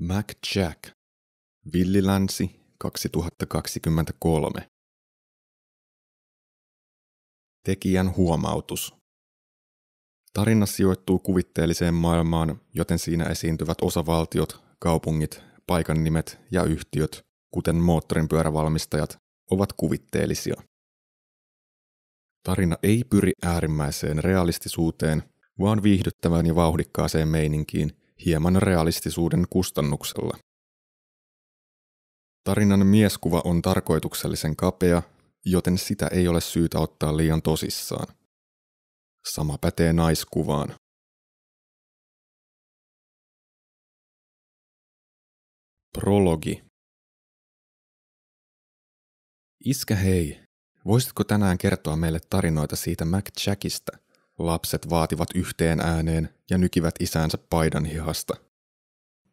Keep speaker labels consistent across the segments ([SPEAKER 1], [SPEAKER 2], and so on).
[SPEAKER 1] Mac Jack. Villilänsi 2023. Tekijän
[SPEAKER 2] huomautus. Tarina sijoittuu kuvitteelliseen maailmaan, joten siinä esiintyvät osavaltiot, kaupungit, paikan nimet ja yhtiöt, kuten moottorinpyörävalmistajat, ovat kuvitteellisia. Tarina ei pyri äärimmäiseen realistisuuteen, vaan viihdyttävään ja vauhdikkaaseen meininkiin, hieman realistisuuden kustannuksella. Tarinan mieskuva on tarkoituksellisen kapea, joten sitä ei ole syytä ottaa liian tosissaan. Sama pätee naiskuvaan.
[SPEAKER 1] Prologi
[SPEAKER 2] Iskä hei, voisitko tänään kertoa meille tarinoita siitä Mac Jackista – Lapset vaativat yhteen ääneen ja nykivät isäänsä paidan hihasta.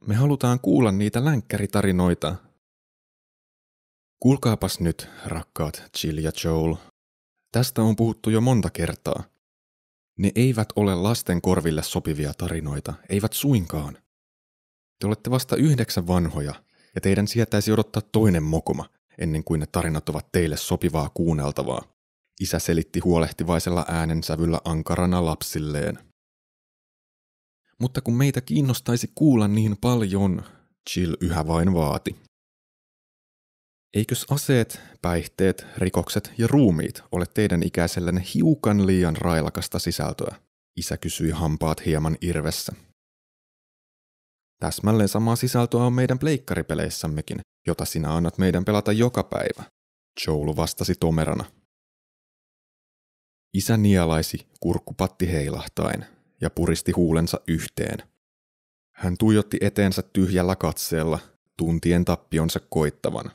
[SPEAKER 2] Me halutaan kuulla niitä länkkäritarinoita. Kuulkaapas nyt, rakkaat Jill ja Joel. Tästä on puhuttu jo monta kertaa. Ne eivät ole lasten korville sopivia tarinoita, eivät suinkaan. Te olette vasta yhdeksän vanhoja, ja teidän sietäisi odottaa toinen mokoma, ennen kuin ne tarinat ovat teille sopivaa kuunneltavaa. Isä selitti huolehtivaisella äänensävyllä ankarana lapsilleen. Mutta kun meitä kiinnostaisi kuulla niin paljon, Chill yhä vain vaati. Eikös aseet, päihteet, rikokset ja ruumiit ole teidän ikäisellenne hiukan liian railakasta sisältöä? Isä kysyi hampaat hieman irvessä. Täsmälleen samaa sisältöä on meidän pleikkaripeleissämmekin, jota sinä annat meidän pelata joka päivä. Joulu vastasi tomerana. Isä nialaisi kurkkupatti heilahtain ja puristi huulensa yhteen. Hän tuijotti eteensä tyhjällä katseella, tuntien tappionsa koittavan.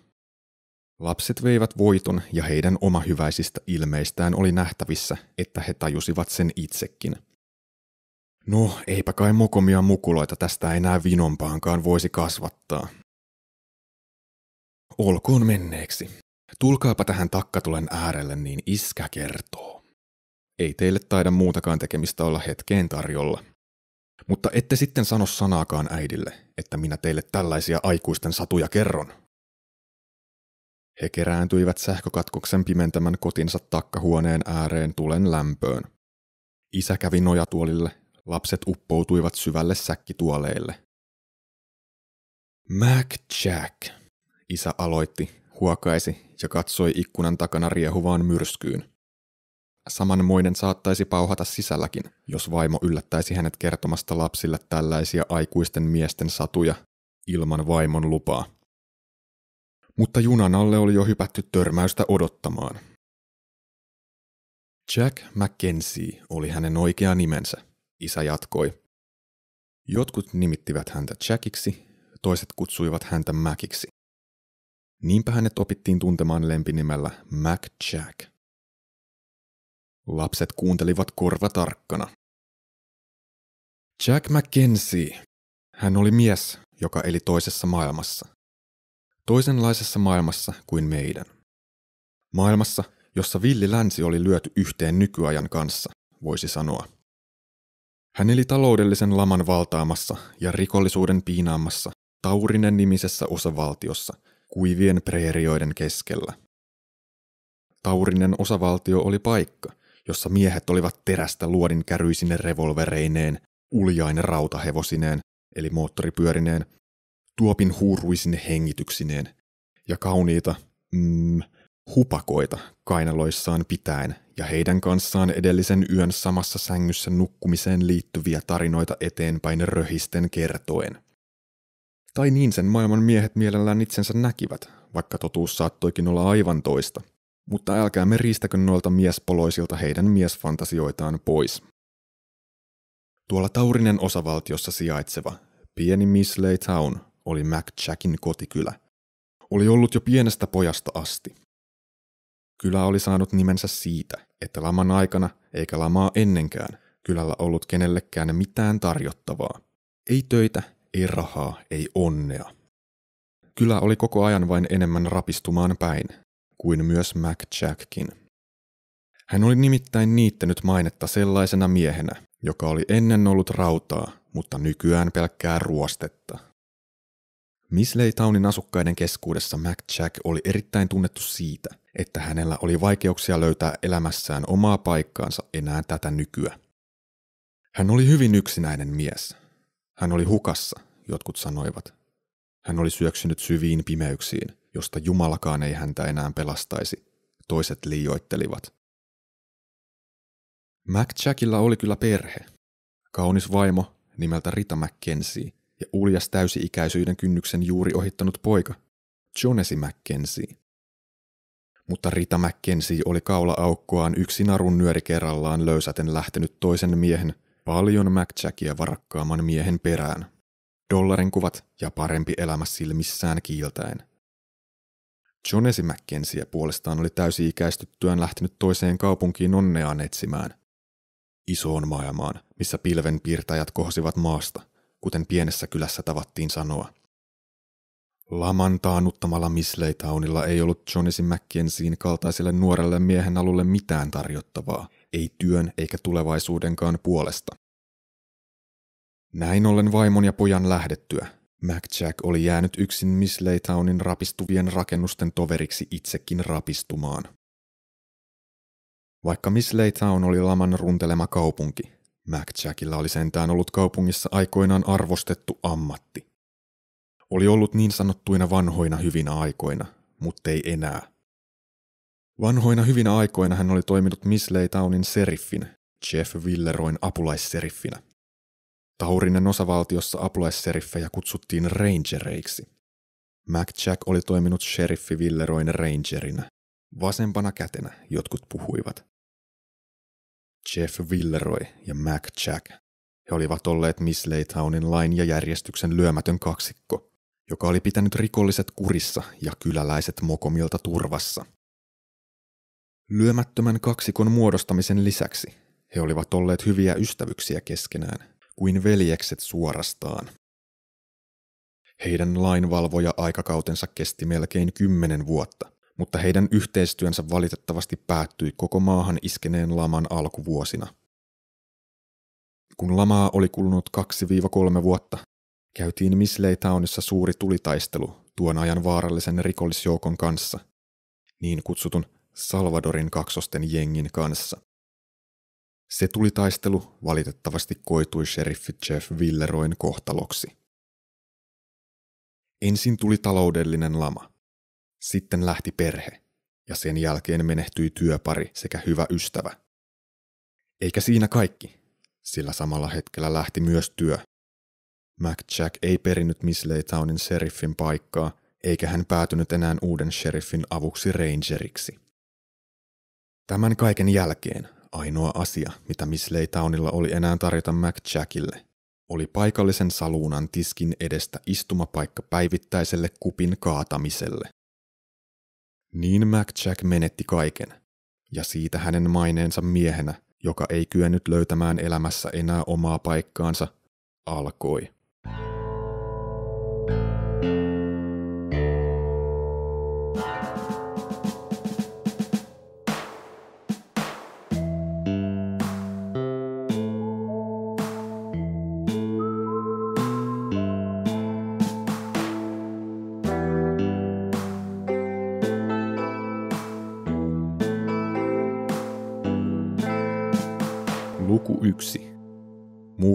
[SPEAKER 2] Lapset veivät voiton ja heidän omahyväisistä ilmeistään oli nähtävissä, että he tajusivat sen itsekin. No, eipä kai mokomia mukuloita tästä enää vinompaankaan voisi kasvattaa. Olkoon menneeksi. Tulkaapa tähän takkatulen äärelle, niin iskä kertoo ei teille taida muutakaan tekemistä olla hetkeen tarjolla. Mutta ette sitten sano sanaakaan äidille, että minä teille tällaisia aikuisten satuja kerron. He kerääntyivät sähkökatkoksen pimentämän kotinsa takkahuoneen ääreen tulen lämpöön. Isä kävi nojatuolille, lapset uppoutuivat syvälle säkkituoleille. Mac Jack, isä aloitti, huokaisi ja katsoi ikkunan takana riehuvaan myrskyyn. Samanmoinen saattaisi pauhata sisälläkin, jos vaimo yllättäisi hänet kertomasta lapsille tällaisia aikuisten miesten satuja ilman vaimon lupaa. Mutta junan alle oli jo hypätty törmäystä odottamaan. Jack McKenzie oli hänen oikea nimensä, isä jatkoi. Jotkut nimittivät häntä Jackiksi, toiset kutsuivat häntä Maciksi. Niinpä hänet opittiin tuntemaan lempinimellä Mac Jack. Lapset kuuntelivat korva tarkkana. Jack McKenzie. Hän oli mies, joka eli toisessa maailmassa. Toisenlaisessa maailmassa kuin meidän. Maailmassa, jossa villi länsi oli lyöty yhteen nykyajan kanssa, voisi sanoa. Hän eli taloudellisen laman valtaamassa ja rikollisuuden piinaamassa Taurinen nimisessä osavaltiossa, kuivien preerioiden keskellä. Taurinen osavaltio oli paikka, jossa miehet olivat terästä luodin käryisine revolvereineen, uljain rautahevosineen, eli moottoripyörineen, tuopin huuruisine hengityksineen ja kauniita, mm, hupakoita kainaloissaan pitäen ja heidän kanssaan edellisen yön samassa sängyssä nukkumiseen liittyviä tarinoita eteenpäin röhisten kertoen. Tai niin sen maailman miehet mielellään itsensä näkivät, vaikka totuus saattoikin olla aivan toista – mutta älkäämme riistäkö noilta miespoloisilta heidän miesfantasioitaan pois. Tuolla Taurinen osavaltiossa sijaitseva, pieni Misley Town oli Jackin kotikylä. Oli ollut jo pienestä pojasta asti. Kylä oli saanut nimensä siitä, että laman aikana, eikä lamaa ennenkään, kylällä ollut kenellekään mitään tarjottavaa. Ei töitä, ei rahaa, ei onnea. Kylä oli koko ajan vain enemmän rapistumaan päin, kuin myös Jackkin. Hän oli nimittäin niittänyt mainetta sellaisena miehenä, joka oli ennen ollut rautaa, mutta nykyään pelkkää ruostetta. Misleytownin asukkaiden keskuudessa MacJack oli erittäin tunnettu siitä, että hänellä oli vaikeuksia löytää elämässään omaa paikkaansa enää tätä nykyä. Hän oli hyvin yksinäinen mies. Hän oli hukassa, jotkut sanoivat. Hän oli syöksynyt syviin pimeyksiin – josta Jumalakaan ei häntä enää pelastaisi, toiset liioittelivat. Jackilla oli kyllä perhe. Kaunis vaimo nimeltä Rita McKenzie ja uljas täysi-ikäisyyden kynnyksen juuri ohittanut poika, Jonesi McKenzie. Mutta Rita McKenzie oli kaula-aukkoaan yksi narun nyöri kerrallaan löysäten lähtenyt toisen miehen, paljon Jackia varakkaamman miehen perään. Dollarin kuvat ja parempi elämä silmissään kiiltäen – Jonesi McKenzie puolestaan oli täysi-ikäistyttyään lähtenyt toiseen kaupunkiin onneaan etsimään. Isoon maailmaan, missä pilven piirtäjät kohosivat maasta, kuten pienessä kylässä tavattiin sanoa. Laman taannuttamalla Misleitaunilla ei ollut Johnisi McKenzien kaltaiselle nuorelle miehen alulle mitään tarjottavaa, ei työn eikä tulevaisuudenkaan puolesta. Näin ollen vaimon ja pojan lähdettyä MacJack oli jäänyt yksin Miss Laytownin rapistuvien rakennusten toveriksi itsekin rapistumaan. Vaikka Miss Laytown oli laman runtelema kaupunki, MacJackilla oli sentään ollut kaupungissa aikoinaan arvostettu ammatti. Oli ollut niin sanottuina vanhoina hyvinä aikoina, mutta ei enää. Vanhoina hyvinä aikoina hän oli toiminut Miss Laytownin seriffin, Jeff Villeroin apulaisseriffinä. Tahurinen osavaltiossa apulaisseriffejä kutsuttiin rangereiksi. Mac Jack oli toiminut sheriffi Villeroin rangerina. Vasempana kätenä jotkut puhuivat. Jeff Villeroy ja Mac Jack. He olivat olleet Miss Laytownin lain ja järjestyksen lyömätön kaksikko, joka oli pitänyt rikolliset kurissa ja kyläläiset mokomilta turvassa. Lyömättömän kaksikon muodostamisen lisäksi he olivat olleet hyviä ystävyksiä keskenään kuin veljekset suorastaan. Heidän lainvalvoja-aikakautensa kesti melkein kymmenen vuotta, mutta heidän yhteistyönsä valitettavasti päättyi koko maahan iskeneen laman alkuvuosina. Kun lamaa oli kulunut 2-3 vuotta, käytiin Townissa suuri tulitaistelu tuon ajan vaarallisen rikollisjoukon kanssa, niin kutsutun Salvadorin kaksosten jengin kanssa. Se tulitaistelu valitettavasti koitui sheriffi Jeff Villeroin kohtaloksi. Ensin tuli taloudellinen lama. Sitten lähti perhe, ja sen jälkeen menehtyi työpari sekä hyvä ystävä. Eikä siinä kaikki, sillä samalla hetkellä lähti myös työ. MacJack ei perinnyt Miss Laytownin sheriffin paikkaa, eikä hän päätynyt enää uuden sheriffin avuksi rangeriksi. Tämän kaiken jälkeen ainoa asia, mitä Miss Laytownilla oli enää tarjota MacJackille, oli paikallisen saluunan tiskin edestä istumapaikka päivittäiselle kupin kaatamiselle. Niin MacJack menetti kaiken, ja siitä hänen maineensa miehenä, joka ei kyennyt löytämään elämässä enää omaa paikkaansa, alkoi.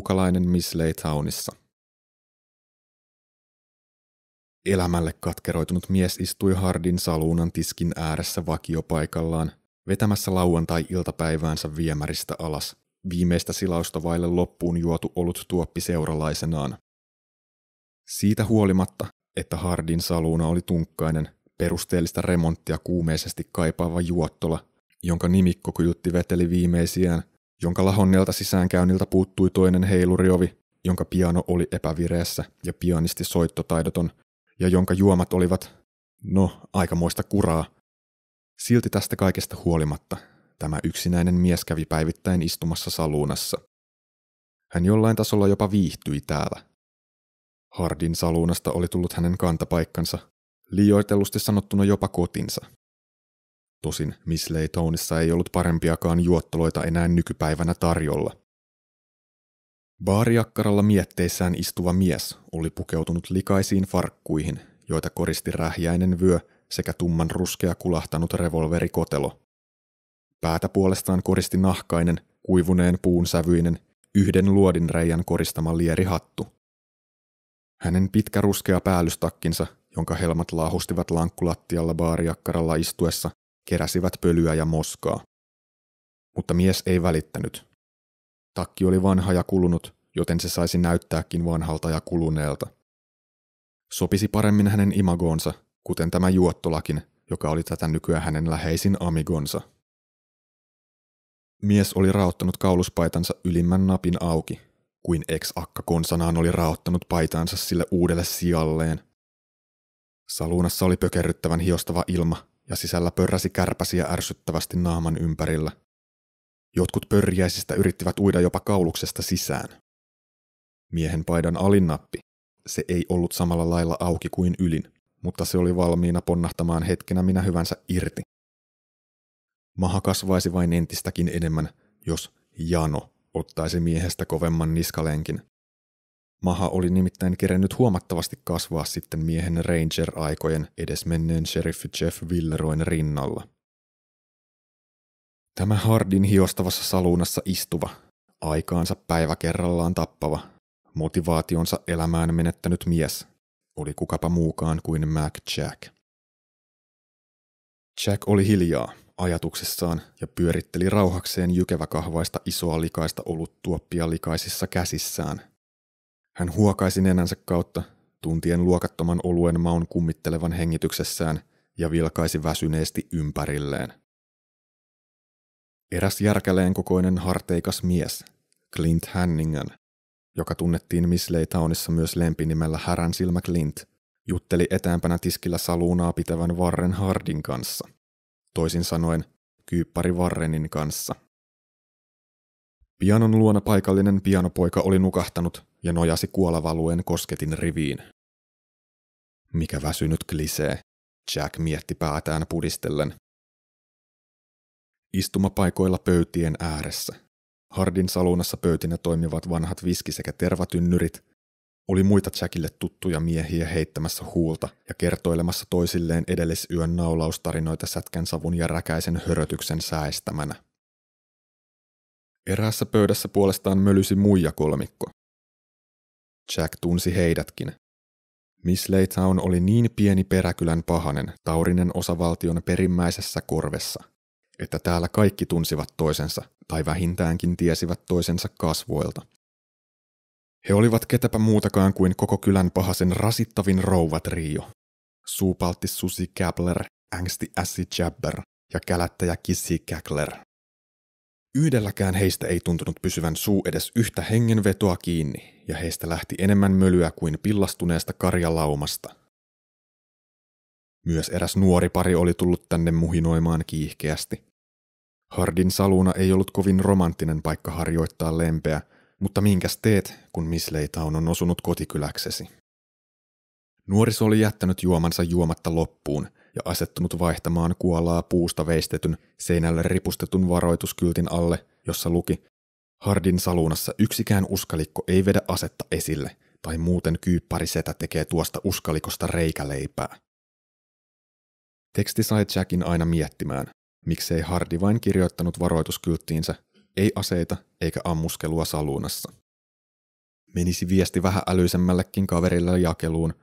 [SPEAKER 2] muukalainen Miss Laytownissa. Elämälle katkeroitunut mies istui Hardin saluunan tiskin ääressä vakiopaikallaan, vetämässä lauantai-iltapäiväänsä viemäristä alas, viimeistä silausta vaille loppuun juotu ollut tuoppi seuralaisenaan. Siitä huolimatta, että Hardin saluuna oli tunkkainen, perusteellista remonttia kuumeisesti kaipaava juottola, jonka nimikko kylytti veteli viimeisiään – jonka lahonnelta sisäänkäynniltä puuttui toinen heiluriovi, jonka piano oli epävireessä ja pianisti soittotaidoton, ja jonka juomat olivat, no, aikamoista kuraa. Silti tästä kaikesta huolimatta tämä yksinäinen mies kävi päivittäin istumassa saluunassa. Hän jollain tasolla jopa viihtyi täällä. Hardin saluunasta oli tullut hänen kantapaikkansa, liioitellusti sanottuna jopa kotinsa – Tosin Miss Laytonissa ei ollut parempiakaan juottoloita enää nykypäivänä tarjolla. Baariakkaralla mietteissään istuva mies oli pukeutunut likaisiin farkkuihin, joita koristi rähjäinen vyö sekä tumman ruskea kulahtanut revolverikotelo. Päätä puolestaan koristi nahkainen, kuivuneen puun sävyinen, yhden reijän koristama lierihattu. Hänen pitkä ruskea päällystakkinsa jonka helmat laahustivat lankkulattialla baariakkaralla istuessa, keräsivät pölyä ja moskaa. Mutta mies ei välittänyt. Takki oli vanha ja kulunut, joten se saisi näyttääkin vanhalta ja kuluneelta. Sopisi paremmin hänen imagoonsa, kuten tämä juottolakin, joka oli tätä nykyään hänen läheisin amigonsa. Mies oli raottanut kauluspaitansa ylimmän napin auki, kuin ex-akka konsanaan oli raottanut paitansa sille uudelle sijalleen. Saluunassa oli pökerryttävän hiostava ilma, ja sisällä pörräsi kärpäsiä ärsyttävästi naaman ympärillä. Jotkut pörjäisistä yrittivät uida jopa kauluksesta sisään. Miehen paidan alinnappi, se ei ollut samalla lailla auki kuin ylin, mutta se oli valmiina ponnahtamaan hetkenä minä hyvänsä irti. Maha kasvaisi vain entistäkin enemmän, jos jano ottaisi miehestä kovemman niskalenkin, Maha oli nimittäin kerennyt huomattavasti kasvaa sitten miehen Ranger-aikojen edesmenneen sheriffi Jeff Villeroin rinnalla. Tämä Hardin hiostavassa saluunassa istuva, aikaansa päivä kerrallaan tappava, motivaationsa elämään menettänyt mies, oli kukapa muukaan kuin Mac Jack. Jack oli hiljaa ajatuksissaan ja pyöritteli rauhakseen jykeväkahvaista isoa likaista oluttuoppia likaisissa käsissään – hän huokaisi nenänsä kautta, tuntien luokattoman oluen maun kummittelevan hengityksessään ja vilkaisi väsyneesti ympärilleen. Eräs järkäleen kokoinen harteikas mies, Clint Hanningan, joka tunnettiin Misley Townissa myös lempinimellä Härän silmä Clint, jutteli etäämpänä tiskillä saluunaa pitävän Varren Hardin kanssa. Toisin sanoen, kyyppari Varrenin kanssa – Pianon luona paikallinen pianopoika oli nukahtanut ja nojasi kuolavaluen kosketin riviin. Mikä väsynyt klisee, Jack mietti päätään pudistellen. Istumapaikoilla pöytien ääressä. Hardin salunassa pöytinä toimivat vanhat viski- sekä tervatynnyrit. Oli muita Jackille tuttuja miehiä heittämässä huulta ja kertoilemassa toisilleen edellisyön naulaustarinoita sätkän savun ja räkäisen hörötyksen säästämänä. Eräässä pöydässä puolestaan mölysi muija kolmikko. Jack tunsi heidätkin. Miss Laytown oli niin pieni peräkylän pahanen Taurinen osavaltion perimmäisessä korvessa, että täällä kaikki tunsivat toisensa tai vähintäänkin tiesivät toisensa kasvoilta. He olivat ketäpä muutakaan kuin koko kylän pahasen rasittavin rouvat Rio. Suupaltti Susi Kabler, Angsti Assi Jabber ja kälättäjä Kissi Kackler. Yhdelläkään heistä ei tuntunut pysyvän suu edes yhtä hengenvetoa kiinni, ja heistä lähti enemmän mölyä kuin pillastuneesta karjalaumasta. Myös eräs nuori pari oli tullut tänne muhinoimaan kiihkeästi. Hardin saluna ei ollut kovin romanttinen paikka harjoittaa lempeä, mutta minkäs teet, kun misleita on osunut kotikyläksesi? Nuoriso oli jättänyt juomansa juomatta loppuun, ja asettunut vaihtamaan kuolaa puusta veistetyn, seinälle ripustetun varoituskyltin alle, jossa luki Hardin saluunassa yksikään uskalikko ei vedä asetta esille, tai muuten kyyppari tekee tuosta uskalikosta reikäleipää. Teksti sai Jackin aina miettimään, miksei Hardi vain kirjoittanut varoituskylttiinsä, ei aseita eikä ammuskelua saluunassa. Menisi viesti vähän älyisemmällekin kaverille jakeluun,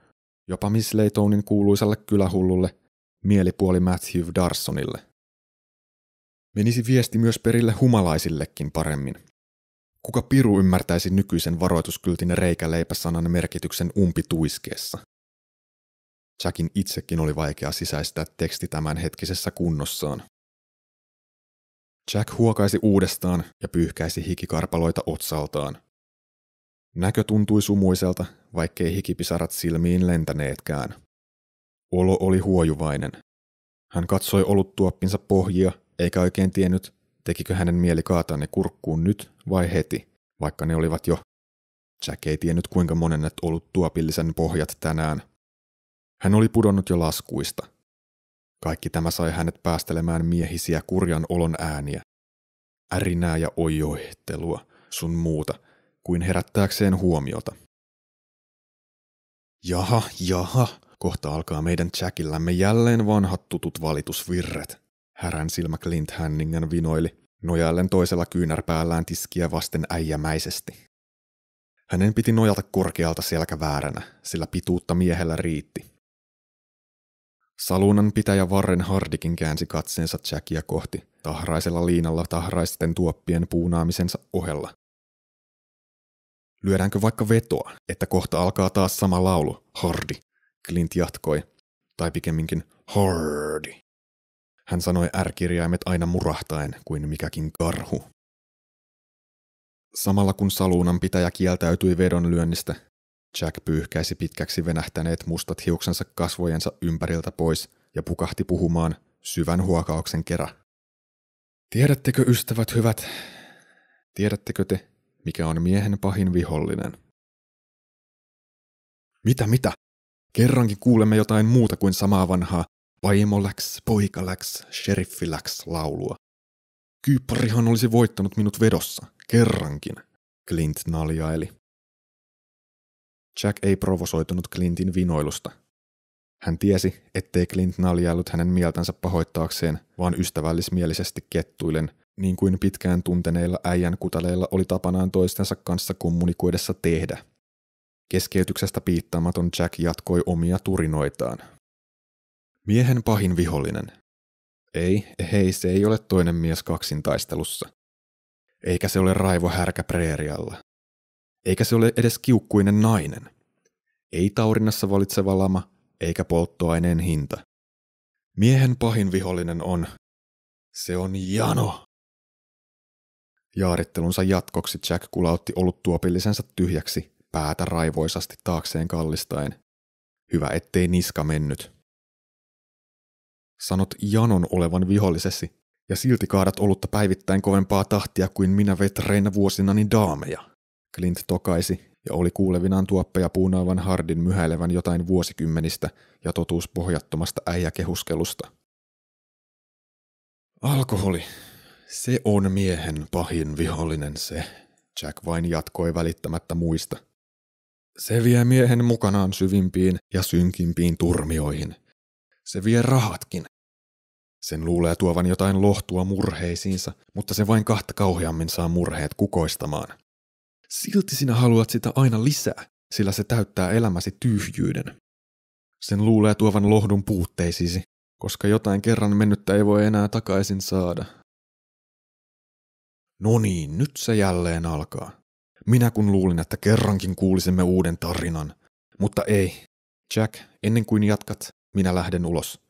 [SPEAKER 2] jopa Miss Laytonin kuuluisalle kylähullulle, mielipuoli Matthew Darsonille. Menisi viesti myös perille humalaisillekin paremmin. Kuka piru ymmärtäisi nykyisen varoituskyltin reikäleipäsanan merkityksen umpituiskeessa? Jackin itsekin oli vaikea sisäistää teksti tämän hetkisessä kunnossaan. Jack huokaisi uudestaan ja pyyhkäisi hikikarpaloita otsaltaan. Näkö tuntui sumuiselta, vaikkei hikipisarat silmiin lentäneetkään – Olo oli huojuvainen. Hän katsoi oluttuoppinsa pohjia, eikä oikein tiennyt, tekikö hänen mieli kaataa ne kurkkuun nyt vai heti, vaikka ne olivat jo. Jack ei tiennyt kuinka monennet ollut tuopillisen pohjat tänään. Hän oli pudonnut jo laskuista. Kaikki tämä sai hänet päästelemään miehisiä kurjan olon ääniä. Ärinää ja ojoittelua, sun muuta, kuin herättääkseen huomiota. Jaha, jaha, Kohta alkaa meidän Jackillämme jälleen vanhat tutut valitusvirret. Härän silmä Clint Hanningän vinoili, nojaillen toisella kyynärpäällään tiskiä vasten äijämäisesti. Hänen piti nojata korkealta vääränä, sillä pituutta miehellä riitti. Salunan pitäjä Varren Hardikin käänsi katseensa Jackia kohti, tahraisella liinalla tahraisten tuoppien puunaamisensa ohella. Lyödäänkö vaikka vetoa, että kohta alkaa taas sama laulu, Hardi, Clint jatkoi, tai pikemminkin hardi. Hän sanoi ärkirjaimet aina murahtaen kuin mikäkin karhu. Samalla kun saluunan pitäjä kieltäytyi vedonlyönnistä, Jack pyyhkäisi pitkäksi venähtäneet mustat hiuksensa kasvojensa ympäriltä pois ja pukahti puhumaan syvän huokauksen kerran. Tiedättekö, ystävät hyvät, tiedättekö te, mikä on miehen pahin vihollinen? Mitä, mitä? Kerrankin kuulemme jotain muuta kuin samaa vanhaa vaimo läks, poika läks, sheriffi läks laulua. Kyypparihan olisi voittanut minut vedossa, kerrankin, Clint naljaili. Jack ei provosoitunut Clintin vinoilusta. Hän tiesi, ettei Clint naljailut hänen mieltänsä pahoittaakseen, vaan ystävällismielisesti kettuilen, niin kuin pitkään tunteneilla äijän kutaleilla oli tapanaan toistensa kanssa kommunikoidessa tehdä – Keskeytyksestä piittaamaton Jack jatkoi omia turinoitaan. Miehen pahin vihollinen. Ei, hei, se ei ole toinen mies kaksintaistelussa. Eikä se ole Raivo Härkä preerialla. Eikä se ole edes kiukkuinen nainen. Ei taurinnassa valitseva lama, eikä polttoaineen hinta. Miehen pahin vihollinen on... Se on jano! Jaarittelunsa jatkoksi Jack kulautti oluttuopillisensa tyhjäksi päätä raivoisasti taakseen kallistaen. Hyvä ettei niska mennyt. Sanot Janon olevan vihollisesi, ja silti kaadat olutta päivittäin kovempaa tahtia kuin minä vetreinä vuosinani daameja. Clint tokaisi, ja oli kuulevinaan tuoppeja puunaavan Hardin myhäilevän jotain vuosikymmenistä ja totuuspohjattomasta äijäkehuskelusta. Alkoholi. Se on miehen pahin vihollinen se, Jack vain jatkoi välittämättä muista – se vie miehen mukanaan syvimpiin ja synkimpiin turmioihin. Se vie rahatkin. Sen luulee tuovan jotain lohtua murheisiinsa, mutta se vain kahta kauheammin saa murheet kukoistamaan. Silti sinä haluat sitä aina lisää, sillä se täyttää elämäsi tyhjyyden. Sen luulee tuovan lohdun puutteisiisi, koska jotain kerran mennyttä ei voi enää takaisin saada. No niin, nyt se jälleen alkaa. Minä kun luulin, että kerrankin kuulisimme uuden tarinan. Mutta ei. Jack, ennen kuin jatkat, minä lähden ulos.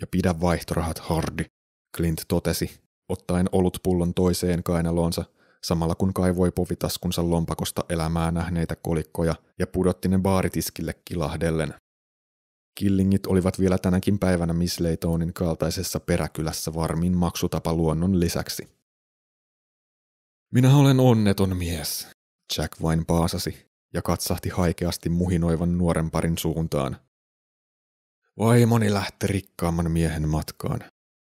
[SPEAKER 2] Ja pidä vaihtorahat, Hardy. Clint totesi, ottaen olutpullon toiseen kainaloonsa, samalla kun kaivoi povitaskunsa lompakosta elämää nähneitä kolikkoja ja pudotti ne baaritiskille kilahdellen. Killingit olivat vielä tänäkin päivänä Miss Laytonin kaltaisessa peräkylässä varmin maksutapa luonnon lisäksi. Minä olen onneton mies, Jack vain paasasi ja katsahti haikeasti muhinoivan nuoren parin suuntaan. Vaimoni lähti rikkaamman miehen matkaan.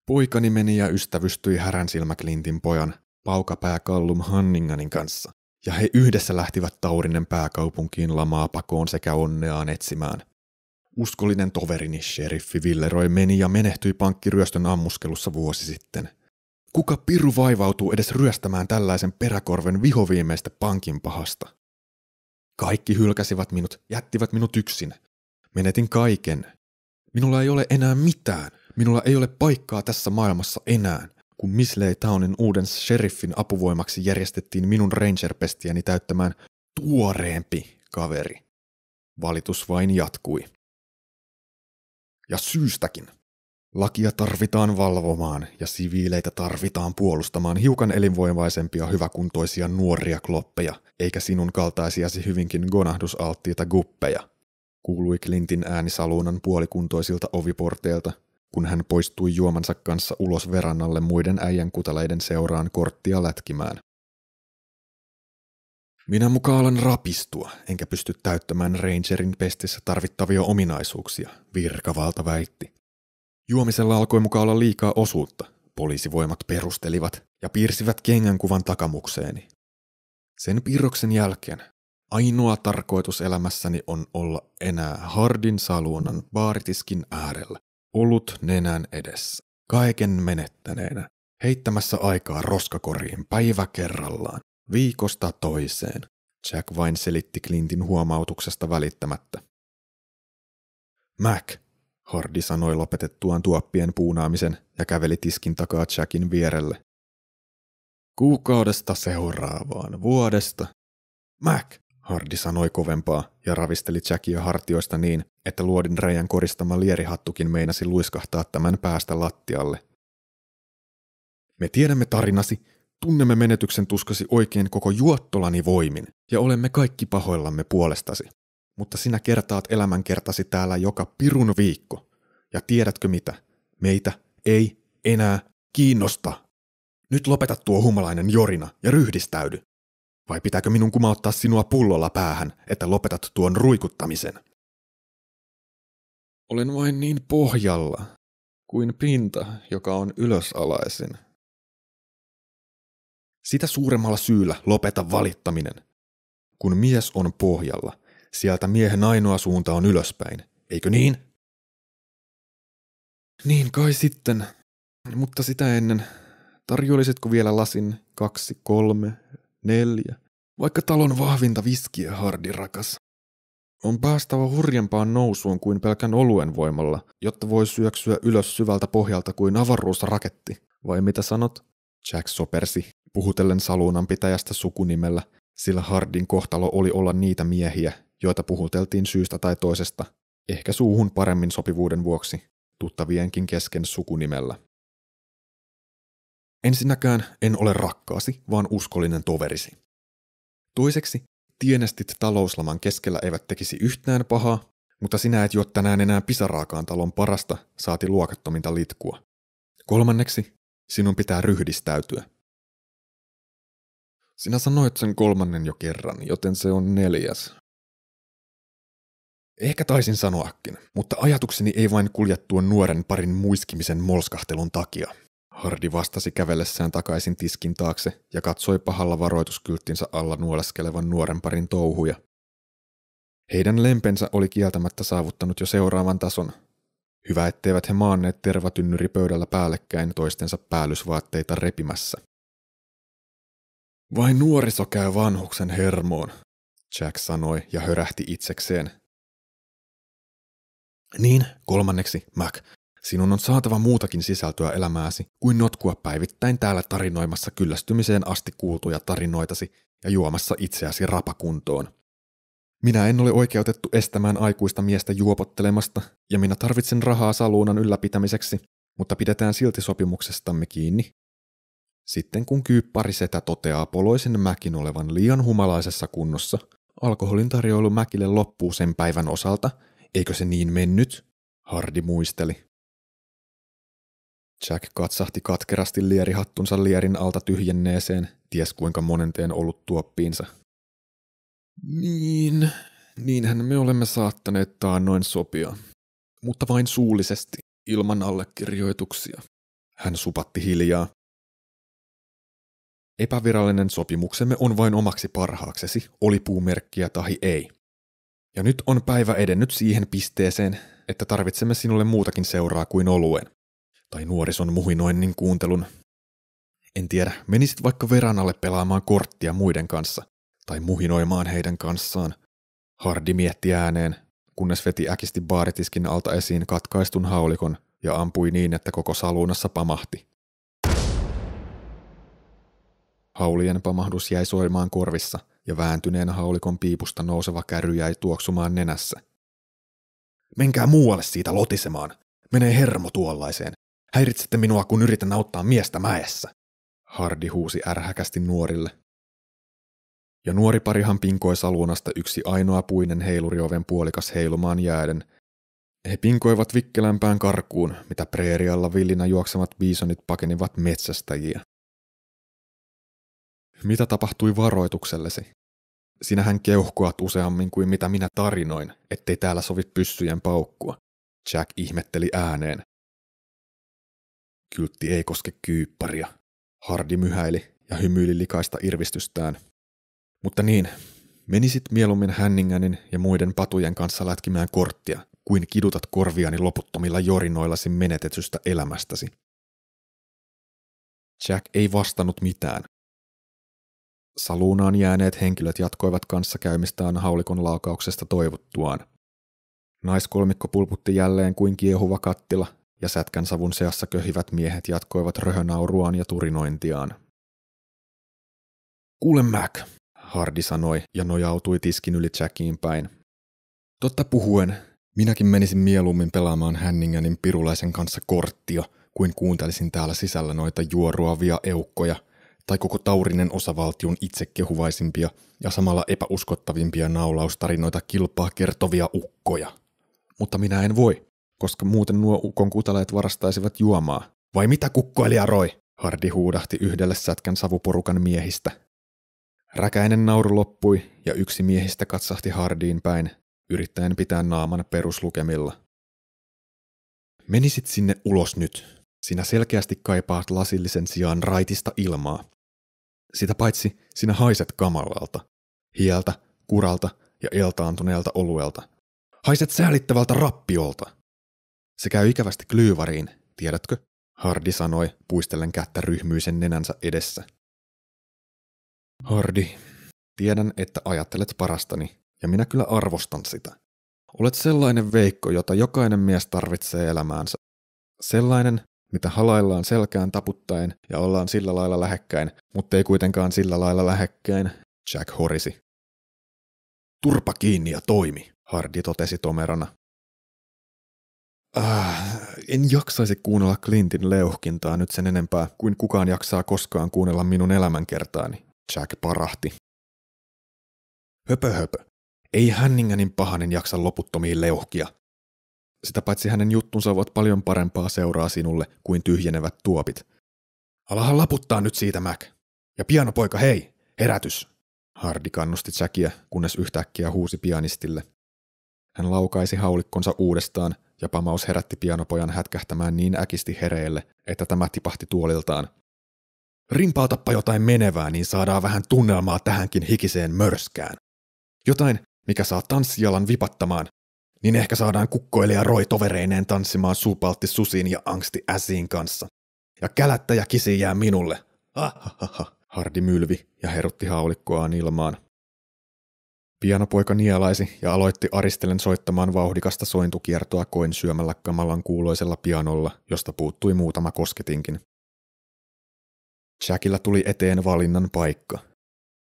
[SPEAKER 2] Poikani meni ja ystävystyi silmäklintin pojan, paukapää Kallum Hanninganin kanssa, ja he yhdessä lähtivät Taurinen pääkaupunkiin lamaa pakoon sekä onneaan etsimään. Uskollinen toverini sheriffi Villeroi meni ja menehtyi pankkiryöstön ammuskelussa vuosi sitten – Kuka piru vaivautuu edes ryöstämään tällaisen peräkorven vihoviimeistä pankin pahasta? Kaikki hylkäsivät minut, jättivät minut yksin. Menetin kaiken. Minulla ei ole enää mitään. Minulla ei ole paikkaa tässä maailmassa enää. Kun Misley Townin uuden sheriffin apuvoimaksi järjestettiin minun rangerpestiäni täyttämään tuoreempi kaveri. Valitus vain jatkui. Ja syystäkin. Lakia tarvitaan valvomaan ja siviileitä tarvitaan puolustamaan hiukan elinvoimaisempia hyväkuntoisia nuoria kloppeja, eikä sinun kaltaisiasi hyvinkin gonahdusalttiita guppeja, kuului Clintin ääni saluunan puolikuntoisilta oviporteilta, kun hän poistui juomansa kanssa ulos verannalle muiden äijän kutaleiden seuraan korttia lätkimään. Minä mukaan alan rapistua, enkä pysty täyttämään Rangerin pestissä tarvittavia ominaisuuksia, virkavalta väitti. Juomisella alkoi mukaan olla liikaa osuutta, poliisivoimat perustelivat ja piirsivät kengänkuvan takamukseeni. Sen piirroksen jälkeen ainoa tarkoitus elämässäni on olla enää Hardin saluunan baaritiskin äärellä, ollut nenän edessä, kaiken menettäneenä, heittämässä aikaa roskakoriin päivä kerrallaan, viikosta toiseen, Jack vain selitti Clintin huomautuksesta välittämättä. Mac, Hardi sanoi lopetettuaan tuoppien puunaamisen ja käveli tiskin takaa Jackin vierelle. Kuukaudesta seuraavaan vuodesta. Mac, Hardi sanoi kovempaa ja ravisteli Jackia hartioista niin, että luodin reijän koristama lierihattukin meinasi luiskahtaa tämän päästä lattialle. Me tiedämme tarinasi, tunnemme menetyksen tuskasi oikein koko juottolani voimin ja olemme kaikki pahoillamme puolestasi mutta sinä kertaat elämänkertasi täällä joka pirun viikko. Ja tiedätkö mitä? Meitä ei enää kiinnosta. Nyt lopeta tuo humalainen jorina ja ryhdistäydy. Vai pitääkö minun kumauttaa sinua pullolla päähän, että lopetat tuon ruikuttamisen? Olen vain niin pohjalla kuin pinta, joka on ylösalaisin. Sitä suuremmalla syyllä lopeta valittaminen. Kun mies on pohjalla, Sieltä miehen ainoa suunta on ylöspäin, eikö niin? Niin kai sitten, mutta sitä ennen. Tarjoilisitko vielä lasin kaksi, kolme, neljä, vaikka talon vahvinta viskiä, hardi rakas? On päästävä hurjempaan nousuun kuin pelkän oluen voimalla, jotta voi syöksyä ylös syvältä pohjalta kuin avaruusraketti. Vai mitä sanot? Jack sopersi, puhutellen saluunan pitäjästä sukunimellä, sillä Hardin kohtalo oli olla niitä miehiä, joita puhuteltiin syystä tai toisesta, ehkä suuhun paremmin sopivuuden vuoksi, tuttavienkin kesken sukunimellä. Ensinnäkään en ole rakkaasi, vaan uskollinen toverisi. Toiseksi, tienestit talouslaman keskellä eivät tekisi yhtään pahaa, mutta sinä et juo tänään enää pisaraakaan talon parasta, saati luokattominta litkua. Kolmanneksi, sinun pitää ryhdistäytyä. Sinä sanoit sen kolmannen jo kerran, joten se on neljäs. Ehkä taisin sanoakin, mutta ajatukseni ei vain kuljettu nuoren parin muiskimisen molskahtelun takia. Hardi vastasi kävellessään takaisin tiskin taakse ja katsoi pahalla varoituskylttinsä alla nuoleskelevan nuoren parin touhuja. Heidän lempensä oli kieltämättä saavuttanut jo seuraavan tason. Hyvä etteivät he maanneet tervatynnyri pöydällä päällekkäin toistensa päällysvaatteita repimässä. Vain nuoriso käy vanhuksen hermoon, Jack sanoi ja hörähti itsekseen, niin, kolmanneksi, Mac, sinun on saatava muutakin sisältöä elämääsi kuin notkua päivittäin täällä tarinoimassa kyllästymiseen asti kuultuja tarinoitasi ja juomassa itseäsi rapakuntoon. Minä en ole oikeutettu estämään aikuista miestä juopottelemasta, ja minä tarvitsen rahaa saluunan ylläpitämiseksi, mutta pidetään silti sopimuksestamme kiinni. Sitten kun kyypparisetä toteaa poloisen mäkin olevan liian humalaisessa kunnossa, alkoholin tarjoilu mäkille loppuu sen päivän osalta – Eikö se niin mennyt? Hardi muisteli. Jack katsahti katkerasti lierihattunsa lierin alta tyhjenneeseen, ties kuinka monenteen ollut tuoppiinsa. Niin, niinhän me olemme saattaneet taannoin sopia. Mutta vain suullisesti, ilman allekirjoituksia. Hän supatti hiljaa. Epävirallinen sopimuksemme on vain omaksi parhaaksesi, oli puumerkkiä tahi ei. Ja nyt on päivä edennyt siihen pisteeseen, että tarvitsemme sinulle muutakin seuraa kuin oluen. Tai nuorison muhinoinnin kuuntelun. En tiedä, menisit vaikka veranalle pelaamaan korttia muiden kanssa, tai muhinoimaan heidän kanssaan. Hardi mietti ääneen, kunnes veti äkisti baaritiskin alta esiin katkaistun haulikon ja ampui niin, että koko saluunassa pamahti. Haulien pamahdus jäi soimaan korvissa – ja vääntyneen haulikon piipusta nouseva käry jäi tuoksumaan nenässä. Menkää muualle siitä lotisemaan. Menee hermo tuollaiseen. Häiritsette minua, kun yritän auttaa miestä mäessä. Hardi huusi ärhäkästi nuorille. Ja nuori parihan pinkoi saluunasta yksi ainoa puinen heilurioven puolikas heilumaan jääden. He pinkoivat vikkelämpään karkuun, mitä preerialla villinä juoksevat biisonit pakenivat metsästäjiä. Mitä tapahtui varoituksellesi? Sinähän keuhkoat useammin kuin mitä minä tarinoin, ettei täällä sovi pyssyjen paukkua. Jack ihmetteli ääneen. Kyltti ei koske kyypparia. Hardi myhäili ja hymyili likaista irvistystään. Mutta niin, menisit mieluummin Hänningänin ja muiden patujen kanssa lätkimään korttia, kuin kidutat korviani loputtomilla jorinoillasi menetetystä elämästäsi. Jack ei vastannut mitään, Saluunaan jääneet henkilöt jatkoivat kanssakäymistään haulikon laukauksesta toivottuaan. Naiskolmikko pulputti jälleen kuin kiehuva kattila, ja sätkän savun seassa köhivät miehet jatkoivat röhönauruaan ja turinointiaan. Kuule Mac, Hardi sanoi ja nojautui tiskin yli Jackiin päin. Totta puhuen, minäkin menisin mieluummin pelaamaan Hänningänin pirulaisen kanssa korttia, kuin kuuntelisin täällä sisällä noita juoruavia eukkoja – tai koko Taurinen osavaltion itsekehuvaisimpia ja samalla epäuskottavimpia naulaustarinoita kilpaa kertovia ukkoja. Mutta minä en voi, koska muuten nuo ukon kutaleet varastaisivat juomaa. Vai mitä kukkoilija roi? Hardi huudahti yhdelle sätkän savuporukan miehistä. Räkäinen nauru loppui ja yksi miehistä katsahti Hardiin päin, yrittäen pitää naaman peruslukemilla. Menisit sinne ulos nyt, sinä selkeästi kaipaat lasillisen sijaan raitista ilmaa. Sitä paitsi sinä haiset kamalalta, hieltä, kuralta ja eltaantuneelta oluelta. Haiset säälittävältä rappiolta. Se käy ikävästi klyyvariin, tiedätkö? Hardi sanoi, puistellen kättä ryhmyisen nenänsä edessä. Hardi, tiedän, että ajattelet parastani, ja minä kyllä arvostan sitä. Olet sellainen veikko, jota jokainen mies tarvitsee elämäänsä. Sellainen, mitä halaillaan selkään taputtaen ja ollaan sillä lailla lähekkäin, mutta ei kuitenkaan sillä lailla lähekkäin, Jack horisi. Turpa kiinni ja toimi, Hardi totesi tomerana. Äh, en jaksaisi kuunnella Clintin leuhkintaa nyt sen enempää kuin kukaan jaksaa koskaan kuunnella minun elämänkertaani, Jack parahti. Höpö höpö. Ei Hänningenin pahanen jaksa loputtomiin leuhkia, sitä paitsi hänen juttunsa ovat paljon parempaa seuraa sinulle kuin tyhjenevät tuopit. Alahan laputtaa nyt siitä, Mac. Ja pianopoika, hei! Herätys! Hardi kannusti Jackia, kunnes yhtäkkiä huusi pianistille. Hän laukaisi haulikkonsa uudestaan, ja pamaus herätti pianopojan hätkähtämään niin äkisti hereille, että tämä tipahti tuoliltaan. Rimpautappa jotain menevää, niin saadaan vähän tunnelmaa tähänkin hikiseen mörskään. Jotain, mikä saa tanssijalan vipattamaan, niin ehkä saadaan kukkoilija Roy tovereineen tanssimaan suupaltti susiin ja angsti äsiin kanssa. Ja kälättäjä kisi jää minulle. Ha, ha, ha, ha. Hardi mylvi ja herutti haulikkoaan ilmaan. Pianopoika nielaisi ja aloitti aristellen soittamaan vauhdikasta sointukiertoa koin syömällä kamalan kuuloisella pianolla, josta puuttui muutama kosketinkin. Jackillä tuli eteen valinnan paikka.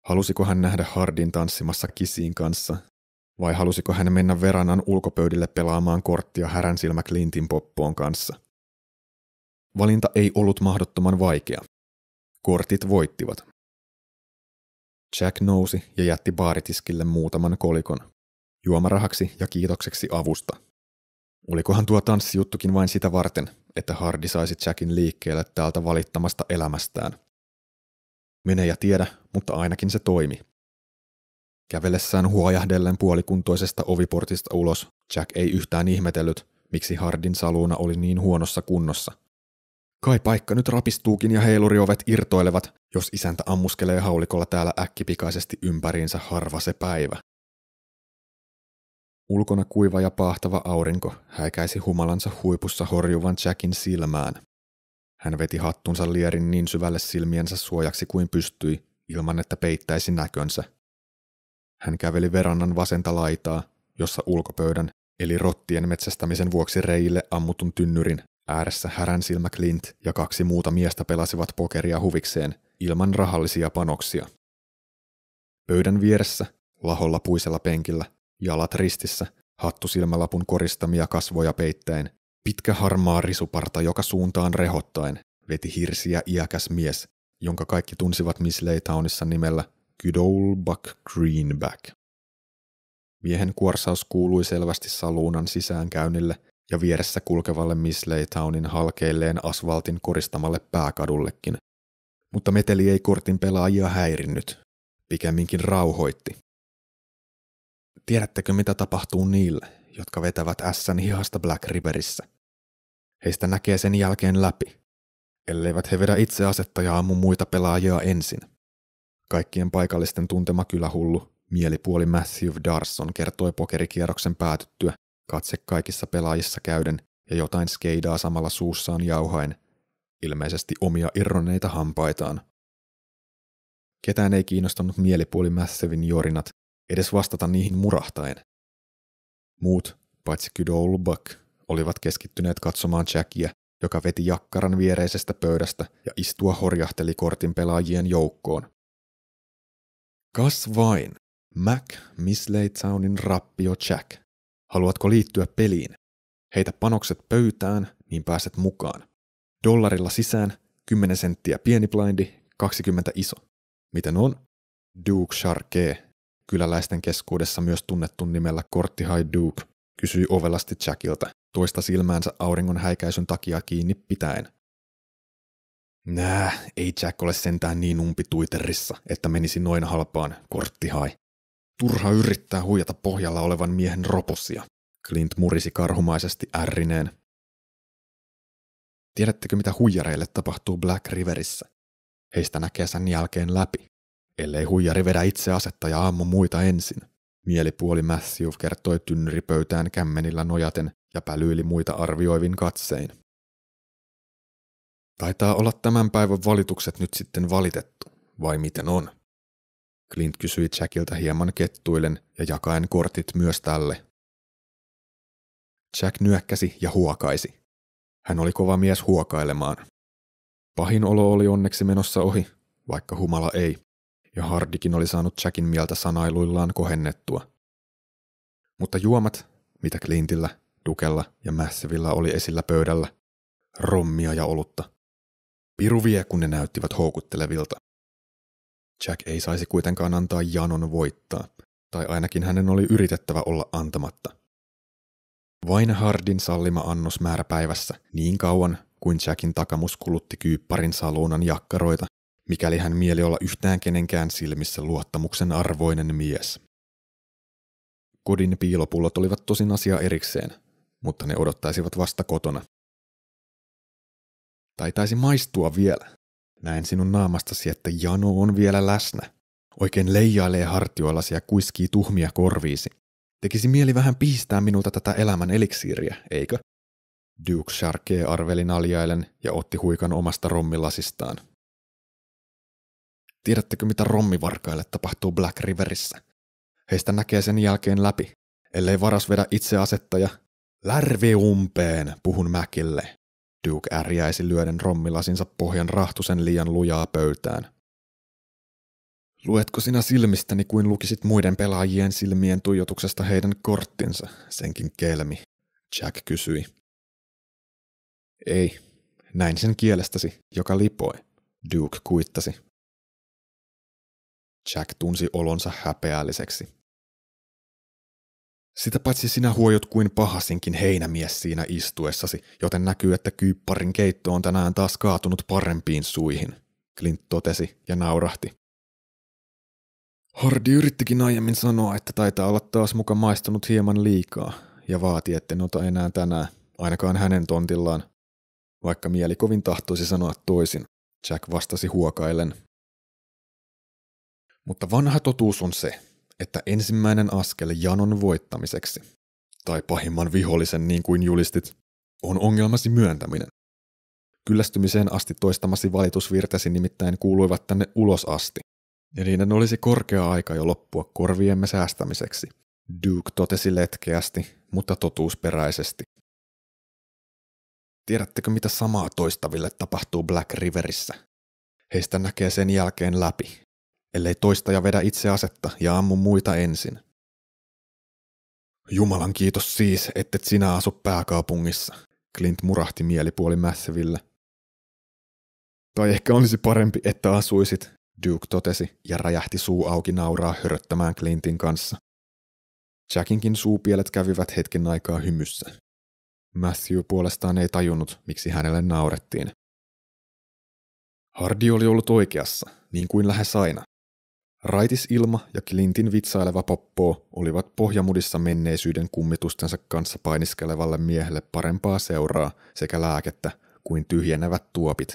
[SPEAKER 2] Halusiko hän nähdä Hardin tanssimassa kisiin kanssa vai halusiko hän mennä Veranan ulkopöydille pelaamaan korttia härän silmä Clintin poppoon kanssa. Valinta ei ollut mahdottoman vaikea. Kortit voittivat. Jack nousi ja jätti baaritiskille muutaman kolikon. Juomarahaksi ja kiitokseksi avusta. Olikohan tuo tanssijuttukin vain sitä varten, että Hardi saisi Jackin liikkeelle täältä valittamasta elämästään. Mene ja tiedä, mutta ainakin se toimi. Kävellessään huojahdellen puolikuntoisesta oviportista ulos, Jack ei yhtään ihmetellyt, miksi Hardin saluuna oli niin huonossa kunnossa. Kai paikka nyt rapistuukin ja heiluriovet irtoilevat, jos isäntä ammuskelee haulikolla täällä äkkipikaisesti ympäriinsä harva se päivä. Ulkona kuiva ja paahtava aurinko häikäisi humalansa huipussa horjuvan Jackin silmään. Hän veti hattunsa lierin niin syvälle silmiensä suojaksi kuin pystyi, ilman että peittäisi näkönsä – hän käveli verannan vasenta laitaa, jossa ulkopöydän eli rottien metsästämisen vuoksi reille ammutun tynnyrin ääressä härän silmä Clint ja kaksi muuta miestä pelasivat pokeria huvikseen ilman rahallisia panoksia. Pöydän vieressä, laholla puisella penkillä, jalat ristissä, hattu silmälapun koristamia kasvoja peittäen, pitkä harmaa risuparta joka suuntaan rehottaen, veti hirsiä iäkäs mies, jonka kaikki tunsivat Miss Leitaunissa nimellä Good old Buck Greenback. Miehen kuorsaus kuului selvästi saluunan sisäänkäynnille ja vieressä kulkevalle Miss Laytownin halkeilleen asfaltin koristamalle pääkadullekin. Mutta meteli ei kortin pelaajia häirinnyt, pikemminkin rauhoitti. Tiedättekö mitä tapahtuu niille, jotka vetävät S:n hihasta Black Riverissä? Heistä näkee sen jälkeen läpi, elleivät he vedä itse asettajaa mun muita pelaajia ensin. Kaikkien paikallisten tuntema kylähullu, mielipuoli Matthew Darson kertoi pokerikierroksen päätyttyä, katse kaikissa pelaajissa käyden ja jotain skeidaa samalla suussaan jauhain, ilmeisesti omia irronneita hampaitaan. Ketään ei kiinnostanut mielipuoli Massevin jorinat, edes vastata niihin murahtaen. Muut, paitsi Kydol Buck, olivat keskittyneet katsomaan Jackia, joka veti jakkaran viereisestä pöydästä ja istua horjahteli kortin pelaajien joukkoon. Kas vain, Mac Townin rappio Jack. Haluatko liittyä peliin? Heitä panokset pöytään, niin pääset mukaan. Dollarilla sisään, 10 senttiä pieni blindi, 20 iso. Miten on? Duke Charquet, kyläläisten keskuudessa myös tunnettu nimellä Kortti High Duke, kysyi ovelasti Jackilta, toista silmäänsä auringon häikäisyn takia kiinni pitäen – Nää, ei Jack ole sentään niin umpituiterissa, että menisi noin halpaan, korttihai. Turha yrittää huijata pohjalla olevan miehen roposia. Clint murisi karhumaisesti ärrineen. Tiedättekö mitä huijareille tapahtuu Black Riverissä? Heistä näkee sen jälkeen läpi. Ellei huijari vedä itse asetta ja ammu muita ensin. Mielipuoli Matthew kertoi tynnyripöytään kämmenillä nojaten ja pälyili muita arvioivin katsein. Taitaa olla tämän päivän valitukset nyt sitten valitettu, vai miten on? Clint kysyi Jackilta hieman kettuilen ja jakaen kortit myös tälle. Jack nyökkäsi ja huokaisi. Hän oli kova mies huokailemaan. Pahin olo oli onneksi menossa ohi, vaikka humala ei, ja Hardikin oli saanut Jackin mieltä sanailuillaan kohennettua. Mutta juomat, mitä Clintillä, Dukella ja Mässivillä oli esillä pöydällä, rommia ja olutta, vie, kun ne näyttivät houkuttelevilta. Jack ei saisi kuitenkaan antaa Janon voittaa, tai ainakin hänen oli yritettävä olla antamatta. Vain Hardin sallima annos määräpäivässä niin kauan kuin Jackin takamus kulutti kyypparin saluunan jakkaroita, mikäli hän mieli olla yhtään kenenkään silmissä luottamuksen arvoinen mies. Kodin piilopullot olivat tosin asia erikseen, mutta ne odottaisivat vasta kotona, tai taisi maistua vielä. Näen sinun naamastasi, että jano on vielä läsnä. Oikein leijailee hartioillasi ja kuiskii tuhmia korviisi. Tekisi mieli vähän piistää minulta tätä elämän eliksiiriä, eikö? Duke Charke arveli naljailen ja otti huikan omasta rommilasistaan. Tiedättekö mitä rommivarkaille tapahtuu Black Riverissä? Heistä näkee sen jälkeen läpi, ellei varas vedä itse asettaja. Lärvi umpeen, puhun Mäkille. Duke ärjäisi lyöden rommilasinsa pohjan rahtusen liian lujaa pöytään. Luetko sinä silmistäni kuin lukisit muiden pelaajien silmien tuijotuksesta heidän korttinsa, senkin kelmi? Jack kysyi. Ei, näin sen
[SPEAKER 1] kielestäsi, joka lipoi, Duke kuittasi. Jack
[SPEAKER 2] tunsi olonsa häpeälliseksi. Sitä paitsi sinä huojot kuin pahasinkin heinämies siinä istuessasi, joten näkyy, että kyypparin keitto on tänään taas kaatunut parempiin suihin, Clint totesi ja naurahti. Hardi yrittikin aiemmin sanoa, että taitaa olla taas muka maistunut hieman liikaa, ja vaati, että ota enää tänään, ainakaan hänen tontillaan. Vaikka mieli kovin tahtoisi sanoa toisin, Jack vastasi huokaillen. Mutta vanha totuus on se, että ensimmäinen askel janon voittamiseksi, tai pahimman vihollisen niin kuin julistit, on ongelmasi myöntäminen. Kyllästymiseen asti toistamasi valitusvirtasi nimittäin kuuluivat tänne ulos asti, ja niiden olisi korkea aika jo loppua korviemme säästämiseksi, Duke totesi letkeästi, mutta totuusperäisesti. Tiedättekö mitä samaa toistaville tapahtuu Black Riverissä? Heistä näkee sen jälkeen läpi, ellei ja vedä itse asetta ja ammu muita ensin. Jumalan kiitos siis, et sinä asu pääkaupungissa, Clint murahti mielipuoli mässivillä. Tai ehkä olisi parempi, että asuisit, Duke totesi ja räjähti suu auki nauraa höröttämään Clintin kanssa. Jackinkin suupielet kävivät hetken aikaa hymyssä. Matthew puolestaan ei tajunnut, miksi hänelle naurettiin. Hardi oli ollut oikeassa, niin kuin lähes aina. Raitisilma ja Clintin vitsaileva poppo olivat pohjamudissa menneisyyden kummitustensa kanssa painiskelevalle miehelle parempaa seuraa sekä lääkettä kuin tyhjenevät tuopit.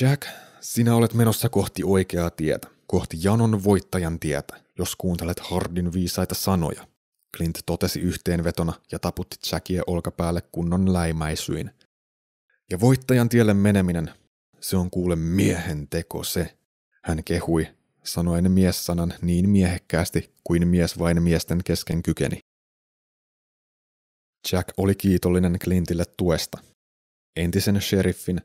[SPEAKER 2] Jack, sinä olet menossa kohti oikeaa tietä, kohti janon voittajan tietä, jos kuuntelet Hardin viisaita sanoja. Clint totesi yhteenvetona ja taputti Jackia olkapäälle kunnon läimäisyin. Ja voittajan tielle meneminen, se on kuule miehen teko se, hän kehui, sanoen miessanan niin miehekkäästi kuin mies vain miesten kesken kykeni. Jack oli kiitollinen Clintille tuesta. Entisen sheriffin,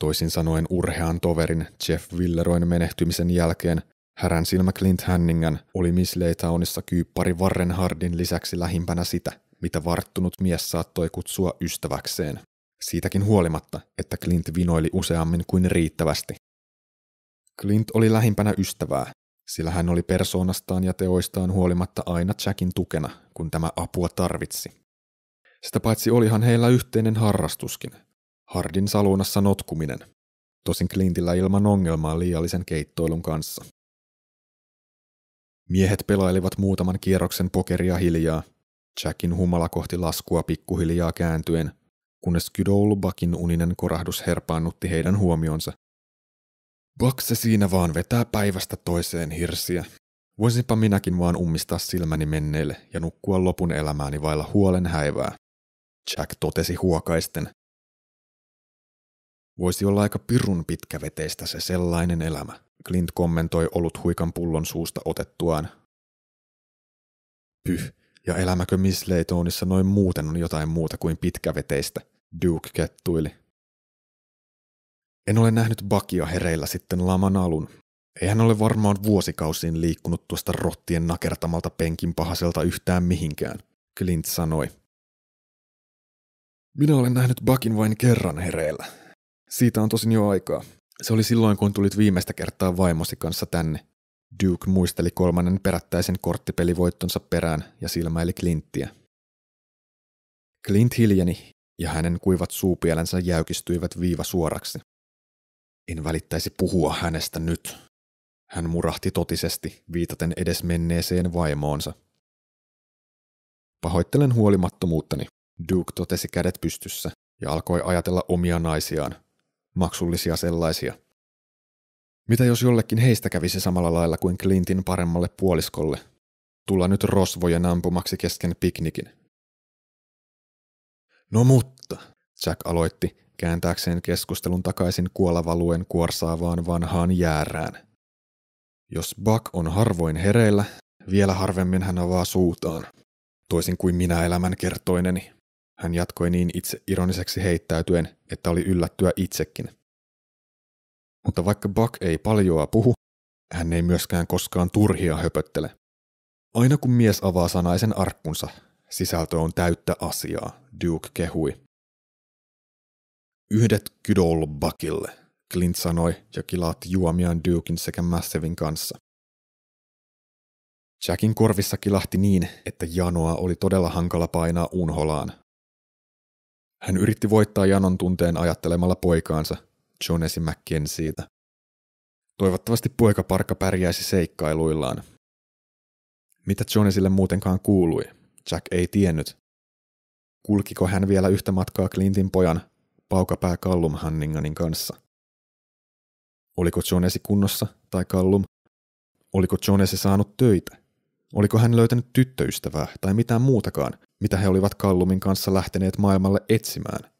[SPEAKER 2] toisin sanoen urhean toverin Jeff Villeroin menehtymisen jälkeen Härän silmä Clint Hanningan oli Miss Leitaunissa kyyppari Warren Hardin lisäksi lähimpänä sitä, mitä varttunut mies saattoi kutsua ystäväkseen. Siitäkin huolimatta, että Clint vinoili useammin kuin riittävästi, Clint oli lähimpänä ystävää, sillä hän oli persoonastaan ja teoistaan huolimatta aina Jackin tukena, kun tämä apua tarvitsi. Sitä paitsi olihan heillä yhteinen harrastuskin, Hardin saluunassa notkuminen, tosin Clintillä ilman ongelmaa liiallisen keittoilun kanssa. Miehet pelailivat muutaman kierroksen pokeria hiljaa, Jackin humala kohti laskua pikkuhiljaa kääntyen, kunnes Kydoulubakin uninen korahdus herpaannutti heidän huomionsa Buck se siinä vaan vetää päivästä toiseen hirsiä. Voisinpa minäkin vaan ummistaa silmäni menneille ja nukkua lopun elämääni vailla huolen häivää. Jack totesi huokaisten. Voisi olla aika pirun pitkäveteistä se sellainen elämä, Clint kommentoi ollut huikan pullon suusta otettuaan. Pyh, ja elämäkö Miss Laytonissa noin muuten on jotain muuta kuin pitkäveteistä, Duke kettuili. En ole nähnyt Bakia hereillä sitten laman alun. Eihän ole varmaan vuosikausiin liikkunut tuosta rottien nakertamalta penkin pahaselta yhtään mihinkään, Clint sanoi. Minä olen nähnyt Bakin vain kerran hereillä. Siitä on tosin jo aikaa. Se oli silloin, kun tulit viimeistä kertaa vaimosi kanssa tänne. Duke muisteli kolmannen perättäisen korttipelivoittonsa perään ja silmäili Clinttiä. Clint hiljeni ja hänen kuivat suupielänsä jäykistyivät viiva suoraksi. En välittäisi puhua hänestä nyt. Hän murahti totisesti, viitaten edesmenneeseen vaimoonsa. Pahoittelen huolimattomuuttani, Duke totesi kädet pystyssä ja alkoi ajatella omia naisiaan, maksullisia sellaisia. Mitä jos jollekin heistä kävisi samalla lailla kuin Clintin paremmalle puoliskolle? Tulla nyt rosvojen ampumaksi kesken piknikin. No mutta, Jack aloitti kääntääkseen keskustelun takaisin kuolavaluen kuorsaavaan vanhaan jäärään. Jos Buck on harvoin hereillä, vielä harvemmin hän avaa suutaan. Toisin kuin minä elämän kertoineni. Hän jatkoi niin itse ironiseksi heittäytyen, että oli yllättyä itsekin. Mutta vaikka Buck ei paljoa puhu, hän ei myöskään koskaan turhia höpöttele. Aina kun mies avaa sanaisen arkkunsa, sisältö on täyttä asiaa, Duke kehui. Yhdet Kydolbakille, Clint sanoi ja kilaatti juomiaan Dukein sekä Massevin kanssa. Jackin korvissa kilahti niin, että janoa oli todella hankala painaa unholaan. Hän yritti voittaa janon tunteen ajattelemalla poikaansa, esimäkkien siitä. Toivottavasti poikaparkka pärjäisi seikkailuillaan. Mitä Jonesille muutenkaan kuului, Jack ei tiennyt. Kulkiko hän vielä yhtä matkaa Clintin pojan paukapää Kallum Hanninganin kanssa. Oliko Jonesi kunnossa tai Kallum? Oliko Jonesi saanut töitä? Oliko hän löytänyt tyttöystävää tai mitään muutakaan, mitä he olivat Kallumin kanssa lähteneet maailmalle etsimään?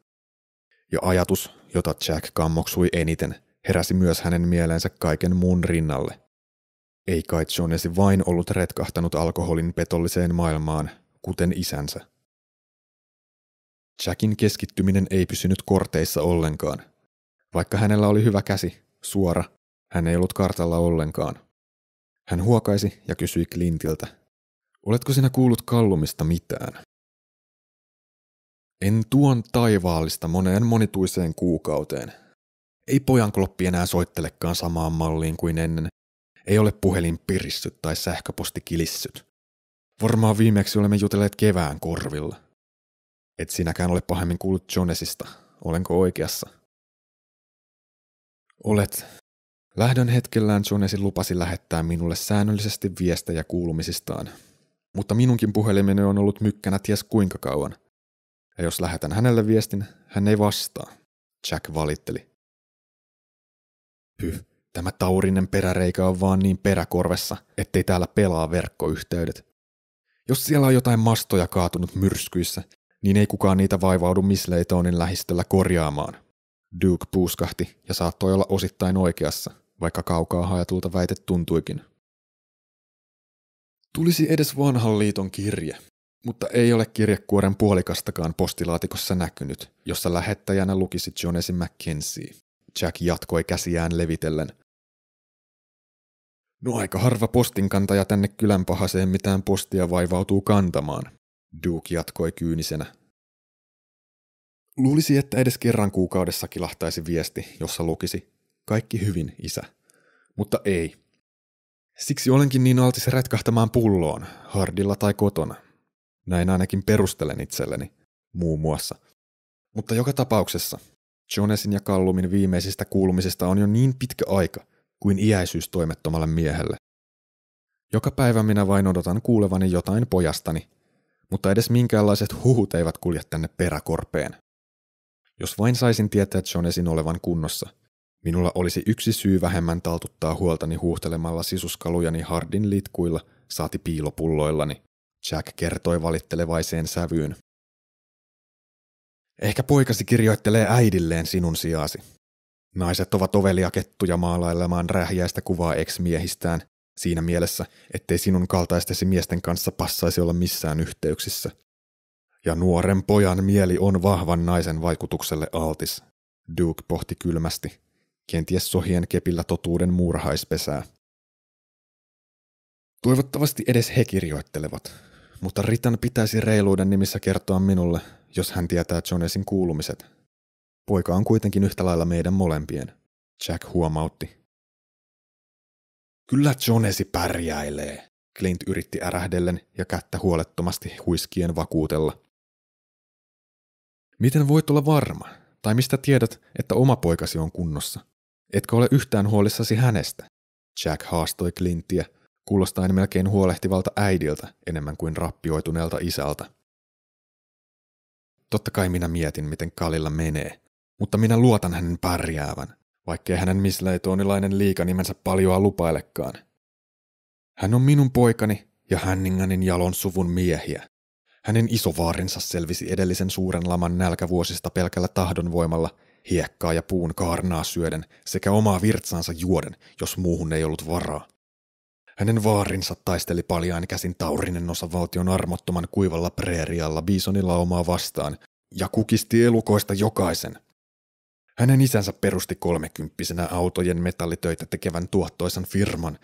[SPEAKER 2] Ja ajatus, jota Jack kammoksui eniten, heräsi myös hänen mieleensä kaiken muun rinnalle. Ei kai Jonesi vain ollut retkahtanut alkoholin petolliseen maailmaan, kuten isänsä. Jackin keskittyminen ei pysynyt korteissa ollenkaan. Vaikka hänellä oli hyvä käsi, suora, hän ei ollut kartalla ollenkaan. Hän huokaisi ja kysyi Clintiltä. Oletko sinä kuullut kallumista mitään? En tuon taivaallista moneen monituiseen kuukauteen. Ei pojan kloppi enää soittelekaan samaan malliin kuin ennen. Ei ole puhelin pirissyt tai sähköposti kilissyt. Varmaan viimeksi olemme jutelleet kevään korvilla. Et sinäkään ole pahemmin kuullut Jonesista, olenko oikeassa? Olet. Lähdön hetkellään Jonesi lupasi lähettää minulle säännöllisesti viestejä kuulumisistaan. Mutta minunkin puhelimeni on ollut mykkänä ties kuinka kauan. Ja jos lähetän hänelle viestin, hän ei vastaa. Jack valitteli. Pyh, tämä taurinen peräreikä on vaan niin peräkorvessa, ettei täällä pelaa verkkoyhteydet. Jos siellä on jotain mastoja kaatunut myrskyissä, niin ei kukaan niitä vaivaudu Miss Laytonin lähistöllä korjaamaan. Duke puuskahti ja saattoi olla osittain oikeassa, vaikka kaukaa hajatulta väite tuntuikin. Tulisi edes vanhan liiton kirje, mutta ei ole kirjekuoren puolikastakaan postilaatikossa näkynyt, jossa lähettäjänä lukisi Jonesi McKenzie. Jack jatkoi käsiään levitellen. No aika harva postinkantaja tänne kylän pahaseen mitään postia vaivautuu kantamaan, Duke jatkoi kyynisenä. Luulisi, että edes kerran kuukaudessa kilahtaisi viesti, jossa lukisi, kaikki hyvin, isä. Mutta ei. Siksi olenkin niin altis rätkähtämään pulloon, hardilla tai kotona. Näin ainakin perustelen itselleni, muun muassa. Mutta joka tapauksessa, Jonesin ja Kallumin viimeisistä kuulumisista on jo niin pitkä aika kuin iäisyys toimettomalle miehelle. Joka päivä minä vain odotan kuulevani jotain pojastani – mutta edes minkäänlaiset huhut eivät kulje tänne peräkorpeen. Jos vain saisin tietää Jonesin olevan kunnossa, minulla olisi yksi syy vähemmän taltuttaa huoltani huuhtelemalla sisuskalujani niin hardin litkuilla saati piilopulloillani, Jack kertoi valittelevaiseen sävyyn. Ehkä poikasi kirjoittelee äidilleen sinun sijaasi. Naiset ovat ovelia kettuja maalailemaan rähjäistä kuvaa ex-miehistään, siinä mielessä, ettei sinun kaltaistesi miesten kanssa passaisi olla missään yhteyksissä. Ja nuoren pojan mieli on vahvan naisen vaikutukselle altis, Duke pohti kylmästi, kenties sohien kepillä totuuden muurahaispesää. Toivottavasti edes he kirjoittelevat, mutta Ritan pitäisi reiluuden nimissä kertoa minulle, jos hän tietää Jonesin kuulumiset. Poika on kuitenkin yhtä lailla meidän molempien, Jack huomautti. Kyllä Jonesi pärjäilee, Clint yritti ärähdellen ja kättä huolettomasti huiskien vakuutella. Miten voit olla varma, tai mistä tiedät, että oma poikasi on kunnossa? Etkö ole yhtään huolissasi hänestä? Jack haastoi Clintia, kuulostaen melkein huolehtivalta äidiltä enemmän kuin rappioituneelta isältä. Totta kai minä mietin, miten Kalilla menee, mutta minä luotan hänen pärjäävän vaikkei hänen misleitoonilainen nimensä paljoa lupailekaan. Hän on minun poikani ja Hänninganin jalon suvun miehiä. Hänen isovaarinsa selvisi edellisen suuren laman nälkävuosista pelkällä tahdonvoimalla, hiekkaa ja puun kaarnaa syöden sekä omaa virtsaansa juoden, jos muuhun ei ollut varaa. Hänen vaarinsa taisteli paljaan käsin taurinen osa valtion armottoman kuivalla preerialla omaa vastaan ja kukisti elukoista jokaisen, hänen isänsä perusti kolmekymppisenä autojen metallitöitä tekevän tuottoisan firman,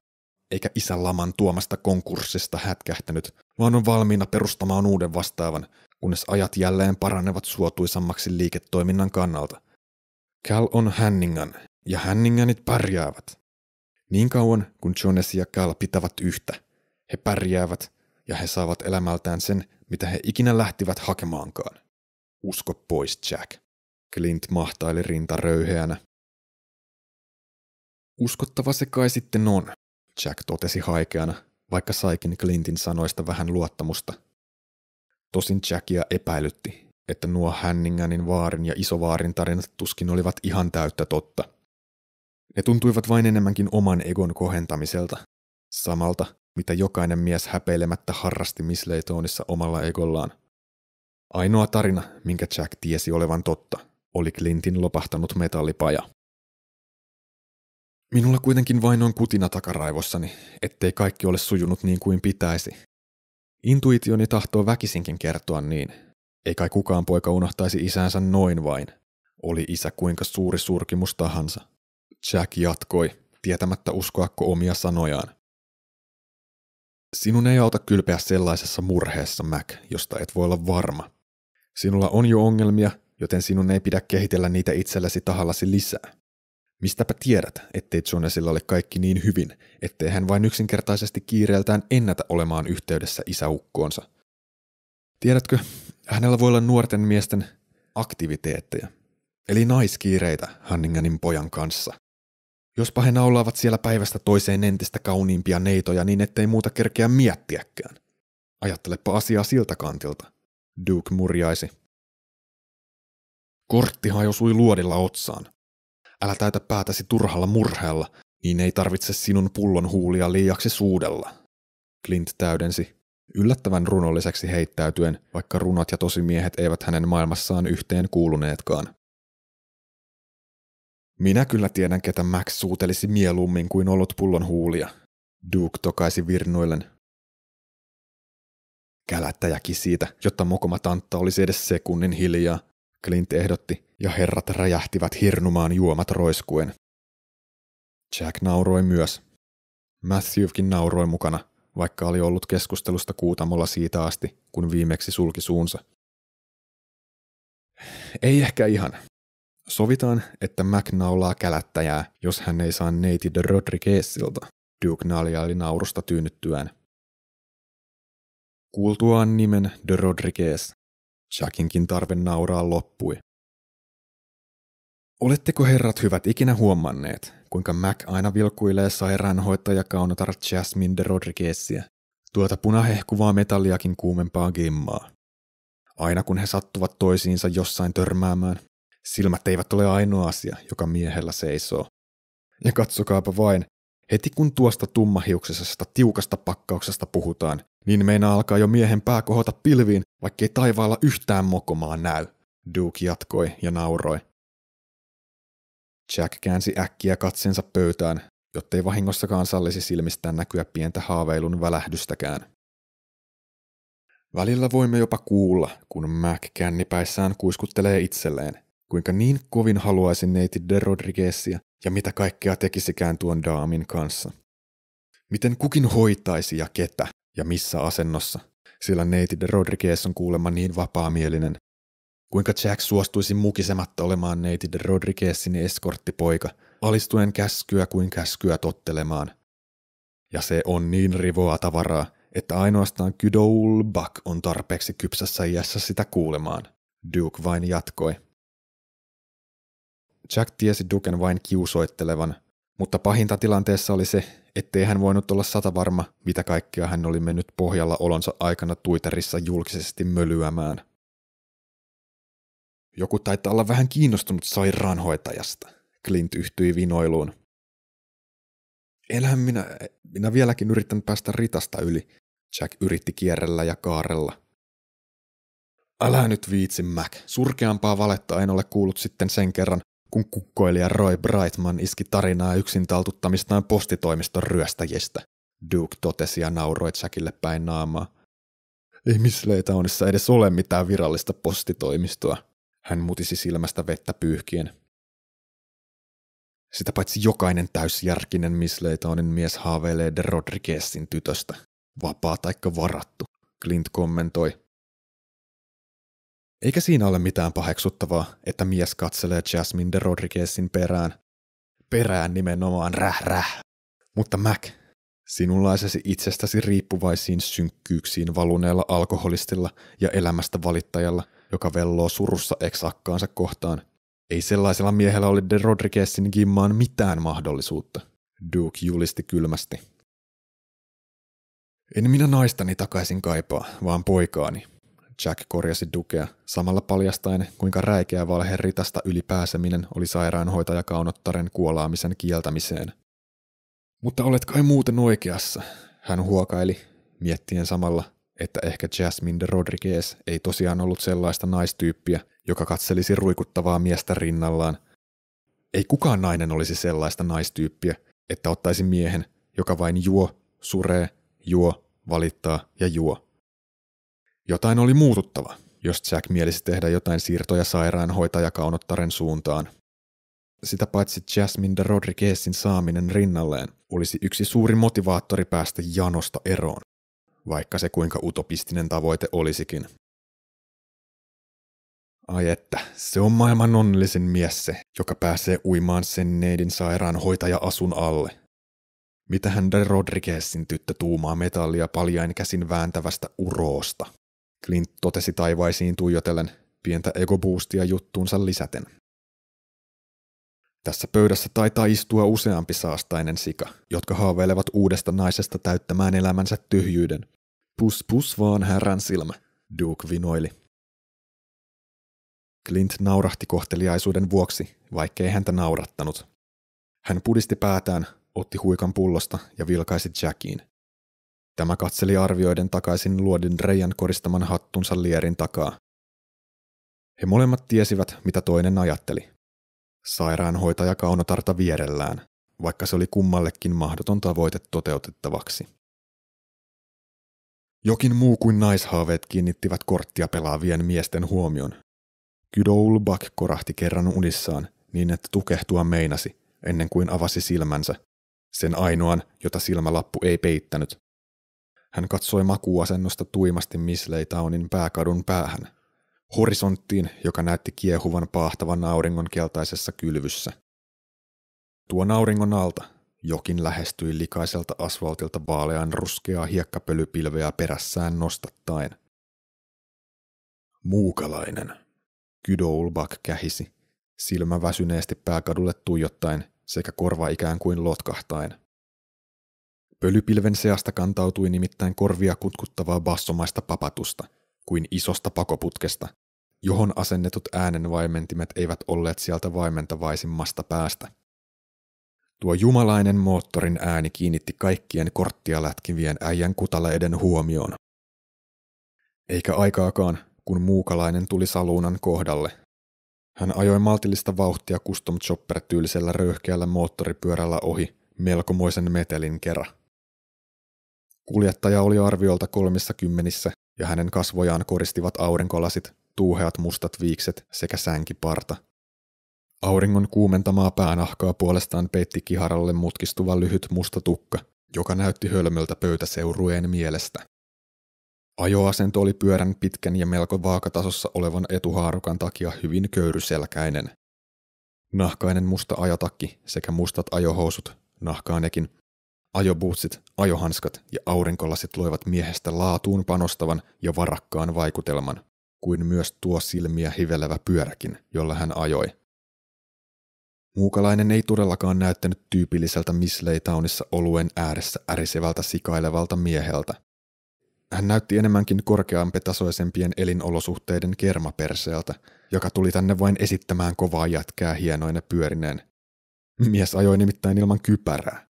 [SPEAKER 2] eikä isä laman tuomasta konkurssista hätkähtänyt, vaan on valmiina perustamaan uuden vastaavan, kunnes ajat jälleen paranevat suotuisammaksi liiketoiminnan kannalta. Cal on Hänningan, ja Hänninganit pärjäävät. Niin kauan kun Jones ja Cal pitävät yhtä, he pärjäävät ja he saavat elämältään sen, mitä he ikinä lähtivät hakemaankaan. Usko pois, Jack. Clint mahtaili rinta röyheänä. Uskottava se kai sitten on, Jack totesi haikeana, vaikka saikin Clintin sanoista vähän luottamusta. Tosin Jackia epäilytti, että nuo Hänninganin vaarin ja isovaarin tarinat tuskin olivat ihan täyttä totta. Ne tuntuivat vain enemmänkin oman egon kohentamiselta, samalta mitä jokainen mies häpeilemättä harrasti Miss omalla egollaan. Ainoa tarina, minkä Jack tiesi olevan totta, oli Clintin lopahtanut metallipaja. Minulla kuitenkin vain on kutina takaraivossani, ettei kaikki ole sujunut niin kuin pitäisi. Intuitioni tahtoo väkisinkin kertoa niin. Ei kai kukaan poika unohtaisi isänsä noin vain. Oli isä kuinka suuri surkimus tahansa. Jack jatkoi, tietämättä uskoakko omia sanojaan. Sinun ei auta kylpeä sellaisessa murheessa, Mac, josta et voi olla varma. Sinulla on jo ongelmia joten sinun ei pidä kehitellä niitä itselläsi tahallasi lisää. Mistäpä tiedät, ettei Jonesilla ole kaikki niin hyvin, ettei hän vain yksinkertaisesti kiireeltään ennätä olemaan yhteydessä isäukkoonsa. Tiedätkö, hänellä voi olla nuorten miesten aktiviteetteja, eli naiskiireitä Hanninganin pojan kanssa. Jospa he naulaavat siellä päivästä toiseen entistä kauniimpia neitoja niin, ettei muuta kerkeä miettiäkään. Ajattelepa asiaa siltä kantilta, Duke murjaisi Kortti hajosui luodilla otsaan. Älä täytä päätäsi turhalla murheella, niin ei tarvitse sinun pullon huulia liiaksi suudella. Clint täydensi, yllättävän runolliseksi heittäytyen, vaikka runot ja tosimiehet eivät hänen maailmassaan yhteen kuuluneetkaan. Minä kyllä tiedän, ketä Max suutelisi mieluummin kuin ollut pullon huulia, Duke tokaisi virnoillen. Kälättäjäkin siitä, jotta mokoma tantta olisi edes sekunnin hiljaa, Clint ehdotti, ja herrat räjähtivät hirnumaan juomat roiskuen. Jack nauroi myös. Matthewkin nauroi mukana, vaikka oli ollut keskustelusta kuutamolla siitä asti, kun viimeksi sulki suunsa. Ei ehkä ihan. Sovitaan, että Mac naulaa kälättäjää, jos hän ei saa neiti de Rodriguezilta, Duke naljaili naurusta tyynnyttyään. Kuultuaan nimen de Rodriguez, Jackinkin tarve nauraa loppui. Oletteko herrat hyvät ikinä huomanneet, kuinka Mac aina vilkuilee kaunotar Jasmine de Rodriguezia, tuota punahehkuvaa metalliakin kuumempaa gimmaa? Aina kun he sattuvat toisiinsa jossain törmäämään, silmät eivät ole ainoa asia, joka miehellä seisoo. Ja katsokaapa vain, heti kun tuosta tummahiuksisesta tiukasta pakkauksesta puhutaan, niin meinaa alkaa jo miehen pää kohota pilviin, vaikkei taivaalla yhtään mokomaa näy. Duke jatkoi ja nauroi. Jack käänsi äkkiä katsensa pöytään, jottei vahingossakaan sallisi silmistään näkyä pientä haaveilun välähdystäkään. Välillä voimme jopa kuulla, kun Mac kännipäissään kuiskuttelee itselleen, kuinka niin kovin haluaisin neiti de Rodriguezia ja mitä kaikkea tekisikään tuon daamin kanssa. Miten kukin hoitaisi ja ketä, ja missä asennossa, sillä neiti de Rodriguez on kuulemma niin vapaamielinen. Kuinka Jack suostuisi mukisematta olemaan neiti de Rodriguezin eskorttipoika, alistuen käskyä kuin käskyä tottelemaan. Ja se on niin rivoa tavaraa, että ainoastaan Kydoul Buck on tarpeeksi kypsässä iässä sitä kuulemaan. Duke vain jatkoi. Jack tiesi Duken vain kiusoittelevan, mutta pahinta tilanteessa oli se, ettei hän voinut olla satavarma, mitä kaikkea hän oli mennyt pohjalla olonsa aikana Twitterissä julkisesti mölyämään. Joku taitaa olla vähän kiinnostunut sairaanhoitajasta, Clint yhtyi vinoiluun. Enhän minä, minä vieläkin yritän päästä ritasta yli, Jack yritti kierrellä ja kaarella. Älä nyt viitsi, Mac. Surkeampaa valetta en ole kuullut sitten sen kerran, kun kukkoilija Roy Brightman iski tarinaa yksin taltuttamistaan postitoimiston ryöstäjistä. Duke totesi ja nauroi Jackille päin naamaa. Ei Miss Laytownissa edes ole mitään virallista postitoimistoa. Hän mutisi silmästä vettä pyyhkien. Sitä paitsi jokainen täysjärkinen Miss Laytownin mies haaveilee de Rodriguezin tytöstä. Vapaa taikka varattu, Clint kommentoi. Eikä siinä ole mitään paheksuttavaa, että mies katselee Jasmine de Rodriguezin perään. Perään nimenomaan räh räh. Mutta Mac, sinunlaisesi itsestäsi riippuvaisiin synkkyyksiin valuneella alkoholistilla ja elämästä valittajalla, joka velloo surussa eksakkaansa kohtaan, ei sellaisella miehellä ole de Rodriguezin gimmaan mitään mahdollisuutta, Duke julisti kylmästi. En minä naistani takaisin kaipaa, vaan poikaani, Jack korjasi Dukea, samalla paljastaen, kuinka räikeä valhe ritasta ylipääseminen oli sairaanhoitajakaunottaren kuolaamisen kieltämiseen. Mutta olet kai muuten oikeassa, hän huokaili, miettien samalla, että ehkä Jasmine de Rodriguez ei tosiaan ollut sellaista naistyyppiä, joka katselisi ruikuttavaa miestä rinnallaan. Ei kukaan nainen olisi sellaista naistyyppiä, että ottaisi miehen, joka vain juo, suree, juo, valittaa ja juo. Jotain oli muututtava, jos Jack mielisi tehdä jotain siirtoja sairaanhoitajakaunottaren suuntaan. Sitä paitsi Jasmine de Rodriguezin saaminen rinnalleen olisi yksi suuri motivaattori päästä janosta eroon, vaikka se kuinka utopistinen tavoite olisikin. Ai että, se on maailman onnellisin mies se, joka pääsee uimaan sen neidin sairaanhoitaja asun alle. Mitähän de Rodriguezin tyttö tuumaa metallia paljain käsin vääntävästä uroosta? Clint totesi taivaisiin tuijotellen pientä egoboostia juttuunsa lisäten. Tässä pöydässä taitaa istua useampi saastainen sika, jotka haaveilevat uudesta naisesta täyttämään elämänsä tyhjyyden. Pus pus vaan härän silmä, Duke vinoili. Clint naurahti kohteliaisuuden vuoksi, vaikkei häntä naurattanut. Hän pudisti päätään, otti huikan pullosta ja vilkaisi Jackiin. Tämä katseli arvioiden takaisin luodin reijän koristaman hattunsa lierin takaa. He molemmat tiesivät, mitä toinen ajatteli. Sairaanhoitaja kaunotarta vierellään, vaikka se oli kummallekin mahdoton tavoite toteutettavaksi. Jokin muu kuin naishaaveet kiinnittivät korttia pelaavien miesten huomion. Kydo Ulbak korahti kerran unissaan niin, että tukehtua meinasi, ennen kuin avasi silmänsä, sen ainoan, jota silmälappu ei peittänyt, hän katsoi makuasennosta tuimasti Miss Townin pääkadun päähän, horisonttiin, joka näytti kiehuvan paahtavan auringon keltaisessa kylvyssä. Tuo auringon alta jokin lähestyi likaiselta asfaltilta vaalean ruskeaa hiekkapölypilveä perässään nostattaen. Muukalainen, Ulbak kähisi, silmä väsyneesti pääkadulle tuijottaen sekä korva ikään kuin lotkahtain. Pölypilven seasta kantautui nimittäin korvia kutkuttavaa bassomaista papatusta, kuin isosta pakoputkesta, johon asennetut äänenvaimentimet eivät olleet sieltä vaimentavaisimmasta päästä. Tuo jumalainen moottorin ääni kiinnitti kaikkien korttia lätkivien äijän kutaleiden huomioon. Eikä aikaakaan, kun muukalainen tuli saluunan kohdalle. Hän ajoi maltillista vauhtia Custom Chopper-tyylisellä röyhkeällä moottoripyörällä ohi, melkomoisen metelin kerran. Kuljettaja oli arviolta kolmissa kymmenissä ja hänen kasvojaan koristivat aurinkolasit, tuuheat mustat viikset sekä sänkiparta. Auringon kuumentamaa päänahkaa puolestaan peitti kiharalle mutkistuva lyhyt musta tukka, joka näytti hölmöltä pöytäseurueen mielestä. Ajoasento oli pyörän pitkän ja melko vaakatasossa olevan etuhaarukan takia hyvin köyryselkäinen. Nahkainen musta ajatakki sekä mustat ajohousut, nahkaanekin, nekin, Ajobuutsit, ajohanskat ja aurinkolasit loivat miehestä laatuun panostavan ja varakkaan vaikutelman, kuin myös tuo silmiä hivelevä pyöräkin, jolla hän ajoi. Muukalainen ei todellakaan näyttänyt tyypilliseltä misleitaunissa oluen ääressä ärisevältä sikailevalta mieheltä. Hän näytti enemmänkin korkeampitasoisempien elinolosuhteiden kermaperseeltä, joka tuli tänne vain esittämään kovaa jätkää hienoinen pyörineen. Mies ajoi nimittäin ilman kypärää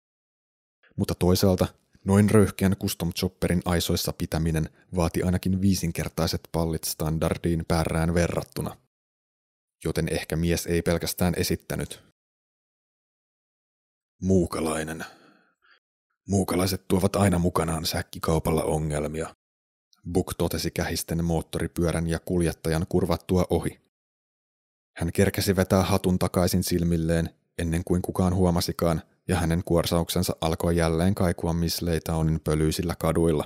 [SPEAKER 2] mutta toisaalta noin röyhkeän custom chopperin aisoissa pitäminen vaati ainakin viisinkertaiset pallit standardiin päärään verrattuna. Joten ehkä mies ei pelkästään esittänyt.
[SPEAKER 1] Muukalainen. Muukalaiset tuovat
[SPEAKER 2] aina mukanaan säkkikaupalla ongelmia. Buk totesi kähisten moottoripyörän ja kuljettajan kurvattua ohi. Hän kerkesi vetää hatun takaisin silmilleen ennen kuin kukaan huomasikaan, ja hänen kuorsauksensa alkoi jälleen kaikua Miss Leitaunin pölyisillä kaduilla.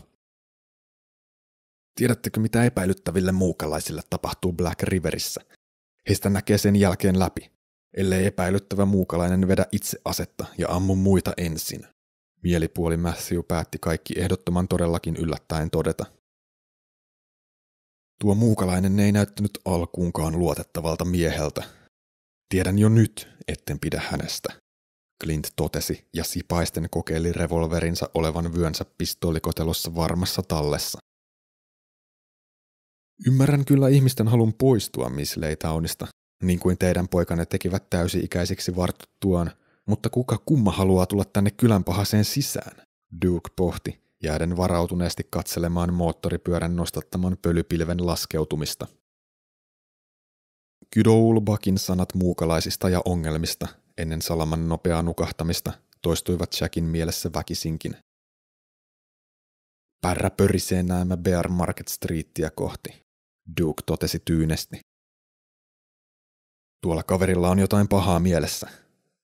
[SPEAKER 2] Tiedättekö, mitä epäilyttäville muukalaisille tapahtuu Black Riverissä? Heistä näkee sen jälkeen läpi, ellei epäilyttävä muukalainen vedä itse asetta ja ammu muita ensin. Mielipuoli Matthew päätti kaikki ehdottoman todellakin yllättäen todeta. Tuo muukalainen ei näyttänyt alkuunkaan luotettavalta mieheltä. Tiedän jo nyt, etten pidä hänestä. Clint totesi ja sipaisten kokeili revolverinsa olevan vyönsä pistolikotelossa varmassa tallessa. Ymmärrän kyllä ihmisten halun poistua Miss Leitaunista, niin kuin teidän poikanne tekivät täysi-ikäisiksi vartuttuaan, mutta kuka kumma haluaa tulla tänne kylän pahaseen sisään? Duke pohti, jääden varautuneesti katselemaan moottoripyörän nostattaman pölypilven laskeutumista. Kydoulbakin sanat muukalaisista ja ongelmista ennen salaman nopeaa nukahtamista toistuivat Jackin mielessä väkisinkin. Pärrä pörisee näemä Bear Market Streetia kohti,
[SPEAKER 1] Duke totesi tyynesti. Tuolla kaverilla on jotain pahaa mielessä.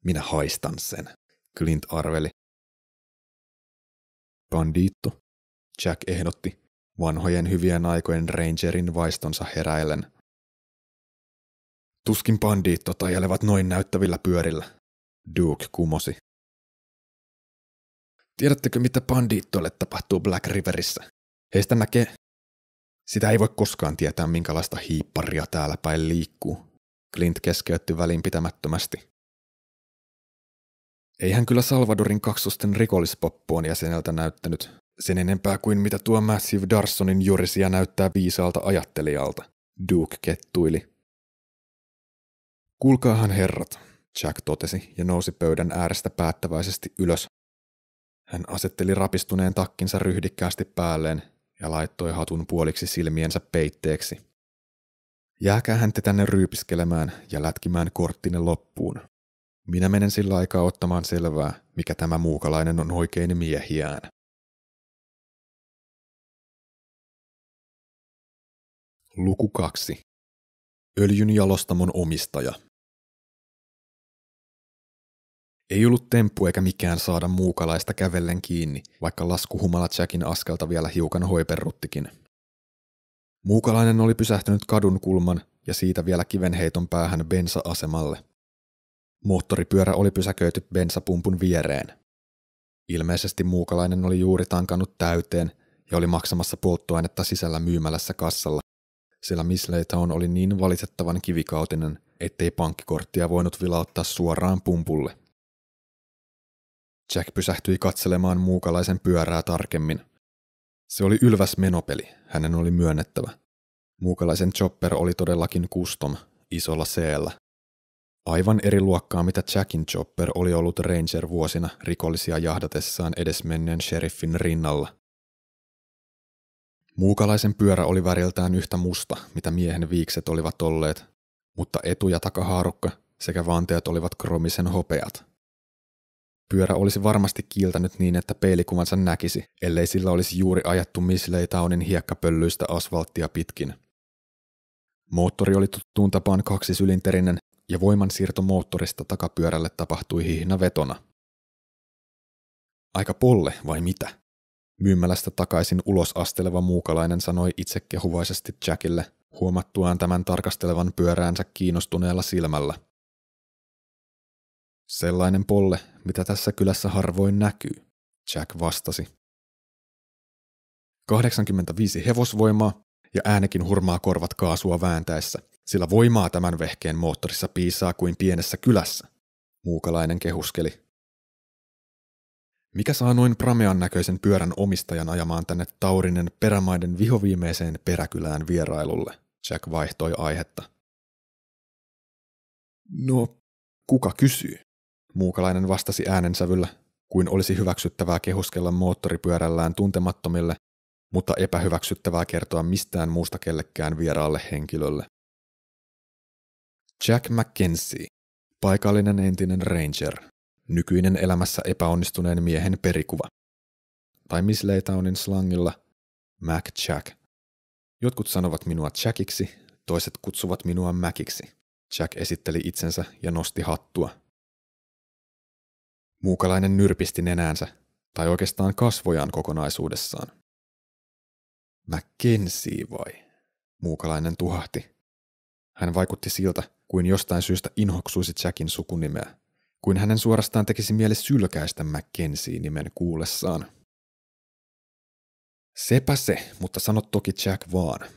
[SPEAKER 2] Minä haistan sen, Clint arveli. Banditto, Jack ehdotti, vanhojen hyvien aikojen Rangerin vaistonsa heräillen. Tuskin tai ajelevat noin näyttävillä
[SPEAKER 1] pyörillä, Duke kumosi. Tiedättekö, mitä bandiittoille
[SPEAKER 2] tapahtuu Black Riverissä? Heistä näkee... Sitä ei voi koskaan tietää, minkälaista hiipparia täällä päin liikkuu. Clint keskeytti välinpitämättömästi. Eihän kyllä Salvadorin kaksosten rikollispoppu jäseneltä näyttänyt sen enempää kuin mitä tuo Massive Darsonin jurisia näyttää viisaalta ajattelijalta, Duke kettuili. Kuulkaahan herrat, Jack totesi ja nousi pöydän äärestä päättäväisesti ylös. Hän asetteli rapistuneen takkinsa ryhdikkäästi päälleen ja laittoi hatun puoliksi silmiensä peitteeksi. hän te tänne ryypiskelemään ja lätkimään korttine loppuun. Minä menen sillä aikaa ottamaan selvää, mikä tämä muukalainen on oikein miehiään.
[SPEAKER 1] Luku 2. Öljyn jalostamon omistaja.
[SPEAKER 2] Ei ollut temppu eikä mikään saada muukalaista kävellen kiinni, vaikka lasku humala Jackin askelta vielä hiukan hoiperruttikin. Muukalainen oli pysähtynyt kadun kulman ja siitä vielä kivenheiton päähän bensa-asemalle. Moottoripyörä oli pysäköity bensapumpun viereen. Ilmeisesti muukalainen oli juuri tankannut täyteen ja oli maksamassa polttoainetta sisällä myymälässä kassalla, sillä Miss on oli niin valitettavan kivikautinen, ettei pankkikorttia voinut vilauttaa suoraan pumpulle. Jack pysähtyi katselemaan muukalaisen pyörää tarkemmin. Se oli ylväs menopeli, hänen oli myönnettävä. Muukalaisen chopper oli todellakin custom, isolla seellä. Aivan eri luokkaa mitä Jackin chopper oli ollut Ranger-vuosina rikollisia jahdatessaan edesmenneen sheriffin rinnalla. Muukalaisen pyörä oli väriltään yhtä musta, mitä miehen viikset olivat olleet, mutta etu- ja takahaarukka sekä vanteet olivat kromisen hopeat – Pyörä olisi varmasti kiiltänyt niin, että peilikuvansa näkisi, ellei sillä olisi juuri ajattu Misley Townin hiekkapöllyistä asfalttia pitkin. Moottori oli tuttuun tapaan kaksisylinterinen ja voimansiirto moottorista takapyörälle tapahtui hihnavetona. Aika polle vai mitä? Myymälästä takaisin ulos asteleva muukalainen sanoi itsekehuvaisesti Jackille, huomattuaan tämän tarkastelevan pyöräänsä kiinnostuneella silmällä – Sellainen polle, mitä tässä kylässä harvoin näkyy, Jack vastasi. 85 hevosvoimaa ja äänekin hurmaa korvat kaasua vääntäessä, sillä voimaa tämän vehkeen moottorissa piisaa kuin pienessä kylässä, muukalainen kehuskeli. Mikä saa noin pramean näköisen pyörän omistajan ajamaan tänne Taurinen perämaiden vihoviimeiseen peräkylään vierailulle? Jack vaihtoi aihetta. No, kuka kysyy? Muukalainen vastasi äänensävyllä, kuin olisi hyväksyttävää kehuskella moottoripyörällään tuntemattomille, mutta epähyväksyttävää kertoa mistään muusta kellekään vieraalle henkilölle. Jack McKenzie, paikallinen entinen ranger, nykyinen elämässä epäonnistuneen miehen perikuva. Tai Miss Laytownin slangilla Mac Jack. Jotkut sanovat minua Jackiksi, toiset kutsuvat minua Mäkiksi. Jack esitteli itsensä ja nosti hattua – Muukalainen nyrpisti nenäänsä, tai oikeastaan kasvojaan kokonaisuudessaan. McKenzie vai? Muukalainen tuhahti. Hän vaikutti siltä, kuin jostain syystä inhoksuisi Jackin sukunimeä, kuin hänen suorastaan tekisi mieli sylkäistä McKenzie-nimen kuullessaan. Sepä se, mutta sano toki Jack vaan.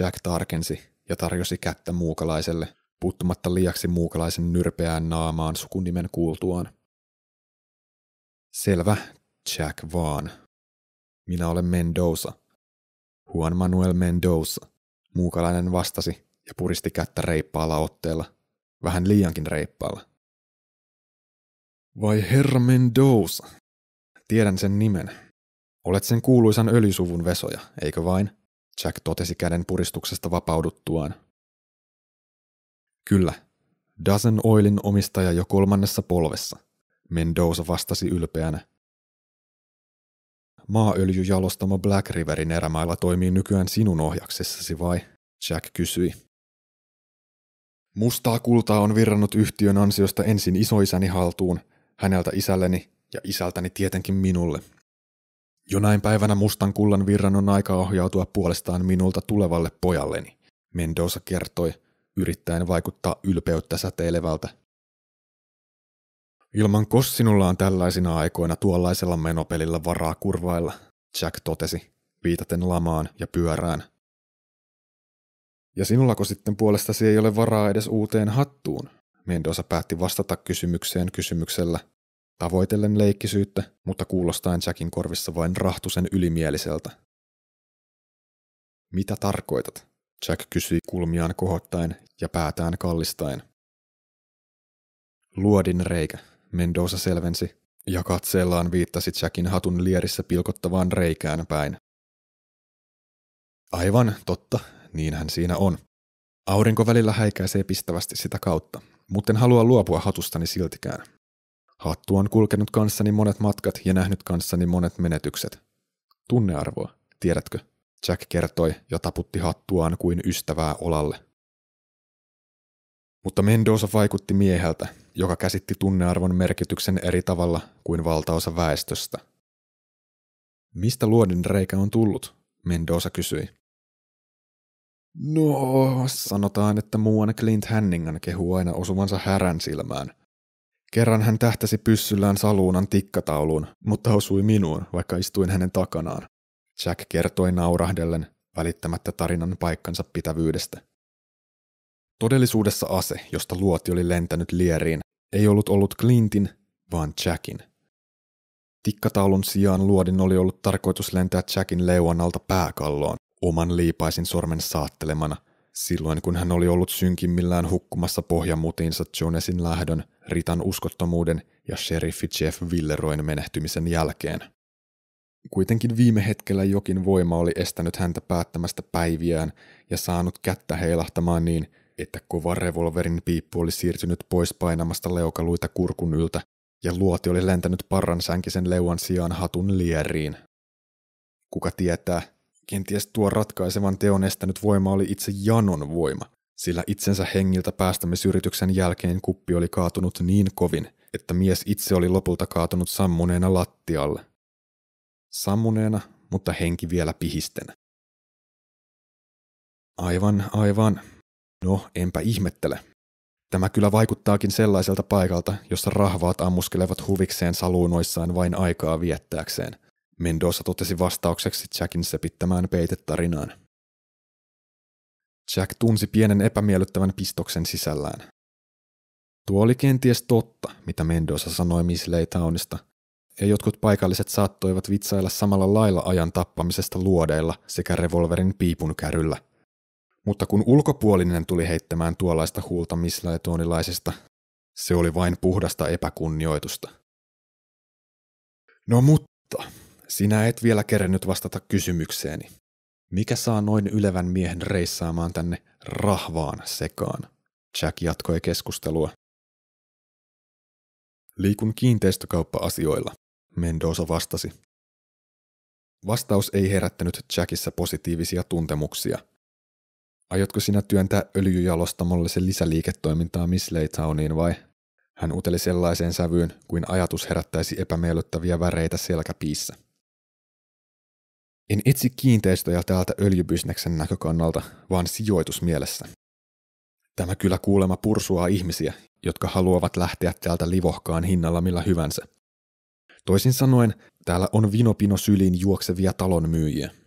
[SPEAKER 2] Jack tarkensi ja tarjosi kättä muukalaiselle, puuttumatta liiaksi muukalaisen nyrpeään naamaan sukunimen kuultuaan. Selvä, Jack vaan. Minä olen Mendoza. Juan Manuel Mendoza. Muukalainen vastasi ja puristi kättä reippaalla otteella. Vähän liiankin reippaalla. Vai herra Mendoza? Tiedän sen nimen. Olet sen kuuluisan öljysuvun vesoja, eikö vain? Jack totesi käden puristuksesta vapauduttuaan. Kyllä. Dozen Oilin omistaja jo kolmannessa polvessa. Mendoza vastasi ylpeänä. Maaöljyjalostamo Black Riverin erämailla toimii nykyään sinun ohjaksessasi vai? Jack kysyi. Mustaa kultaa on virrannut yhtiön ansiosta ensin isoisäni haltuun, häneltä isälleni ja isältäni tietenkin minulle. Jonain päivänä mustan kullan virran on aika ohjautua puolestaan minulta tulevalle pojalleni, niin Mendoza kertoi, yrittäen vaikuttaa ylpeyttä säteilevältä Ilman kos sinulla on tällaisina aikoina tuollaisella menopelillä varaa kurvailla, Jack totesi, viitaten lamaan ja pyörään. Ja sinullako sitten puolestasi ei ole varaa edes uuteen hattuun? Mendoza päätti vastata kysymykseen kysymyksellä, tavoitellen leikkisyyttä, mutta kuulostaen Jackin korvissa vain rahtusen ylimieliseltä. Mitä tarkoitat? Jack kysyi kulmiaan kohottaen ja päätään kallistaen. Luodin reikä, Mendoza selvensi, ja katseellaan viittasi Jackin hatun lierissä pilkottavaan reikään päin. Aivan, totta, niinhän siinä on. Aurinko välillä häikäisee pistävästi sitä kautta, mutta en halua luopua hatustani siltikään. Hattu on kulkenut kanssani monet matkat ja nähnyt kanssani monet menetykset. Tunnearvoa, tiedätkö? Jack kertoi ja taputti hattuaan kuin ystävää olalle. Mutta Mendoza vaikutti mieheltä, joka käsitti tunnearvon merkityksen eri tavalla kuin valtaosa väestöstä. Mistä luodin reikä on tullut? Mendoza kysyi. No, sanotaan, että muuan Clint Hanningan kehu aina osuvansa härän silmään. Kerran hän tähtäsi pyssyllään saluunan tikkatauluun, mutta osui minuun, vaikka istuin hänen takanaan. Jack kertoi naurahdellen, välittämättä tarinan paikkansa pitävyydestä. Todellisuudessa ase, josta luoti oli lentänyt lieriin, ei ollut ollut Clintin, vaan Jackin. Tikkataulun sijaan luodin oli ollut tarkoitus lentää Jackin leuan alta pääkalloon, oman liipaisin sormen saattelemana, silloin kun hän oli ollut synkimmillään hukkumassa pohjamutiinsa Jonesin lähdön, Ritan uskottomuuden ja sheriffi Jeff Villeroin menehtymisen jälkeen. Kuitenkin viime hetkellä jokin voima oli estänyt häntä päättämästä päiviään ja saanut kättä heilahtamaan niin, että kova revolverin piippu oli siirtynyt pois painamasta leukaluita kurkun yltä ja luoti oli lentänyt parran sänkisen leuan sijaan hatun lieriin. Kuka tietää, kenties tuo ratkaisevan teon estänyt voima oli itse Janon voima, sillä itsensä hengiltä päästämisyrityksen jälkeen kuppi oli kaatunut niin kovin, että mies itse oli lopulta kaatunut sammuneena lattialle. Sammuneena, mutta henki vielä pihisten. Aivan, aivan, No, enpä ihmettele. Tämä kyllä vaikuttaakin sellaiselta paikalta, jossa rahvaat ammuskelevat huvikseen saluunoissaan vain aikaa viettääkseen. Mendoza totesi vastaukseksi Jackin sepittämään peitetarinaan. Jack tunsi pienen epämiellyttävän pistoksen sisällään. Tuo oli kenties totta, mitä Mendoza sanoi Miss Laytownista, ja jotkut paikalliset saattoivat vitsailla samalla lailla ajan tappamisesta luodeilla sekä revolverin piipun kärryllä, mutta kun ulkopuolinen tuli heittämään tuollaista huulta mislaetoonilaisesta, se oli vain puhdasta epäkunnioitusta.
[SPEAKER 1] No mutta,
[SPEAKER 2] sinä et vielä kerennyt vastata kysymykseeni. Mikä saa noin ylevän miehen reissaamaan tänne rahvaan sekaan? Jack jatkoi keskustelua. Liikun kiinteistökauppa-asioilla, Mendoza vastasi. Vastaus ei herättänyt Jackissa positiivisia tuntemuksia – Aiotko sinä työntää öljyjalostamolle sen lisäliiketoimintaa Miss Laytowniin vai? Hän uteli sellaiseen sävyyn, kuin ajatus herättäisi epämiellyttäviä väreitä selkäpiissä. En etsi kiinteistöjä täältä öljybisneksen näkökannalta, vaan sijoitusmielessä. Tämä kyllä kuulema pursuaa ihmisiä, jotka haluavat lähteä täältä livohkaan hinnalla millä hyvänsä. Toisin sanoen, täällä on vinopino syliin juoksevia talonmyyjiä –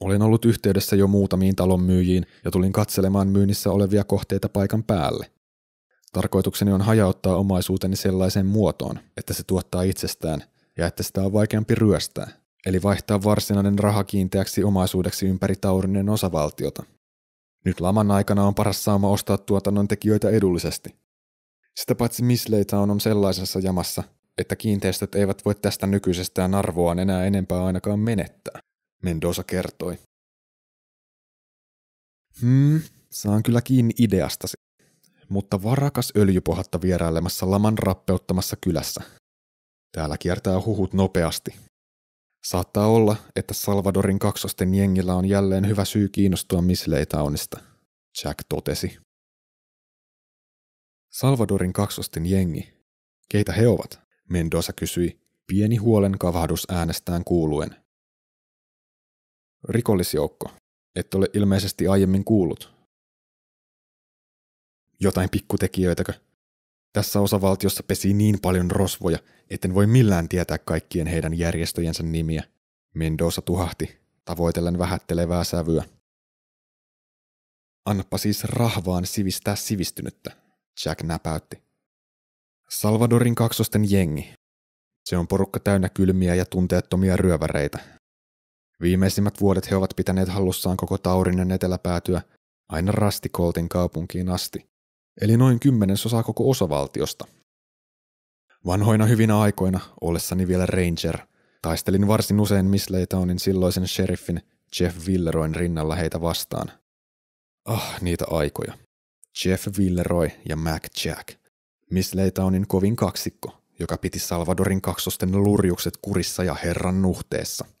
[SPEAKER 2] Olin ollut yhteydessä jo muutamiin talonmyyjiin ja tulin katselemaan myynnissä olevia kohteita paikan päälle. Tarkoitukseni on hajauttaa omaisuuteni sellaiseen muotoon, että se tuottaa itsestään ja että sitä on vaikeampi ryöstää, eli vaihtaa varsinainen raha kiinteäksi omaisuudeksi ympäri Taurinen osavaltiota. Nyt laman aikana on paras saama ostaa tuotannon tekijöitä edullisesti. Sitä paitsi misleitä on, on sellaisessa jamassa, että kiinteistöt eivät voi tästä nykyisestään arvoaan enää enempää ainakaan menettää. Mendoza kertoi. Hmm, saan kyllä kiinni ideastasi. Mutta varakas öljypohatta vierailemassa laman rappeuttamassa kylässä. Täällä kiertää huhut nopeasti. Saattaa olla, että Salvadorin kaksosten jengillä on jälleen hyvä syy kiinnostua misleitä onista. Jack totesi. Salvadorin kaksosten jengi. Keitä he ovat? Mendoza kysyi, pieni huolen kavahdus äänestään kuuluen. Rikollisjoukko. Et ole ilmeisesti aiemmin kuullut. Jotain pikkutekijöitäkö? Tässä osavaltiossa pesi niin paljon rosvoja, etten voi millään tietää kaikkien heidän järjestöjensä nimiä. Mendoza tuhahti, tavoitellen vähättelevää sävyä. Annapa siis rahvaan sivistää sivistynyttä, Jack näpäytti. Salvadorin kaksosten jengi. Se on porukka täynnä kylmiä ja tunteettomia ryöväreitä, Viimeisimmät vuodet he ovat pitäneet hallussaan koko Taurinen eteläpäätyä aina Rastikoltin kaupunkiin asti, eli noin kymmenesosaa koko osavaltiosta. Vanhoina hyvinä aikoina, ollessani vielä Ranger, taistelin varsin usein Miss Laytownin silloisen sheriffin Jeff Villeroin rinnalla heitä vastaan. Ah, niitä aikoja. Jeff Villeroy ja Mac Jack. Miss Laytownin kovin kaksikko, joka piti Salvadorin kaksosten lurjukset kurissa ja herran nuhteessa –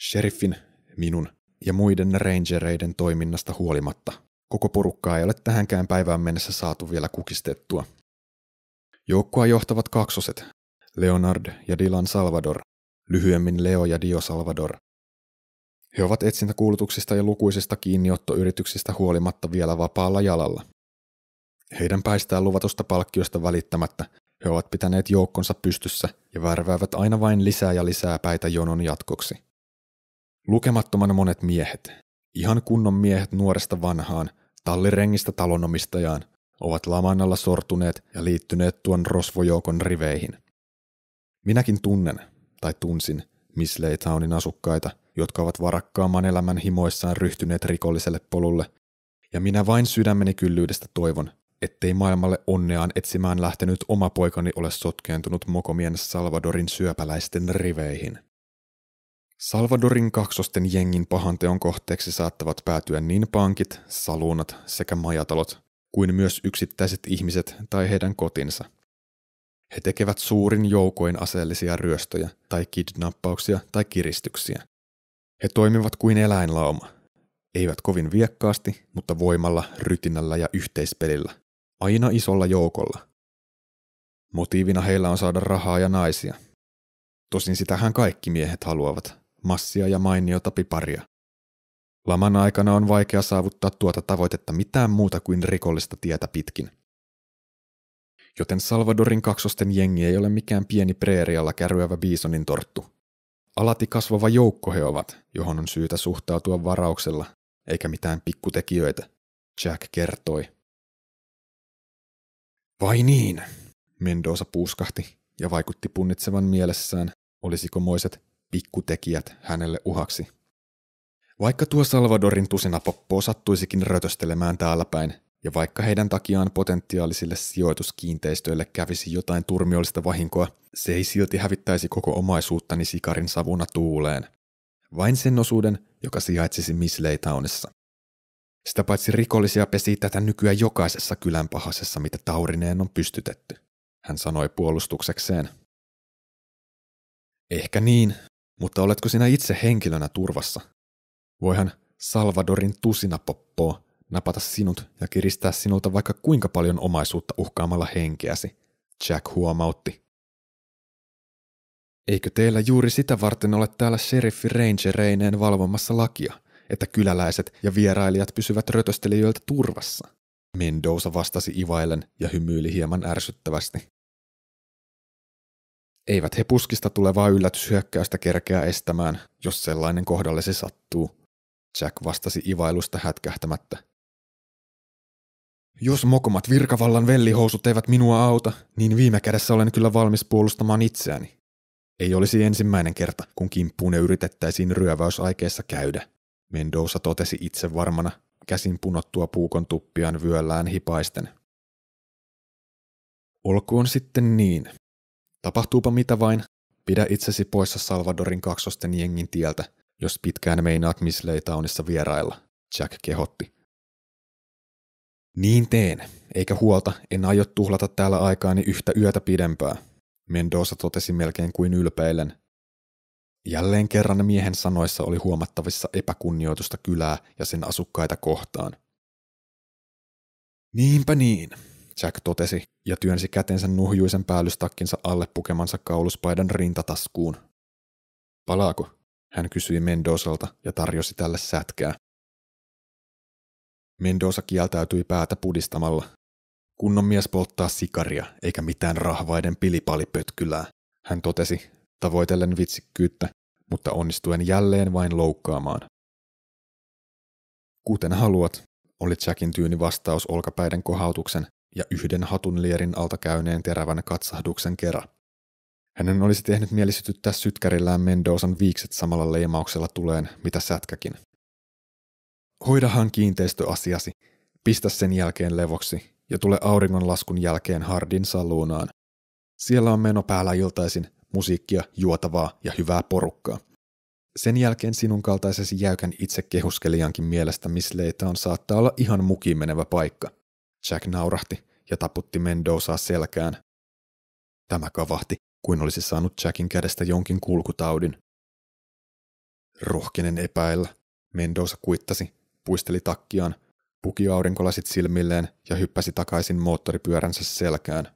[SPEAKER 2] Sheriffin, minun ja muiden rangereiden toiminnasta huolimatta. Koko porukkaa ei ole tähänkään päivään mennessä saatu vielä kukistettua. Joukkoa johtavat kaksoset, Leonard ja Dylan Salvador, lyhyemmin Leo ja Dio Salvador. He ovat etsintäkuulutuksista ja lukuisista kiinniottoyrityksistä huolimatta vielä vapaalla jalalla. Heidän päistään luvatusta palkkiosta välittämättä he ovat pitäneet joukkonsa pystyssä ja värväävät aina vain lisää ja lisää päitä jonon jatkoksi. Lukemattoman monet miehet, ihan kunnon miehet nuoresta vanhaan, tallirengistä talonomistajaan, ovat laman alla sortuneet ja liittyneet tuon rosvojoukon riveihin. Minäkin tunnen, tai tunsin, Miss Laytownin asukkaita, jotka ovat varakkaamman elämän himoissaan ryhtyneet rikolliselle polulle, ja minä vain sydämeni kyllyydestä toivon, ettei maailmalle onneaan etsimään lähtenyt oma poikani ole sotkeentunut mokomien Salvadorin syöpäläisten riveihin. Salvadorin kaksosten jengin pahanteon kohteeksi saattavat päätyä niin pankit, saluunat sekä majatalot, kuin myös yksittäiset ihmiset tai heidän kotinsa. He tekevät suurin joukoin aseellisia ryöstöjä tai kidnappauksia tai kiristyksiä. He toimivat kuin eläinlauma. Eivät kovin viekkaasti, mutta voimalla, rytinällä ja yhteispelillä. Aina isolla joukolla. Motiivina heillä on saada rahaa ja naisia. Tosin sitähän kaikki miehet haluavat, massia ja mainiota piparia. Laman aikana on vaikea saavuttaa tuota tavoitetta mitään muuta kuin rikollista tietä pitkin. Joten Salvadorin kaksosten jengi ei ole mikään pieni preerialla käryävä biisonin torttu. Alati kasvava joukko he ovat, johon on syytä suhtautua varauksella, eikä mitään pikkutekijöitä, Jack kertoi. Vai niin, Mendoza puuskahti ja vaikutti punnitsevan mielessään, olisiko moiset pikkutekijät hänelle uhaksi. Vaikka tuo Salvadorin tusina poppoa sattuisikin rötöstelemään täällä päin, ja vaikka heidän takiaan potentiaalisille sijoituskiinteistöille kävisi jotain turmiollista vahinkoa, se ei silti hävittäisi koko omaisuuttani sikarin savuna tuuleen. Vain sen osuuden, joka sijaitsisi Misleitownissa. Sitä paitsi rikollisia pesi tätä nykyään jokaisessa kylän pahasessa, mitä Taurineen on pystytetty, hän sanoi puolustuksekseen. Ehkä niin, mutta oletko sinä itse henkilönä turvassa? Voihan Salvadorin tusinapoppoa napata sinut ja kiristää sinulta vaikka kuinka paljon omaisuutta uhkaamalla henkeäsi, Jack huomautti. Eikö teillä juuri sitä varten ole täällä sheriffi rangereineen valvomassa lakia, että kyläläiset ja vierailijat pysyvät rötöstelijöiltä turvassa? Mendoza vastasi ivailen ja hymyili hieman ärsyttävästi. Eivät he puskista tulevaa yllätyshyökkäystä kerkeä estämään, jos sellainen kohdalle se sattuu. Jack vastasi ivailusta hätkähtämättä. Jos mokomat virkavallan vellihousut eivät minua auta, niin viime kädessä olen kyllä valmis puolustamaan itseäni. Ei olisi ensimmäinen kerta, kun kimppuun yritettäisiin ryöväysaikeessa käydä. Mendoza totesi itse varmana, käsin punottua puukon tuppiaan vyöllään hipaisten. Olkoon sitten niin, Tapahtuupa mitä vain, pidä itsesi poissa Salvadorin kaksosten jengin tieltä, jos pitkään meinaat Miss Leitaunissa vierailla, Jack kehotti. Niin teen, eikä huolta, en aio tuhlata täällä aikaani yhtä yötä pidempää, Mendoza totesi melkein kuin ylpeillen. Jälleen kerran miehen sanoissa oli huomattavissa epäkunnioitusta kylää ja sen asukkaita kohtaan. Niinpä niin, Jack totesi ja työnsi kätensä nuhjuisen päällystakkinsa alle pukemansa kauluspaidan rintataskuun. Palaako? Hän kysyi Mendosalta ja tarjosi tälle sätkää. Mendoza kieltäytyi päätä pudistamalla. Kunnon mies polttaa sikaria, eikä mitään rahvaiden pilipalipötkylää, hän totesi, tavoitellen vitsikkyyttä, mutta onnistuen jälleen vain loukkaamaan. Kuten haluat, oli Jackin tyyni vastaus olkapäiden kohautuksen ja yhden hatun lierin alta käyneen terävän katsahduksen kerran. Hänen olisi tehnyt mieli sytyttää sytkärillään Mendozan viikset samalla leimauksella tuleen, mitä sätkäkin. Hoidahan kiinteistöasiasi, pistä sen jälkeen levoksi ja tule auringonlaskun jälkeen Hardin saluunaan. Siellä on meno päällä iltaisin, musiikkia, juotavaa ja hyvää porukkaa. Sen jälkeen sinun kaltaisesi jäykän kehuskelijankin mielestä Miss on saattaa olla ihan mukiin menevä paikka – Jack naurahti ja taputti Mendozaa selkään. Tämä kavahti, kuin olisi saanut Jackin kädestä jonkin kulkutaudin. Rohkinen epäillä, Mendoza kuittasi, puisteli takkiaan, puki aurinkolasit silmilleen ja hyppäsi takaisin moottoripyöränsä selkään.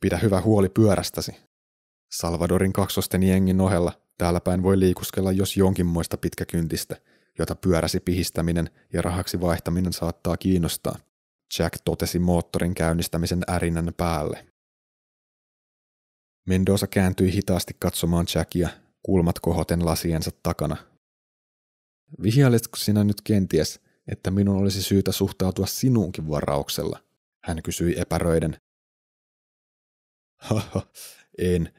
[SPEAKER 2] Pidä hyvä huoli pyörästäsi. Salvadorin kaksosten jengin ohella täällä päin voi liikuskella jos jonkinmoista pitkäkyntistä – jota pyöräsi pihistäminen ja rahaksi vaihtaminen saattaa kiinnostaa, Jack totesi moottorin käynnistämisen ärinän päälle. Mendoza kääntyi hitaasti katsomaan Jackia, kulmat kohoten lasiensa takana. Vihjailetko sinä nyt kenties, että minun olisi syytä suhtautua sinuunkin varauksella? Hän kysyi epäröiden. Haha, en.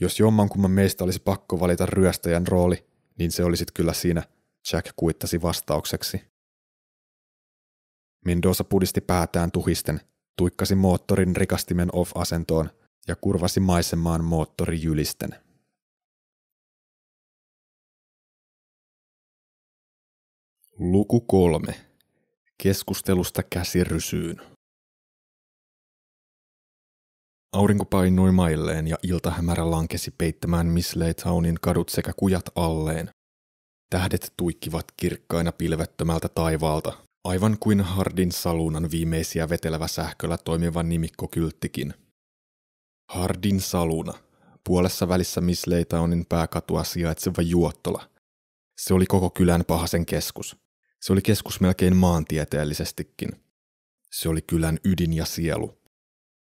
[SPEAKER 2] Jos jommankumman meistä olisi pakko valita ryöstäjän rooli, niin se olisit kyllä siinä – Jack kuittasi vastaukseksi. Mendoza pudisti päätään tuhisten, tuikkasi moottorin rikastimen off-asentoon ja kurvasi maisemaan moottorijylisten. Luku kolme. Keskustelusta käsirysyyn. Aurinko painoi mailleen ja iltahämärä lankesi peittämään Miss Townin kadut sekä kujat alleen. Tähdet tuikkivat kirkkaina pilvettömältä taivaalta, aivan kuin Hardin salunan viimeisiä vetelevä sähköllä toimiva nimikkokylttikin. Hardin saluna, puolessa välissä Miss onin pääkatua sijaitseva juottola. Se oli koko kylän pahasen keskus. Se oli keskus melkein maantieteellisestikin. Se oli kylän ydin ja sielu.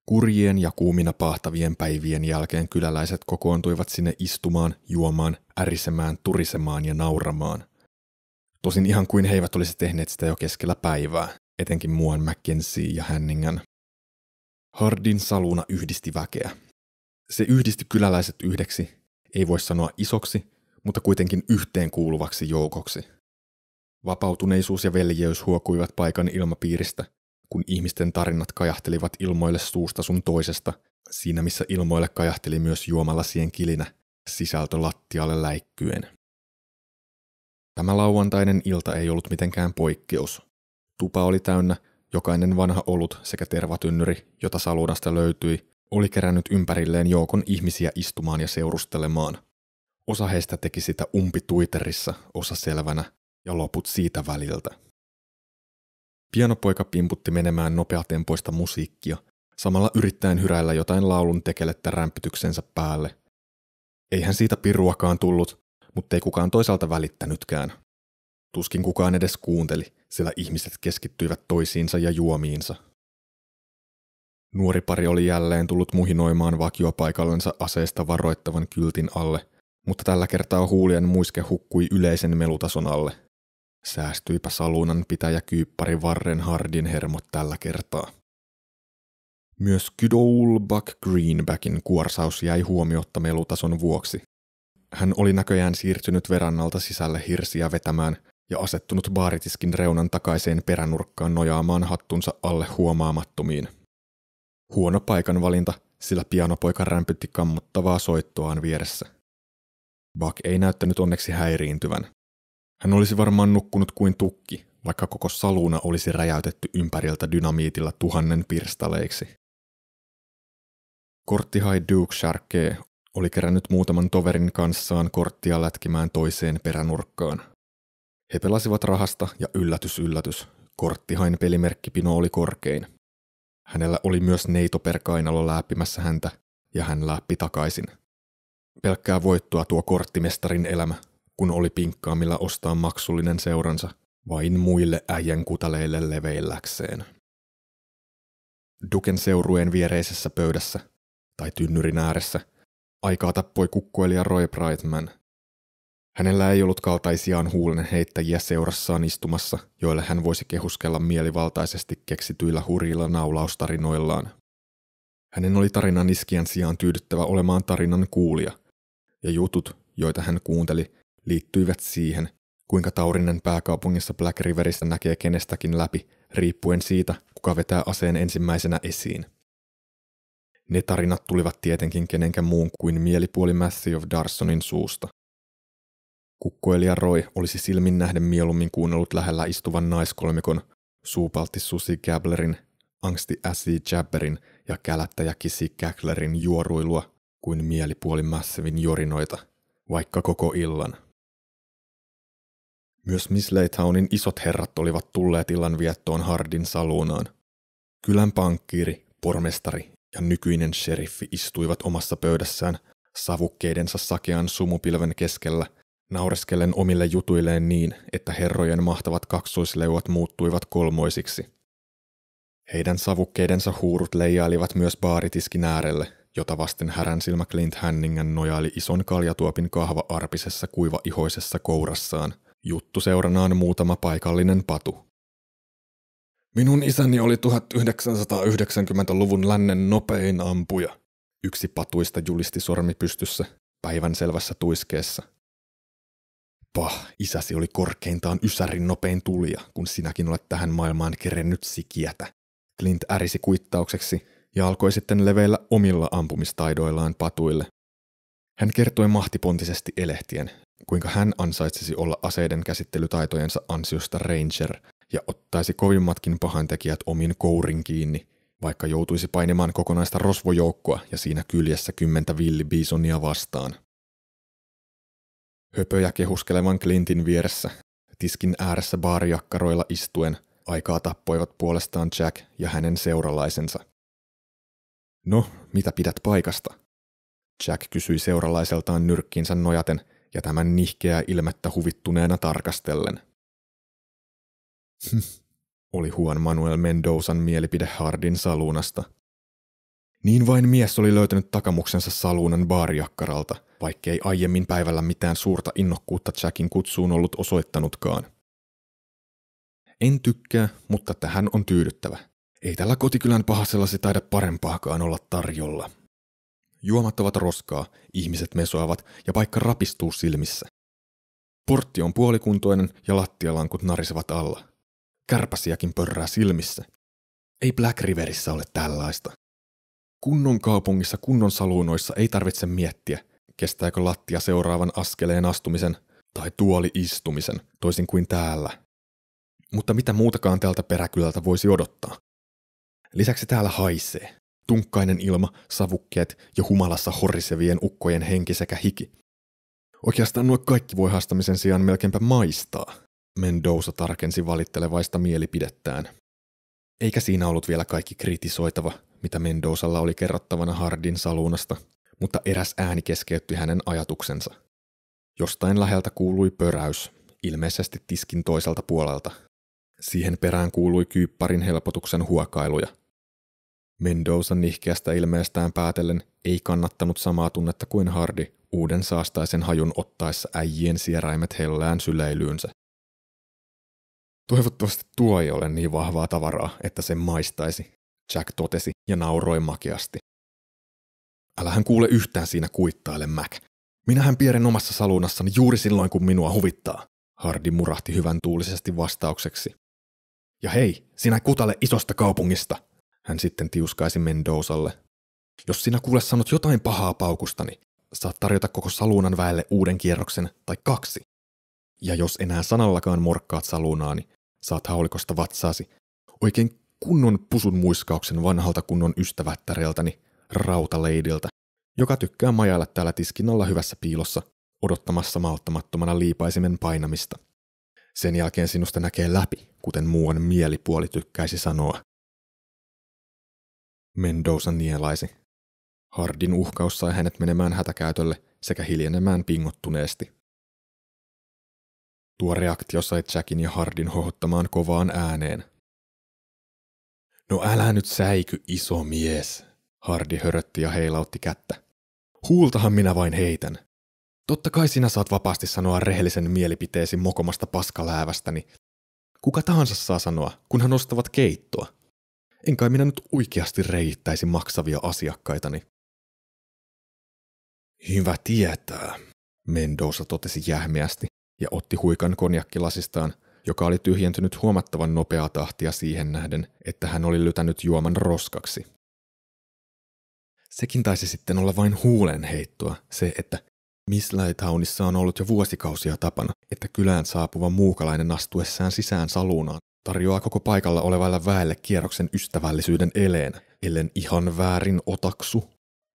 [SPEAKER 2] Kurjien ja kuumina pahtavien päivien jälkeen kyläläiset kokoontuivat sinne istumaan, juomaan, ärisemään, turisemaan ja nauramaan. Tosin ihan kuin he eivät olisi tehneet sitä jo keskellä päivää, etenkin muuan Mackenzie ja Hänningän. Hardin saluna yhdisti väkeä. Se yhdisti kyläläiset yhdeksi, ei voi sanoa isoksi, mutta kuitenkin yhteen kuuluvaksi joukoksi. Vapautuneisuus ja veljeys huokuivat paikan ilmapiiristä, kun ihmisten tarinat kajahtelivat ilmoille suusta sun toisesta, siinä missä ilmoille kajahteli myös juomalasien kilinä, sisältö lattialle läikkyen. Tämä lauantainen ilta ei ollut mitenkään poikkeus. Tupa oli täynnä, jokainen vanha olut sekä tervatynnyri, jota saluudasta löytyi, oli kerännyt ympärilleen joukon ihmisiä istumaan ja seurustelemaan. Osa heistä teki sitä umpituiterissa, osa selvänä ja loput siitä väliltä. Pianopoika pimputti menemään nopeatempoista musiikkia, samalla yrittäen hyräillä jotain laulun tekelettä rämpytyksensä päälle. Eihän siitä piruakaan tullut, mutta ei kukaan toisaalta välittänytkään. Tuskin kukaan edes kuunteli, sillä ihmiset keskittyivät toisiinsa ja juomiinsa. Nuori pari oli jälleen tullut muhinoimaan vakiopaikallensa aseesta varoittavan kyltin alle, mutta tällä kertaa huulien muiske hukkui yleisen melutason alle – Säästyipä salunan pitäjä kyyppari Varren Hardin hermot tällä kertaa. Myös Kydoulbak Greenbackin kuorsaus jäi huomiotta melutason vuoksi. Hän oli näköjään siirtynyt verannalta sisälle hirsiä vetämään ja asettunut baaritiskin reunan takaiseen peränurkkaan nojaamaan hattunsa alle huomaamattomiin. Huono paikanvalinta, sillä pianopoika rämpytti kammottavaa soittoaan vieressä. Buck ei näyttänyt onneksi häiriintyvän, hän olisi varmaan nukkunut kuin tukki, vaikka koko saluuna olisi räjäytetty ympäriltä dynamiitilla tuhannen pirstaleiksi. Korttihai Duke Charquet oli kerännyt muutaman toverin kanssaan korttia lätkimään toiseen peränurkkaan. He pelasivat rahasta ja yllätys yllätys, korttihain pelimerkkipino oli korkein. Hänellä oli myös neito per kainalo läppimässä häntä, ja hän läppi takaisin. Pelkkää voittoa tuo korttimestarin elämä – kun oli pinkkaamilla ostaa maksullinen seuransa vain muille äijän kutaleille leveilläkseen. Duken seurueen viereisessä pöydässä tai tynnyrin ääressä aikaa tappoi kukkoilija Roy Brightman. Hänellä ei ollut kaltaisiaan huulen heittäjiä seurassaan istumassa, joille hän voisi kehuskella mielivaltaisesti keksityillä hurjilla naulaustarinoillaan. Hänen oli tarinan iskijän sijaan tyydyttävä olemaan tarinan kuulia, ja jutut, joita hän kuunteli, liittyivät siihen, kuinka Taurinen pääkaupungissa Black Riverissä näkee kenestäkin läpi, riippuen siitä, kuka vetää aseen ensimmäisenä esiin. Ne tarinat tulivat tietenkin kenenkä muun kuin mielipuoli Matthew of Darsonin suusta. Kukkoilija Roy olisi silmin nähden mieluummin kuunnellut lähellä istuvan naiskolmikon, suupaltti Susi Gablerin, angsti S.E. Jabberin ja kälättäjä Kissy Gacklerin juoruilua kuin mielipuoli Massivin jorinoita, vaikka koko illan. Myös Miss Leithaunin isot herrat olivat tulleet illan viettoon Hardin saluunaan. Kylän pankkiiri, pormestari ja nykyinen sheriffi istuivat omassa pöydässään savukkeidensa sakean sumupilven keskellä, naureskellen omille jutuilleen niin, että herrojen mahtavat kaksoisleuat muuttuivat kolmoisiksi. Heidän savukkeidensa huurut leijailivat myös baaritiskin äärelle, jota vasten härän silmä Clint Hänningän nojaili ison kaljatuopin kahva-arpisessa kuiva-ihoisessa kourassaan – juttu seuranaan muutama paikallinen patu. Minun isäni oli 1990-luvun lännen nopein ampuja, yksi patuista julisti sormi pystyssä, päivän selvässä tuiskeessa. Pah, isäsi oli korkeintaan ysärin nopein tulija, kun sinäkin olet tähän maailmaan kerennyt sikiätä. Clint ärisi kuittaukseksi ja alkoi sitten leveillä omilla ampumistaidoillaan patuille, hän kertoi mahtipontisesti elehtien, kuinka hän ansaitsisi olla aseiden käsittelytaitojensa ansiosta ranger ja ottaisi kovimmatkin pahantekijät omin kourin kiinni, vaikka joutuisi painemaan kokonaista rosvojoukkoa ja siinä kyljessä kymmentä villibisonia vastaan. Höpöjä kehuskelevan Clintin vieressä, tiskin ääressä baariakkaroilla istuen, aikaa tappoivat puolestaan Jack ja hänen seuralaisensa. No, mitä pidät paikasta? Jack kysyi seuralaiseltaan nyrkkinsä nojaten ja tämän nihkeää ilmettä huvittuneena tarkastellen. oli Juan Manuel Mendozan mielipide Hardin saluunasta. Niin vain mies oli löytänyt takamuksensa saluunan baariakkaralta, vaikkei aiemmin päivällä mitään suurta innokkuutta Jackin kutsuun ollut osoittanutkaan. En tykkää, mutta tähän on tyydyttävä. Ei tällä kotikylän se taida parempaakaan olla tarjolla, Juomat ovat roskaa, ihmiset mesoavat ja paikka rapistuu silmissä. Portti on puolikuntoinen ja lattialankut narisevat alla. Kärpäsiäkin pörrää silmissä. Ei Black Riverissä ole tällaista. Kunnon kaupungissa kunnon saluunoissa ei tarvitse miettiä, kestääkö lattia seuraavan askeleen astumisen tai tuoli istumisen, toisin kuin täällä. Mutta mitä muutakaan tältä peräkylältä voisi odottaa? Lisäksi täällä haisee. Tunkkainen ilma, savukkeet ja humalassa horisevien ukkojen henki sekä hiki. Oikeastaan nuo kaikki voi haastamisen sijaan melkeinpä maistaa, Mendoza tarkensi valittelevaista mielipidettään. Eikä siinä ollut vielä kaikki kritisoitava, mitä Mendozalla oli kerrottavana Hardin saluunasta, mutta eräs ääni keskeytti hänen ajatuksensa. Jostain läheltä kuului pöräys, ilmeisesti tiskin toiselta puolelta. Siihen perään kuului kyypparin helpotuksen huokailuja – Mendozan nihkeästä ilmeestään päätellen ei kannattanut samaa tunnetta kuin Hardi uuden saastaisen hajun ottaessa äijien sieraimet hellään syleilyynsä. Toivottavasti tuo ei ole niin vahvaa tavaraa, että se maistaisi, Jack totesi ja nauroi makeasti. Älähän kuule yhtään siinä kuittaile, Mac. Minähän pierin omassa saluunassani juuri silloin, kun minua huvittaa, Hardi murahti hyvän tuulisesti vastaukseksi. Ja hei, sinä kutale isosta kaupungista, hän sitten tiuskaisi Mendozalle. Jos sinä kuule sanot jotain pahaa paukustani, saat tarjota koko saluunan väelle uuden kierroksen tai kaksi. Ja jos enää sanallakaan morkkaat saluunaani, saat haulikosta vatsaasi oikein kunnon pusun muiskauksen vanhalta kunnon ystävättäreltäni, rautaleidiltä, joka tykkää majalla täällä tiskin alla hyvässä piilossa, odottamassa malttamattomana liipaisimen painamista. Sen jälkeen sinusta näkee läpi, kuten muuan mielipuoli tykkäisi sanoa, Mendoza nielaisi. Hardin uhkaus sai hänet menemään hätäkäytölle sekä hiljenemään pingottuneesti. Tuo reaktio sai Jackin ja Hardin hohottamaan kovaan ääneen. No älä nyt säiky, iso mies, Hardi hörötti ja heilautti kättä. Huultahan minä vain heitän. Totta kai sinä saat vapaasti sanoa rehellisen mielipiteesi mokomasta paskaläävästäni. Kuka tahansa saa sanoa, kunhan ostavat keittoa, en kai minä nyt oikeasti reittäisi maksavia asiakkaitani. Hyvä tietää, Mendoza totesi jähmeästi ja otti huikan konjakkilasistaan, joka oli tyhjentynyt huomattavan nopeaa tahtia siihen nähden, että hän oli lytänyt juoman roskaksi. Sekin taisi sitten olla vain huulenheittoa, se, että Miss Lighthownissa on ollut jo vuosikausia tapana, että kylään saapuva muukalainen astuessaan sisään saluunaan tarjoaa koko paikalla olevalle väelle kierroksen ystävällisyyden eleen, ellen ihan väärin otaksu,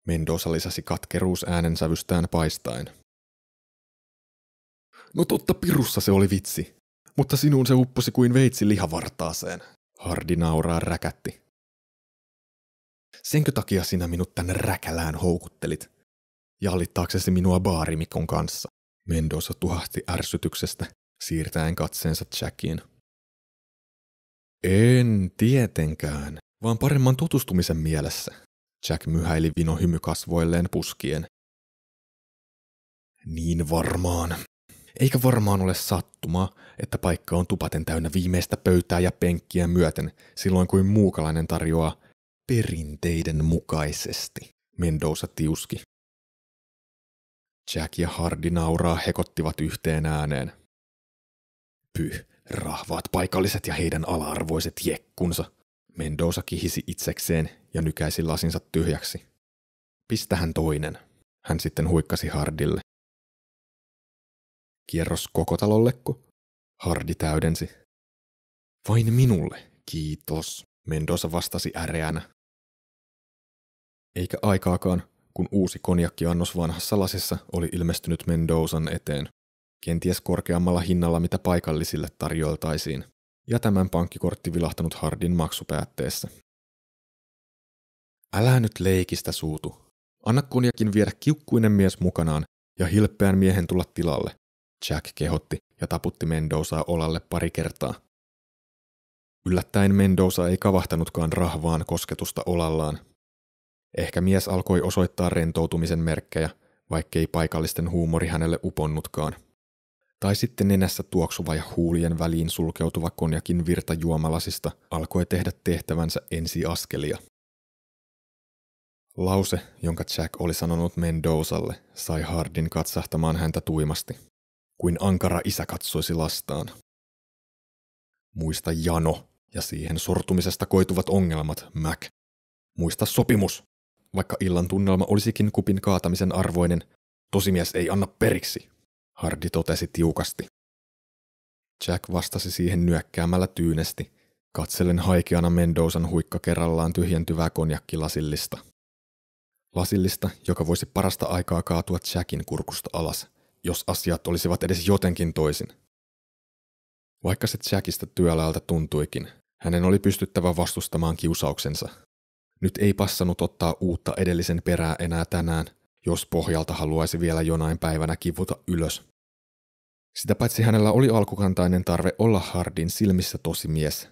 [SPEAKER 2] Mendoza lisäsi katkeruus äänensävystään paistaen. No totta pirussa se oli vitsi, mutta sinun se upposi kuin veitsi lihavartaaseen, Hardi nauraa räkätti. Senkö takia sinä minut tänne räkälään houkuttelit? Jallittaaksesi minua baarimikon kanssa. Mendoza tuhahti ärsytyksestä, siirtäen katseensa Jackiin. En tietenkään, vaan paremman tutustumisen mielessä, Jack myhäili Vino hymykasvoilleen puskien. Niin varmaan. Eikä varmaan ole sattuma, että paikka on tupaten täynnä viimeistä pöytää ja penkkiä myöten, silloin kuin muukalainen tarjoaa perinteiden mukaisesti, Mendoza tiuski. Jack ja Hardy nauraa hekottivat yhteen ääneen. Pyh, rahvaat paikalliset ja heidän ala-arvoiset jekkunsa. Mendoza kihisi itsekseen ja nykäisi lasinsa tyhjäksi. Pistähän toinen. Hän sitten huikkasi Hardille.
[SPEAKER 1] Kierros koko talollekko? Hardi täydensi.
[SPEAKER 2] Vain minulle, kiitos, Mendoza vastasi äreänä. Eikä aikaakaan, kun uusi konjakkiannos vanhassa lasissa oli ilmestynyt Mendozan eteen kenties korkeammalla hinnalla mitä paikallisille tarjoiltaisiin, ja tämän pankkikortti vilahtanut Hardin maksupäätteessä. Älä nyt leikistä suutu. Anna kunjakin viedä kiukkuinen mies mukanaan ja hilppeän miehen tulla tilalle, Jack kehotti ja taputti Mendozaa olalle pari kertaa. Yllättäen Mendoza ei kavahtanutkaan rahvaan kosketusta olallaan. Ehkä mies alkoi osoittaa rentoutumisen merkkejä, vaikkei paikallisten huumori hänelle uponnutkaan – tai sitten nenässä tuoksuva ja huulien väliin sulkeutuva konjakin virta juomalasista alkoi tehdä tehtävänsä ensiaskelia. Lause, jonka Jack oli sanonut Mendozalle, sai Hardin katsahtamaan häntä tuimasti. Kuin ankara isä katsoisi lastaan. Muista jano ja siihen sortumisesta koituvat ongelmat, Mac. Muista sopimus. Vaikka illan tunnelma olisikin kupin kaatamisen arvoinen, tosimies ei anna periksi. Hardi totesi tiukasti. Jack vastasi siihen nyökkäämällä tyynesti. katsellen haikeana Mendozan huikka kerrallaan tyhjentyvää konjakkilasillista. Lasillista, joka voisi parasta aikaa kaatua Jackin kurkusta alas, jos asiat olisivat edes jotenkin toisin. Vaikka se Jackista työläältä tuntuikin, hänen oli pystyttävä vastustamaan kiusauksensa. Nyt ei passanut ottaa uutta edellisen perää enää tänään, jos pohjalta haluaisi vielä jonain päivänä kivuta ylös. Sitä paitsi hänellä oli alkukantainen tarve olla Hardin silmissä tosi mies,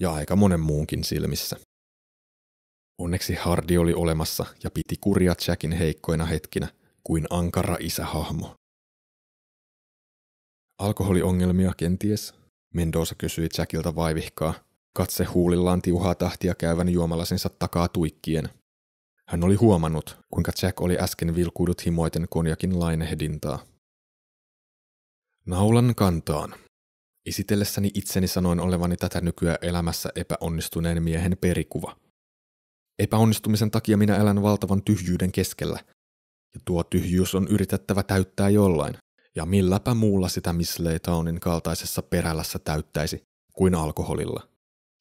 [SPEAKER 2] ja aika monen muunkin silmissä. Onneksi Hardi oli olemassa ja piti kuria Jackin heikkoina hetkinä kuin ankara isähahmo. Alkoholiongelmia kenties? Mendoza kysyi Jackilta vaivihkaa, katse huulillaan tiuhaa tahtia käyvän juomalasensa takaa tuikkien – hän oli huomannut, kuinka Jack oli äsken vilkuudut himoiten konjakin lainehdintaa. Naulan kantaan. Isitellessäni itseni sanoin olevani tätä nykyä elämässä epäonnistuneen miehen perikuva. Epäonnistumisen takia minä elän valtavan tyhjyyden keskellä, ja tuo tyhjyys on yritettävä täyttää jollain, ja milläpä muulla sitä Miss Laytownin kaltaisessa perälässä täyttäisi kuin alkoholilla.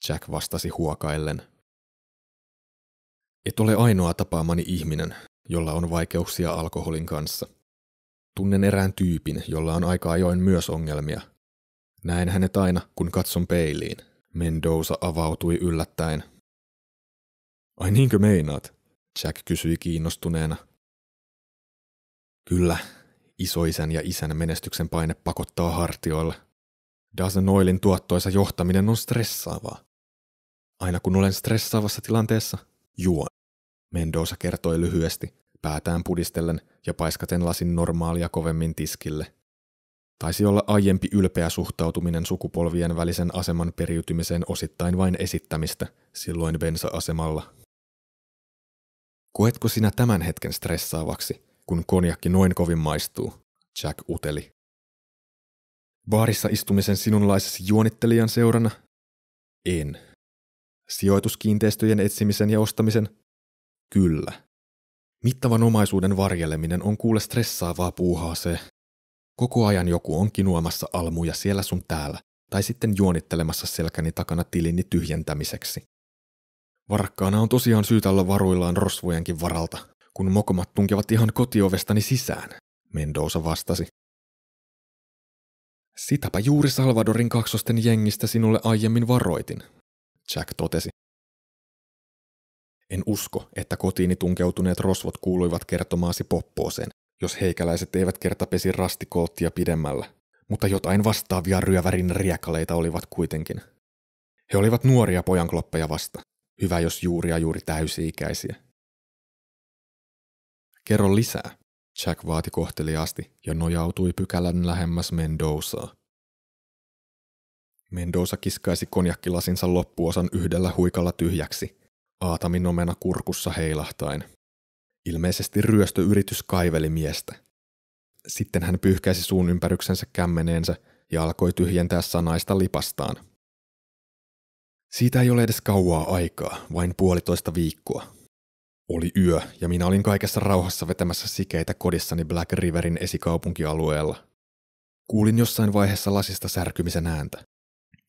[SPEAKER 2] Jack vastasi huokaillen. Et ole ainoa tapaamani ihminen, jolla on vaikeuksia alkoholin kanssa. Tunnen erään tyypin, jolla on aika ajoin myös ongelmia. Näen hänet aina, kun katson peiliin. Mendoza avautui yllättäen. Ai niinkö meinaat? Jack kysyi kiinnostuneena. Kyllä, isoisän ja isän menestyksen paine pakottaa hartioille. Dazen Oilin tuottoisa johtaminen on stressaavaa. Aina kun olen stressaavassa tilanteessa, Juo. Mendoza kertoi lyhyesti, päätään pudistellen ja paiskaten lasin normaalia kovemmin tiskille. Taisi olla aiempi ylpeä suhtautuminen sukupolvien välisen aseman periytymiseen osittain vain esittämistä, silloin bensa-asemalla. Koetko sinä tämän hetken stressaavaksi, kun konjakki noin kovin maistuu? Jack uteli. Baarissa istumisen sinunlaisesi juonittelijan seurana? En, Sijoituskiinteistöjen etsimisen ja ostamisen? Kyllä. Mittavan omaisuuden varjeleminen on kuule stressaavaa puuhaa se. Koko ajan joku on kinuamassa almuja siellä sun täällä, tai sitten juonittelemassa selkäni takana tilini tyhjentämiseksi. Varakkaana on tosiaan syytä olla varuillaan rosvojenkin varalta, kun mokomat tunkevat ihan kotiovestani sisään, Mendoza vastasi. Sitäpä juuri Salvadorin kaksosten jengistä sinulle aiemmin varoitin, Jack totesi. En usko, että kotiini tunkeutuneet rosvot kuuluivat kertomaasi poppooseen, jos heikäläiset eivät kertapesi rastikolttia pidemmällä, mutta jotain vastaavia ryövärin riekaleita olivat kuitenkin. He olivat nuoria pojankloppeja vasta. Hyvä, jos juuri ja juuri täysi-ikäisiä. Kerro lisää, Jack vaati kohteliaasti ja nojautui pykälän lähemmäs Mendozaa. Mendoza kiskaisi konjakkilasinsa loppuosan yhdellä huikalla tyhjäksi, Aatamin omena kurkussa heilahtain. Ilmeisesti ryöstöyritys kaiveli miestä. Sitten hän pyyhkäisi suun ympäryksensä kämmeneensä ja alkoi tyhjentää sanaista lipastaan. Siitä ei ole edes kauaa aikaa, vain puolitoista viikkoa. Oli yö ja minä olin kaikessa rauhassa vetämässä sikeitä kodissani Black Riverin esikaupunkialueella. Kuulin jossain vaiheessa lasista särkymisen ääntä.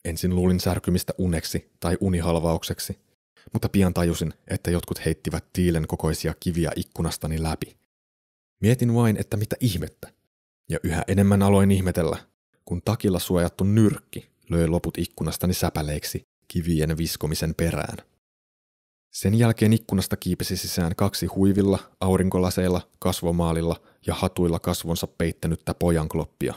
[SPEAKER 2] Ensin luulin särkymistä uneksi tai unihalvaukseksi, mutta pian tajusin, että jotkut heittivät tiilen kokoisia kiviä ikkunastani läpi. Mietin vain, että mitä ihmettä, ja yhä enemmän aloin ihmetellä, kun takilla suojattu nyrkki löi loput ikkunastani säpäleiksi kivien viskomisen perään. Sen jälkeen ikkunasta kiipesi sisään kaksi huivilla, aurinkolaseilla, kasvomaalilla ja hatuilla kasvonsa peittänyttä pojankloppia,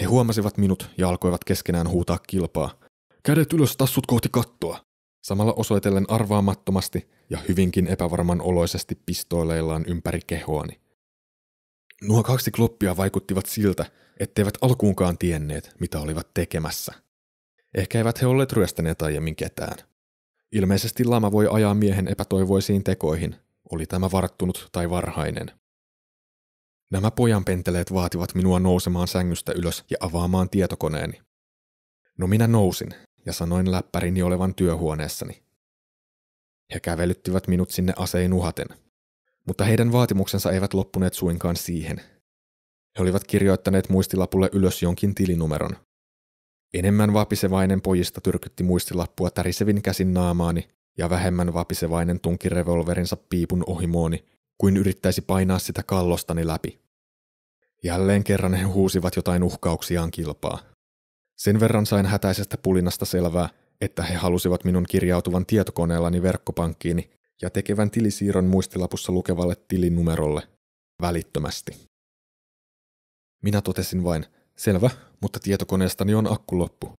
[SPEAKER 2] he huomasivat minut ja alkoivat keskenään huutaa kilpaa. Kädet ylös tassut kohti kattoa. Samalla osoitellen arvaamattomasti ja hyvinkin epävarman oloisesti pistoileillaan ympäri kehoani. Nuo kaksi kloppia vaikuttivat siltä, etteivät alkuunkaan tienneet, mitä olivat tekemässä. Ehkä eivät he olleet ryöstäneet aiemmin ketään. Ilmeisesti lama voi ajaa miehen epätoivoisiin tekoihin, oli tämä varttunut tai varhainen. Nämä pojanpenteleet vaativat minua nousemaan sängystä ylös ja avaamaan tietokoneeni. No minä nousin ja sanoin läppärini olevan työhuoneessani. He kävelyttivät minut sinne asein uhaten. Mutta heidän vaatimuksensa eivät loppuneet suinkaan siihen. He olivat kirjoittaneet muistilapulle ylös jonkin tilinumeron. Enemmän vapisevainen pojista tyrkytti muistilappua tärisevin käsin naamaani ja vähemmän vapisevainen tunki revolverinsa piipun ohimooni kuin yrittäisi painaa sitä kallostani läpi. Jälleen kerran he huusivat jotain uhkauksiaan kilpaa. Sen verran sain hätäisestä pulinasta selvää, että he halusivat minun kirjautuvan tietokoneellani verkkopankkiini ja tekevän tilisiirron muistilapussa lukevalle tilinumerolle välittömästi. Minä totesin vain, selvä, mutta tietokoneestani on akku loppu.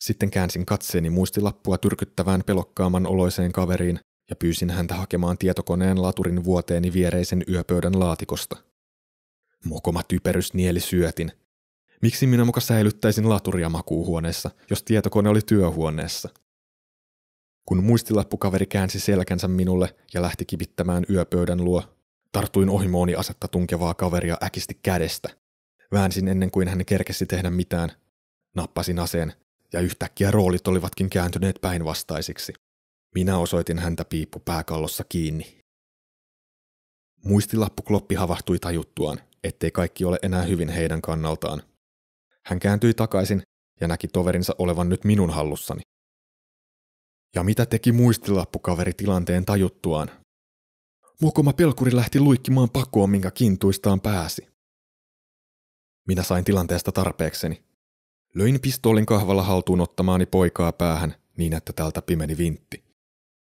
[SPEAKER 2] Sitten käänsin katseeni muistilappua tyrkyttävään pelokkaaman oloiseen kaveriin ja pyysin häntä hakemaan tietokoneen laturin vuoteeni viereisen yöpöydän laatikosta. Mokoma typerys nieli syötin. Miksi minä muka säilyttäisin laturia makuuhuoneessa, jos tietokone oli työhuoneessa? Kun muistilappukaveri käänsi selkänsä minulle ja lähti kipittämään yöpöydän luo, tartuin ohimooni asetta tunkevaa kaveria äkisti kädestä. Väänsin ennen kuin hän kerkesi tehdä mitään. Nappasin aseen, ja yhtäkkiä roolit olivatkin kääntyneet päinvastaisiksi. Minä osoitin häntä piippu pääkallossa kiinni. Muistilappu kloppi havahtui tajuttuaan, ettei kaikki ole enää hyvin heidän kannaltaan. Hän kääntyi takaisin ja näki toverinsa olevan nyt minun hallussani. Ja mitä teki muistilappukaveri tilanteen tajuttuaan? Mokoma pelkuri lähti luikkimaan pakoon, minkä kintuistaan pääsi. Minä sain tilanteesta tarpeekseni. Löin pistoolin kahvalla haltuun ottamaani poikaa päähän niin, että tältä pimeni vintti.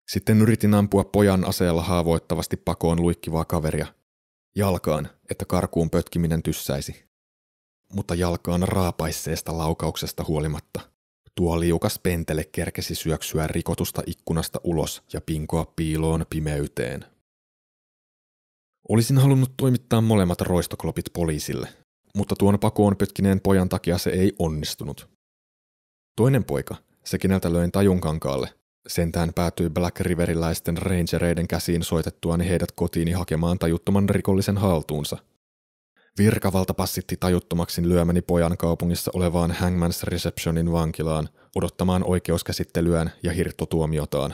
[SPEAKER 2] Sitten yritin ampua pojan aseella haavoittavasti pakoon luikkivaa kaveria. Jalkaan, että karkuun pötkiminen tyssäisi. Mutta jalkaan raapaisseesta laukauksesta huolimatta. Tuo liukas pentele kerkesi syöksyä rikotusta ikkunasta ulos ja pinkoa piiloon pimeyteen. Olisin halunnut toimittaa molemmat roistoklopit poliisille, mutta tuon pakoon pötkineen pojan takia se ei onnistunut. Toinen poika, se keneltä löin tajunkankaalle, Sentään päätyi Black Riveriläisten rangereiden käsiin soitettuaan niin heidät kotiini hakemaan tajuttoman rikollisen haltuunsa. Virkavalta passitti tajuttomaksi lyömäni pojan kaupungissa olevaan Hangman's Receptionin vankilaan odottamaan oikeuskäsittelyään ja hirttotuomiotaan.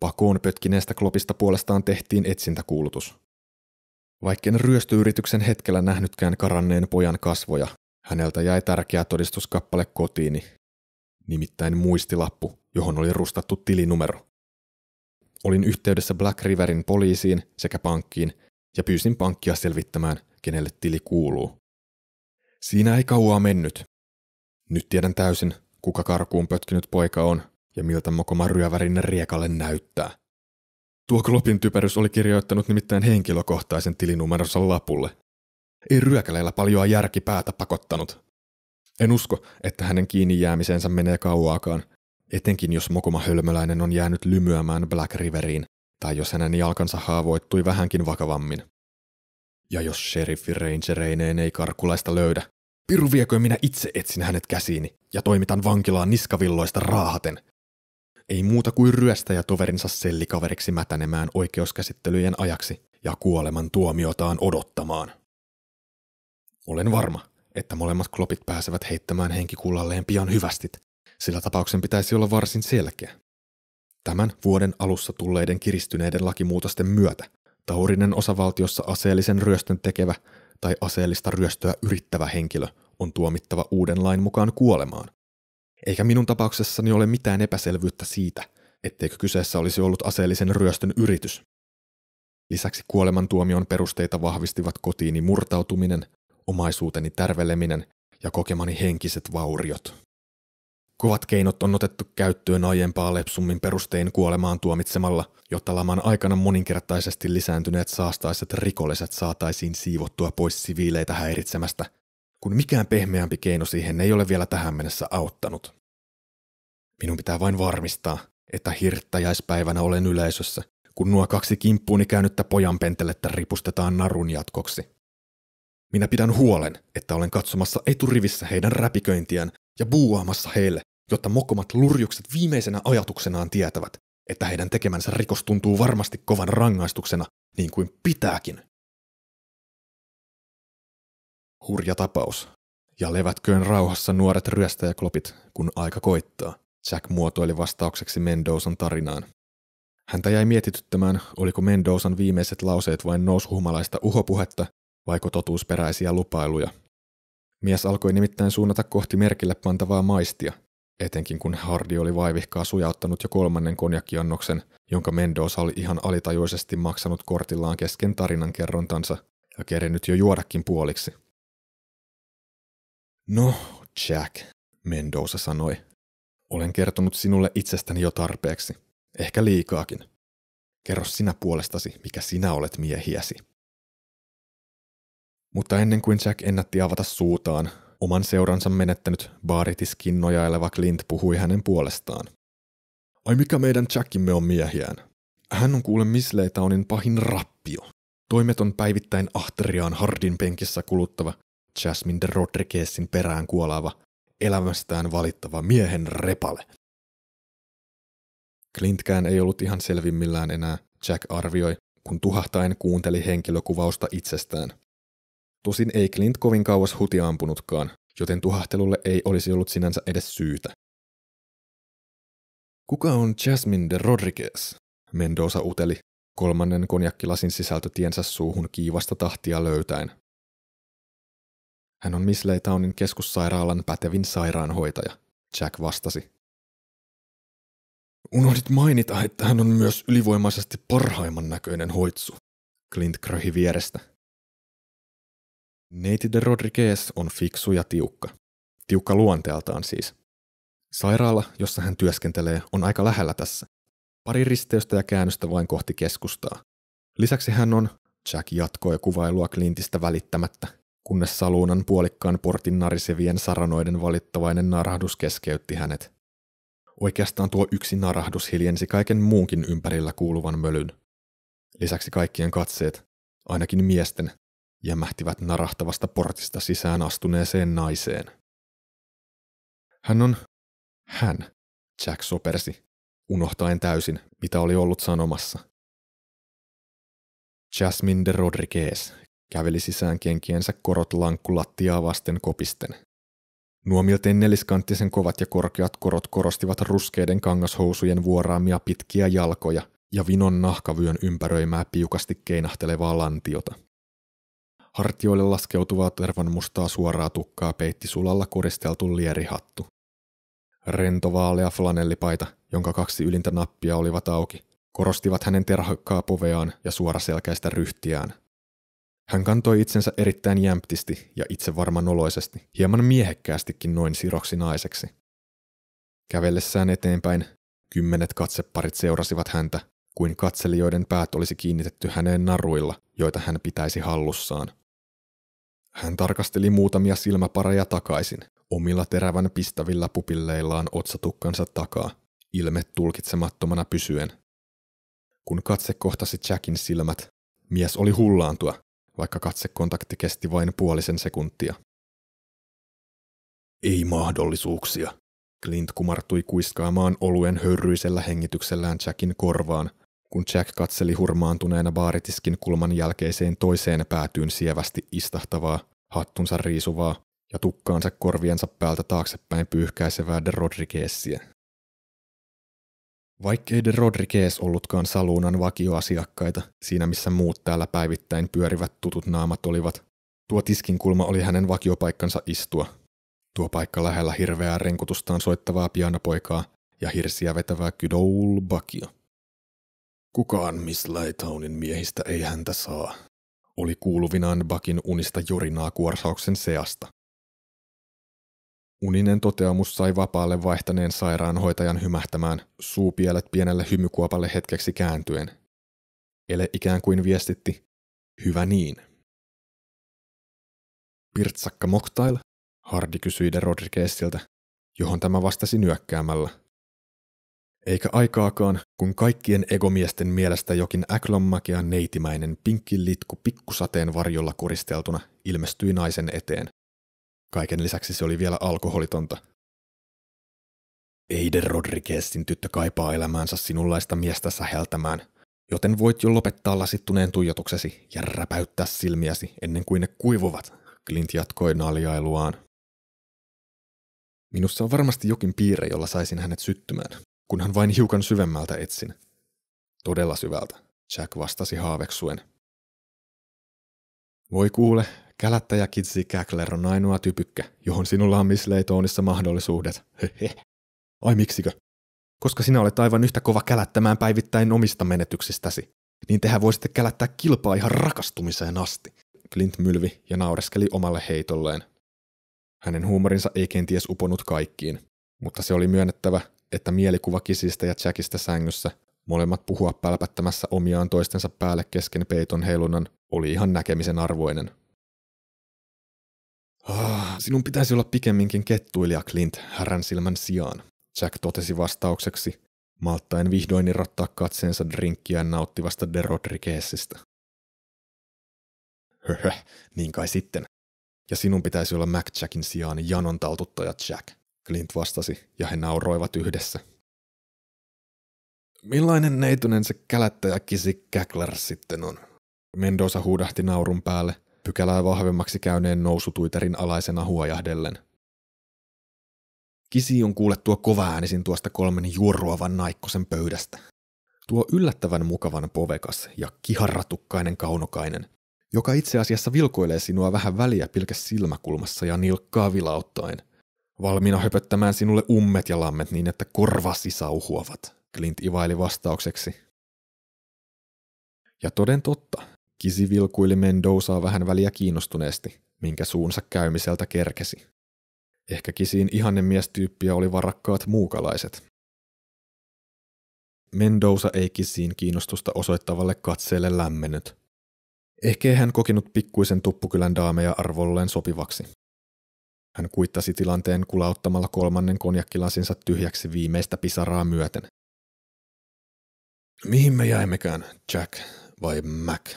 [SPEAKER 2] Pakoon pötkineestä klopista puolestaan tehtiin etsintäkuulutus. Vaikken ryöstöyrityksen hetkellä nähnytkään karanneen pojan kasvoja, häneltä jäi tärkeä todistuskappale kotiini. Nimittäin muistilappu, johon oli rustattu tilinumero. Olin yhteydessä Black Riverin poliisiin sekä pankkiin ja pyysin pankkia selvittämään, kenelle tili kuuluu. Siinä ei kauaa mennyt. Nyt tiedän täysin, kuka karkuun pötkinyt poika on ja miltä mokoma ryövärinen riekalle näyttää. Tuo klopin typerys oli kirjoittanut nimittäin henkilökohtaisen tilinumeronsa lapulle. Ei ryökäleillä paljoa järki päätä pakottanut. En usko, että hänen kiinni jäämisensä menee kauaakaan, etenkin jos mokoma hölmöläinen on jäänyt lymyämään Black Riveriin, tai jos hänen jalkansa haavoittui vähänkin vakavammin. Ja jos sheriffi rangereineen ei karkulaista löydä, piru viekö minä itse etsin hänet käsiini ja toimitan vankilaan niskavilloista raahaten. Ei muuta kuin ryöstäjä toverinsa sellikaveriksi mätänemään oikeuskäsittelyjen ajaksi ja kuoleman tuomiotaan odottamaan. Olen varma, että molemmat klopit pääsevät heittämään henkikullalleen pian hyvästit, sillä tapauksen pitäisi olla varsin selkeä. Tämän vuoden alussa tulleiden kiristyneiden lakimuutosten myötä taurinen osavaltiossa aseellisen ryöstön tekevä tai aseellista ryöstöä yrittävä henkilö on tuomittava uuden lain mukaan kuolemaan. Eikä minun tapauksessani ole mitään epäselvyyttä siitä, etteikö kyseessä olisi ollut aseellisen ryöstön yritys. Lisäksi kuolemantuomion perusteita vahvistivat kotiini murtautuminen, omaisuuteni tärveleminen ja kokemani henkiset vauriot. Kovat keinot on otettu käyttöön aiempaa lepsummin perustein kuolemaan tuomitsemalla, jotta laman aikana moninkertaisesti lisääntyneet saastaiset rikolliset saataisiin siivottua pois siviileitä häiritsemästä, kun mikään pehmeämpi keino siihen ei ole vielä tähän mennessä auttanut. Minun pitää vain varmistaa, että hirttäjäispäivänä olen yleisössä, kun nuo kaksi kimppuuni käynyttä pojanpentelettä ripustetaan narun jatkoksi. Minä pidän huolen, että olen katsomassa eturivissä heidän räpiköintiään ja buuaamassa heille, jotta mokomat lurjukset viimeisenä ajatuksenaan tietävät, että heidän tekemänsä rikos tuntuu varmasti kovan
[SPEAKER 1] rangaistuksena, niin kuin pitääkin.
[SPEAKER 2] Hurja tapaus. Ja levätköön rauhassa nuoret ryöstäjäklopit, kun aika koittaa, Jack muotoili vastaukseksi Mendozan tarinaan. Häntä jäi mietityttämään, oliko Mendozan viimeiset lauseet vain nousuhumalaista uhopuhetta vaiko totuusperäisiä lupailuja. Mies alkoi nimittäin suunnata kohti merkille pantavaa maistia, etenkin kun Hardi oli vaivihkaa sujauttanut jo kolmannen konjakiannoksen, jonka Mendoza oli ihan alitajuisesti maksanut kortillaan kesken tarinan kerrontansa ja kerennyt jo juodakin puoliksi. No, Jack, Mendoza sanoi. Olen kertonut sinulle itsestäni jo tarpeeksi, ehkä liikaakin. Kerro sinä puolestasi, mikä sinä olet miehiäsi. Mutta ennen kuin Jack ennätti avata suutaan, Oman seuransa menettänyt baaritiskin nojaileva Clint puhui hänen puolestaan. Ai mikä meidän Jackimme on miehiään? Hän on kuule Miss Leitaunin pahin rappio. Toimeton päivittäin ahteriaan Hardin penkissä kuluttava, Jasmine de Rodriguezin perään kuolaava, elämästään valittava miehen repale. Clintkään ei ollut ihan selvimmillään enää, Jack arvioi, kun tuhahtain kuunteli henkilökuvausta itsestään, Tosin ei Clint kovin kauas huti ampunutkaan, joten tuhahtelulle ei olisi ollut sinänsä edes syytä. Kuka on Jasmine de Rodriguez? Mendoza uteli, kolmannen konjakkilasin tiensä suuhun kiivasta tahtia löytäen. Hän on Miss Leitaunin keskussairaalan pätevin sairaanhoitaja, Jack vastasi. Unohdit mainita, että hän on myös ylivoimaisesti parhaimman näköinen hoitsu, Clint kröhi vierestä. Neiti de Rodriguez on fiksu ja tiukka. Tiukka luonteeltaan siis. Sairaala, jossa hän työskentelee, on aika lähellä tässä. Pari risteystä ja käännöstä vain kohti keskustaa. Lisäksi hän on, Jack jatkoi kuvailua Clintistä välittämättä, kunnes saluunan puolikkaan portin narisevien saranoiden valittavainen narahdus keskeytti hänet. Oikeastaan tuo yksi narahdus hiljensi kaiken muunkin ympärillä kuuluvan mölyn. Lisäksi kaikkien katseet, ainakin miesten, jämähtivät narahtavasta portista sisään astuneeseen naiseen. Hän on hän, Jack sopersi, unohtaen täysin, mitä oli ollut sanomassa. Jasmine de Rodriguez käveli sisään kenkiensä korot lankkulattiaa vasten kopisten. Nuo miltei neliskanttisen kovat ja korkeat korot korostivat ruskeiden kangashousujen vuoraamia pitkiä jalkoja ja vinon nahkavyön ympäröimää piukasti keinahtelevaa lantiota. Hartioille laskeutuvaa tervan mustaa suoraa tukkaa peitti sulalla koristeltu lierihattu. Rento vaalea flanellipaita, jonka kaksi ylintä nappia olivat auki, korostivat hänen terhakkaa poveaan ja suoraselkäistä ryhtiään. Hän kantoi itsensä erittäin jämptisti ja itsevarman oloisesti, hieman miehekkäästikin noin siroksi naiseksi. Kävellessään eteenpäin, kymmenet katseparit seurasivat häntä, kuin katselijoiden päät olisi kiinnitetty häneen naruilla, joita hän pitäisi hallussaan. Hän tarkasteli muutamia silmäpareja takaisin, omilla terävän pistävillä pupilleillaan otsatukkansa takaa, ilme tulkitsemattomana pysyen. Kun katse kohtasi Jackin silmät, mies oli hullaantua, vaikka katsekontakti kesti vain puolisen sekuntia. Ei mahdollisuuksia. Clint kumartui kuiskaamaan oluen hörryisellä hengityksellään Jackin korvaan – kun Jack katseli hurmaantuneena baaritiskin kulman jälkeiseen toiseen päätyyn sievästi istahtavaa, hattunsa riisuvaa ja tukkaansa korviensa päältä taaksepäin pyyhkäisevää de Rodriguezia. Vaikkei de Rodriguez ollutkaan saluunan vakioasiakkaita, siinä missä muut täällä päivittäin pyörivät tutut naamat olivat, tuo tiskin kulma oli hänen vakiopaikkansa istua. Tuo paikka lähellä hirveää renkutustaan soittavaa pianopoikaa ja hirsiä vetävää kydoulbakio. Kukaan Miss Lighthownin miehistä ei häntä saa, oli kuuluvinaan Bakin unista jorinaa kuorsauksen seasta. Uninen toteamus sai vapaalle vaihtaneen sairaanhoitajan hymähtämään, suupielet pienelle hymykuopalle hetkeksi kääntyen. Ele ikään kuin viestitti, hyvä niin. Pirtsakka Moktail, Hardi kysyi de Rodriguezilta, johon tämä vastasi nyökkäämällä. Eikä aikaakaan, kun kaikkien egomiesten mielestä jokin äklommakea neitimäinen pinkki litku pikkusateen varjolla koristeltuna ilmestyi naisen eteen. Kaiken lisäksi se oli vielä alkoholitonta. Eide Rodriguezin tyttö kaipaa elämäänsä sinunlaista miestä säheltämään, joten voit jo lopettaa lasittuneen tuijotuksesi ja räpäyttää silmiäsi ennen kuin ne kuivuvat, Clint jatkoi naljailuaan. Minussa on varmasti jokin piirre, jolla saisin hänet syttymään, kunhan vain hiukan syvemmältä etsin. Todella syvältä, Jack vastasi haaveksuen. Voi kuule, kälättäjä Kitsi Käkler on ainoa typykkä, johon sinulla on Miss Leitonissa mahdollisuudet. Hehe. Ai miksikö? Koska sinä olet aivan yhtä kova kälättämään päivittäin omista menetyksistäsi, niin tehän voisitte kälättää kilpaa ihan rakastumiseen asti. Clint mylvi ja naureskeli omalle heitolleen. Hänen huumorinsa ei kenties uponut kaikkiin, mutta se oli myönnettävä, että mielikuva kisistä ja Jackista sängyssä, molemmat puhua pälpättämässä omiaan toistensa päälle kesken peiton heilunnan, oli ihan näkemisen arvoinen. Ah, sinun pitäisi olla pikemminkin kettuilija Clint härän silmän sijaan, Jack totesi vastaukseksi, malttaen vihdoin irrottaa katseensa drinkkiään nauttivasta Derodrikeessistä. Höhö, niin kai sitten. Ja sinun pitäisi olla Mac Jackin sijaan janon taltuttaja Jack. Clint vastasi, ja he nauroivat yhdessä. Millainen neitunen se kälättäjä Kisi Käklär sitten on? Mendoza huudahti naurun päälle, pykälää vahvemmaksi käyneen nousutuiterin alaisena huojahdellen. Kisi on kuulettua äänisin tuosta kolmen juoruavan naikkosen pöydästä. Tuo yllättävän mukavan povekas ja kiharratukkainen kaunokainen, joka itse asiassa vilkoilee sinua vähän väliä pilke silmäkulmassa ja nilkkaa vilauttaen – valmiina höpöttämään sinulle ummet ja lammet niin, että korvasi sauhuavat, Clint ivaili vastaukseksi. Ja toden totta, Kisi vilkuili Mendozaa vähän väliä kiinnostuneesti, minkä suunsa käymiseltä kerkesi. Ehkä Kisiin ihanne miestyyppiä oli varakkaat muukalaiset. Mendoza ei Kisiin kiinnostusta osoittavalle katseelle lämmennyt. Ehkä hän kokinut pikkuisen tuppukylän daameja arvolleen sopivaksi, hän kuittasi tilanteen kulauttamalla kolmannen konjakkilasinsa tyhjäksi viimeistä pisaraa myöten. Mihin me jäimmekään, Jack vai Mac?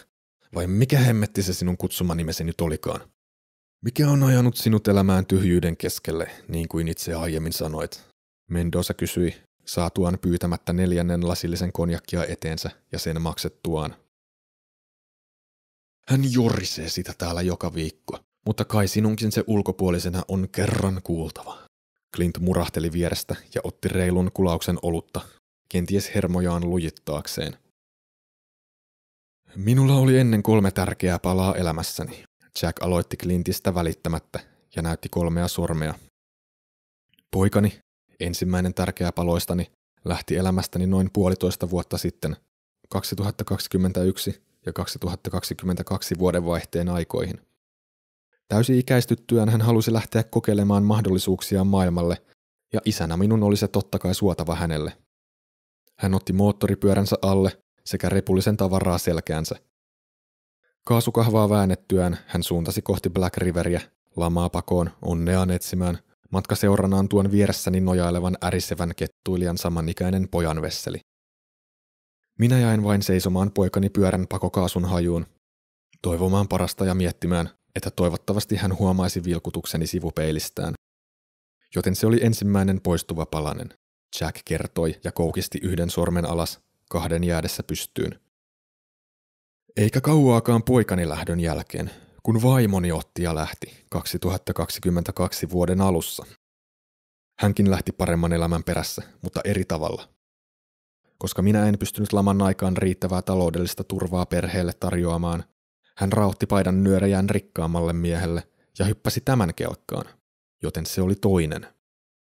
[SPEAKER 2] Vai mikä hemmetti se sinun kutsumanimesi nyt olikaan? Mikä on ajanut sinut elämään tyhjyyden keskelle, niin kuin itse aiemmin sanoit? Mendoza kysyi, saatuaan pyytämättä neljännen lasillisen konjakkia eteensä ja sen maksettuaan. Hän jorisee sitä täällä joka viikko. Mutta kai sinunkin se ulkopuolisena on kerran kuultava. Clint murahteli vierestä ja otti reilun kulauksen olutta, kenties hermojaan lujittaakseen. Minulla oli ennen kolme tärkeää palaa elämässäni. Jack aloitti Clintistä välittämättä ja näytti kolmea sormea. Poikani, ensimmäinen tärkeä paloistani, lähti elämästäni noin puolitoista vuotta sitten, 2021 ja 2022 vaihteen aikoihin. Täysi-ikäistyttyään hän halusi lähteä kokeilemaan mahdollisuuksia maailmalle, ja isänä minun oli se totta kai suotava hänelle. Hän otti moottoripyöränsä alle sekä repullisen tavaraa selkäänsä. Kaasukahvaa väännettyään hän suuntasi kohti Black Riveria, lamaa pakoon, onneaan etsimään, matka seuranaan tuon vieressäni nojailevan ärisevän kettuilijan samanikäinen pojan vesseli. Minä jäin vain seisomaan poikani pyörän pakokaasun hajuun, toivomaan parasta ja miettimään, että toivottavasti hän huomaisi vilkutukseni sivupeilistään. Joten se oli ensimmäinen poistuva palanen. Jack kertoi ja koukisti yhden sormen alas, kahden jäädessä pystyyn. Eikä kauaakaan poikani lähdön jälkeen, kun vaimoni otti ja lähti 2022 vuoden alussa. Hänkin lähti paremman elämän perässä, mutta eri tavalla. Koska minä en pystynyt laman aikaan riittävää taloudellista turvaa perheelle tarjoamaan, hän rautti paidan nyörejään rikkaammalle miehelle ja hyppäsi tämän kelkkaan, joten se oli toinen.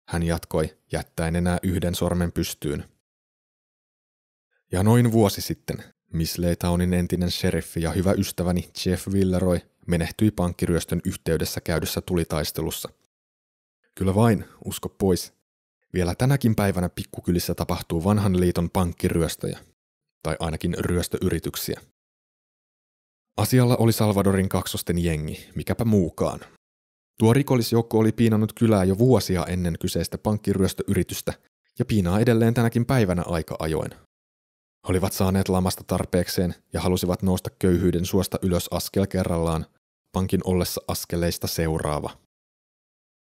[SPEAKER 2] Hän jatkoi, jättäen enää yhden sormen pystyyn. Ja noin vuosi sitten, Miss Leitaunin entinen sheriffi ja hyvä ystäväni Jeff Villeroy menehtyi pankkiryöstön yhteydessä käydyssä tulitaistelussa. Kyllä vain, usko pois. Vielä tänäkin päivänä pikkukylissä tapahtuu vanhan liiton pankkiryöstöjä. Tai ainakin ryöstöyrityksiä. Asialla oli Salvadorin kaksosten jengi, mikäpä muukaan. Tuo rikollisjoukko oli piinannut kylää jo vuosia ennen kyseistä pankkiryöstöyritystä ja piinaa edelleen tänäkin päivänä aika ajoin. He olivat saaneet lamasta tarpeekseen ja halusivat nousta köyhyyden suosta ylös askel kerrallaan, pankin ollessa askeleista seuraava.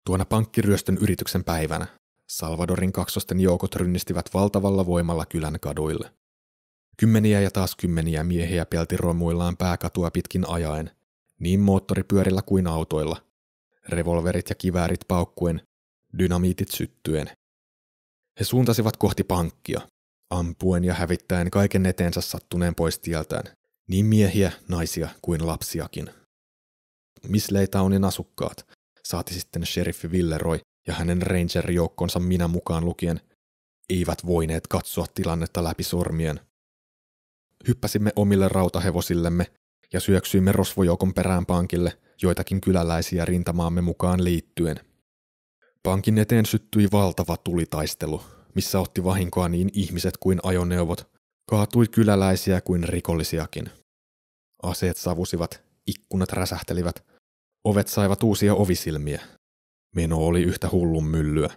[SPEAKER 2] Tuona pankkiryöstön yrityksen päivänä Salvadorin kaksosten joukot rynnistivät valtavalla voimalla kylän kaduille. Kymmeniä ja taas kymmeniä miehiä pelti romuillaan pääkatua pitkin ajaen, niin moottoripyörillä kuin autoilla. Revolverit ja kiväärit paukkuen, dynamiitit syttyen. He suuntasivat kohti pankkia, ampuen ja hävittäen kaiken eteensä sattuneen pois tieltään, niin miehiä, naisia kuin lapsiakin. Miss Leitaunin asukkaat, saati sitten sheriffi Villeroi ja hänen ranger-joukkonsa minä mukaan lukien, eivät voineet katsoa tilannetta läpi sormien – hyppäsimme omille rautahevosillemme ja syöksyimme rosvojoukon perään pankille joitakin kyläläisiä rintamaamme mukaan liittyen. Pankin eteen syttyi valtava tulitaistelu, missä otti vahinkoa niin ihmiset kuin ajoneuvot, kaatui kyläläisiä kuin rikollisiakin. Aseet savusivat, ikkunat räsähtelivät, ovet saivat uusia ovisilmiä. Meno oli yhtä hullun myllyä.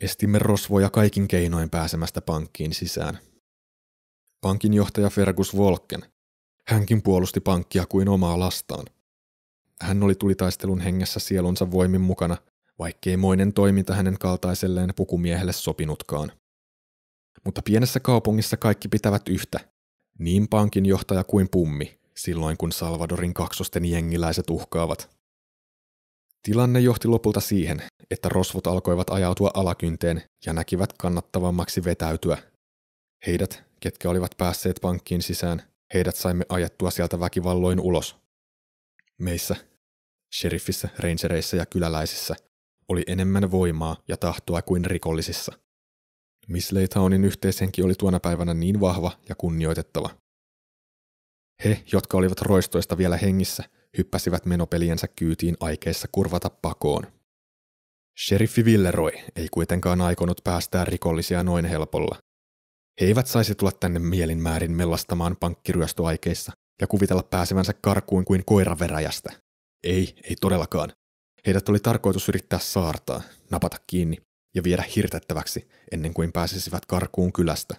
[SPEAKER 2] Estimme rosvoja kaikin keinoin pääsemästä pankkiin sisään – pankinjohtaja Fergus Volken. Hänkin puolusti pankkia kuin omaa lastaan. Hän oli tulitaistelun hengessä sielunsa voimin mukana, vaikkei moinen toiminta hänen kaltaiselleen pukumiehelle sopinutkaan. Mutta pienessä kaupungissa kaikki pitävät yhtä, niin pankinjohtaja kuin pummi, silloin kun Salvadorin kaksosten jengiläiset uhkaavat. Tilanne johti lopulta siihen, että rosvot alkoivat ajautua alakynteen ja näkivät kannattavammaksi vetäytyä. Heidät ketkä olivat päässeet pankkiin sisään, heidät saimme ajettua sieltä väkivalloin ulos. Meissä, sheriffissä, rangereissa ja kyläläisissä, oli enemmän voimaa ja tahtoa kuin rikollisissa. Miss Leithaunin yhteishenki oli tuona päivänä niin vahva ja kunnioitettava. He, jotka olivat roistoista vielä hengissä, hyppäsivät menopeliensä kyytiin aikeissa kurvata pakoon. Sheriffi Villeroi ei kuitenkaan aikonut päästää rikollisia noin helpolla. He eivät saisi tulla tänne mielinmäärin mellastamaan pankkiryöstöaikeissa ja kuvitella pääsevänsä karkuun kuin koiraveräjästä. Ei, ei todellakaan. Heidät oli tarkoitus yrittää saartaa, napata kiinni ja viedä hirtettäväksi ennen kuin pääsisivät karkuun kylästä.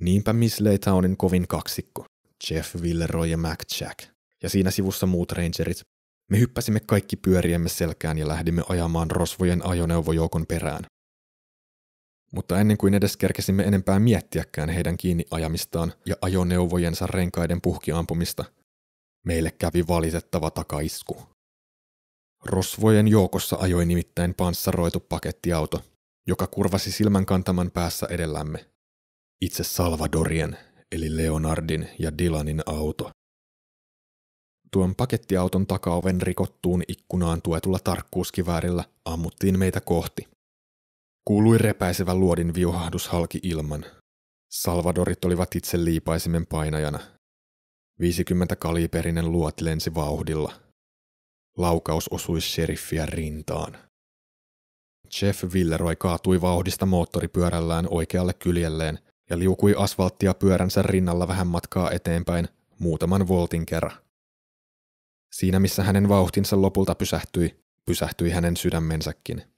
[SPEAKER 2] Niinpä Miss Leitaunin kovin kaksikko, Jeff Villeroy ja Mac Jack, ja siinä sivussa muut rangerit. Me hyppäsimme kaikki pyöriemme selkään ja lähdimme ajamaan rosvojen ajoneuvojoukon perään. Mutta ennen kuin edes kerkesimme enempää miettiäkään heidän kiinni ajamistaan ja ajoneuvojensa renkaiden puhkiampumista, meille kävi valitettava takaisku. Rosvojen joukossa ajoi nimittäin panssaroitu pakettiauto, joka kurvasi silmän kantaman päässä edellämme. Itse Salvadorien, eli Leonardin ja Dylanin auto. Tuon pakettiauton takaoven rikottuun ikkunaan tuetulla tarkkuuskiväärillä ammuttiin meitä kohti. Kuului repäisevä luodin viuhahdus halki ilman. Salvadorit olivat itse liipaisimen painajana. 50 kaliberinen luot lensi vauhdilla. Laukaus osui sheriffiä rintaan. Jeff Villeroi kaatui vauhdista moottoripyörällään oikealle kyljelleen ja liukui asfalttia pyöränsä rinnalla vähän matkaa eteenpäin muutaman voltin kerran. Siinä missä hänen vauhtinsa lopulta pysähtyi, pysähtyi hänen sydämensäkin –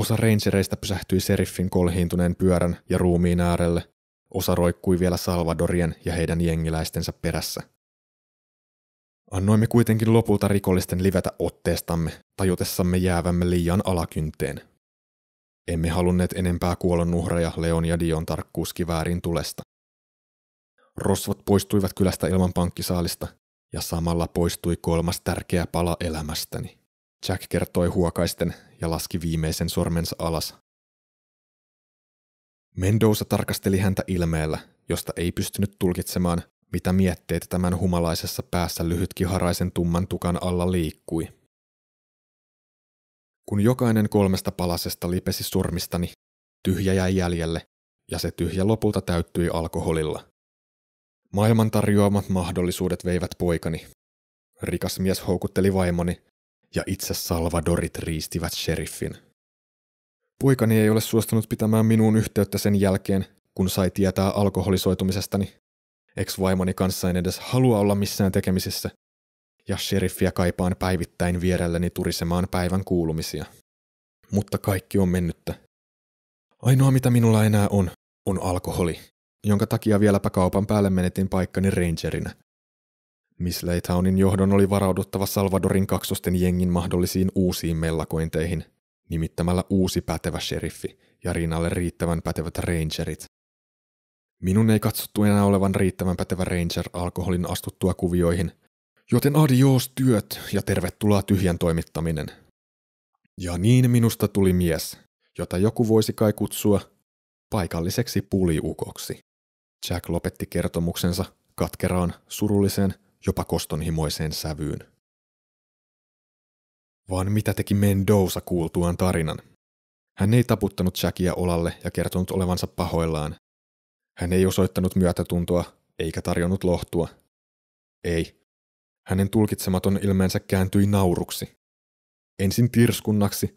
[SPEAKER 2] Osa rangereista pysähtyi seriffin kolhiintuneen pyörän ja ruumiin äärelle. Osa roikkui vielä Salvadorien ja heidän jengiläistensä perässä. Annoimme kuitenkin lopulta rikollisten livetä otteestamme, tajutessamme jäävämme liian alakynteen. Emme halunneet enempää kuolonuhreja Leon ja Dion tarkkuuskiväärin tulesta. Rosvot poistuivat kylästä ilman pankkisaalista, ja samalla poistui kolmas tärkeä pala elämästäni. Jack kertoi huokaisten ja laski viimeisen sormensa alas. Mendoza tarkasteli häntä ilmeellä, josta ei pystynyt tulkitsemaan, mitä mietteitä tämän humalaisessa päässä lyhytkiharaisen tumman tukan alla liikkui. Kun jokainen kolmesta palasesta lipesi sormistani, tyhjä jäi jäljelle, ja se tyhjä lopulta täyttyi alkoholilla. Maailman tarjoamat mahdollisuudet veivät poikani. Rikas mies houkutteli vaimoni, ja itse Salvadorit riistivät sheriffin. Poikani ei ole suostunut pitämään minuun yhteyttä sen jälkeen, kun sai tietää alkoholisoitumisestani. Ex-vaimoni kanssa en edes halua olla missään tekemisissä, ja sheriffiä kaipaan päivittäin vierelläni turisemaan päivän kuulumisia. Mutta kaikki on mennyttä. Ainoa mitä minulla enää on, on alkoholi, jonka takia vieläpä kaupan päälle menetin paikkani rangerinä. Miss Leithaunin johdon oli varauduttava Salvadorin kaksosten jengin mahdollisiin uusiin mellakointeihin, nimittämällä uusi pätevä sheriffi ja rinnalle riittävän pätevät rangerit. Minun ei katsottu enää olevan riittävän pätevä ranger alkoholin astuttua kuvioihin, joten adios työt ja tervetuloa tyhjän toimittaminen. Ja niin minusta tuli mies, jota joku voisi kai kutsua paikalliseksi puliukoksi. Jack lopetti kertomuksensa katkeraan, surulliseen jopa kostonhimoiseen sävyyn. Vaan mitä teki Mendoza kuultuaan tarinan? Hän ei taputtanut Jackia olalle ja kertonut olevansa pahoillaan. Hän ei osoittanut myötätuntoa eikä tarjonnut lohtua. Ei. Hänen tulkitsematon ilmeensä kääntyi nauruksi. Ensin tirskunnaksi,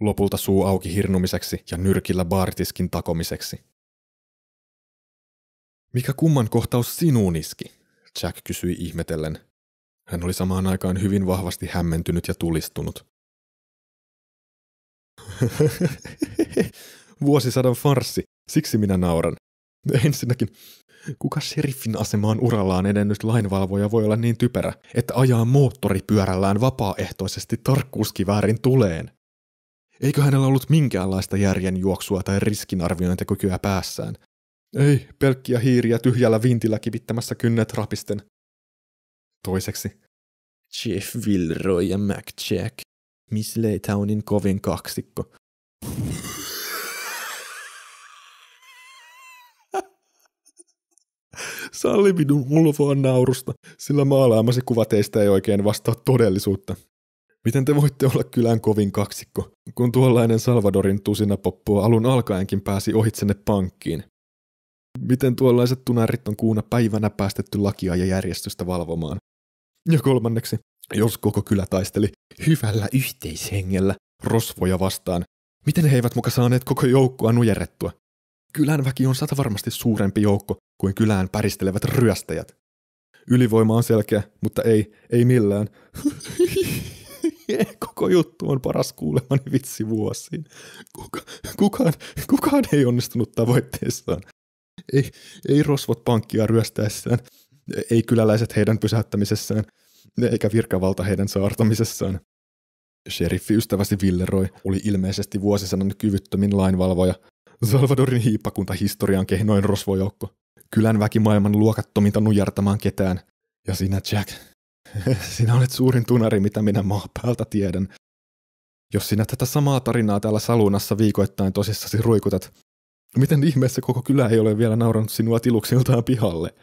[SPEAKER 2] lopulta suu auki hirnumiseksi ja nyrkillä baaritiskin takomiseksi. Mikä kumman kohtaus sinuun iski? Jack kysyi ihmetellen. Hän oli samaan aikaan hyvin vahvasti hämmentynyt ja tulistunut. Vuosisadan farsi, siksi minä nauran. Ensinnäkin, kuka sheriffin asemaan urallaan edennyt lainvalvoja voi olla niin typerä, että ajaa moottoripyörällään vapaaehtoisesti tarkkuuskiväärin tuleen? Eikö hänellä ollut minkäänlaista järjenjuoksua tai riskinarviointikykyä päässään, ei, pelkkiä hiiriä tyhjällä vintillä kivittämässä kynnet rapisten. Toiseksi. Jeff Vilroy ja MacJack. Miss Laytownin kovin kaksikko. Salli minun ulvoa naurusta, sillä maalaamasi kuva teistä ei oikein vastaa todellisuutta. Miten te voitte olla kylän kovin kaksikko, kun tuollainen Salvadorin tusina poppua alun alkaenkin pääsi ohitsenne pankkiin? miten tuollaiset tunarit on kuuna päivänä päästetty lakia ja järjestystä valvomaan. Ja kolmanneksi, jos koko kylä taisteli hyvällä yhteishengellä rosvoja vastaan, miten he eivät muka saaneet koko joukkoa nujerrettua? Kylän väki on sata varmasti suurempi joukko kuin kylään päristelevät ryöstäjät. Ylivoima on selkeä, mutta ei, ei millään. Koko juttu on paras kuulemani vitsi vuosiin. Kuka, kukaan, kukaan ei onnistunut tavoitteessaan ei, ei rosvot pankkia ryöstäessään, ei kyläläiset heidän pysäyttämisessään, eikä virkavalta heidän saartamisessaan. Sheriffi ystäväsi Villeroi oli ilmeisesti vuosisadan kyvyttömin lainvalvoja, Salvadorin hiippakunta historian kehnoin rosvojoukko. Kylän väkimaailman luokattominta nujartamaan ketään. Ja sinä, Jack, sinä olet suurin tunari, mitä minä maapäältä tiedän. Jos sinä tätä samaa tarinaa täällä salunassa viikoittain tosissasi ruikutat, No miten ihmeessä koko kylä ei ole vielä naurannut sinua tiluksiltaan pihalle?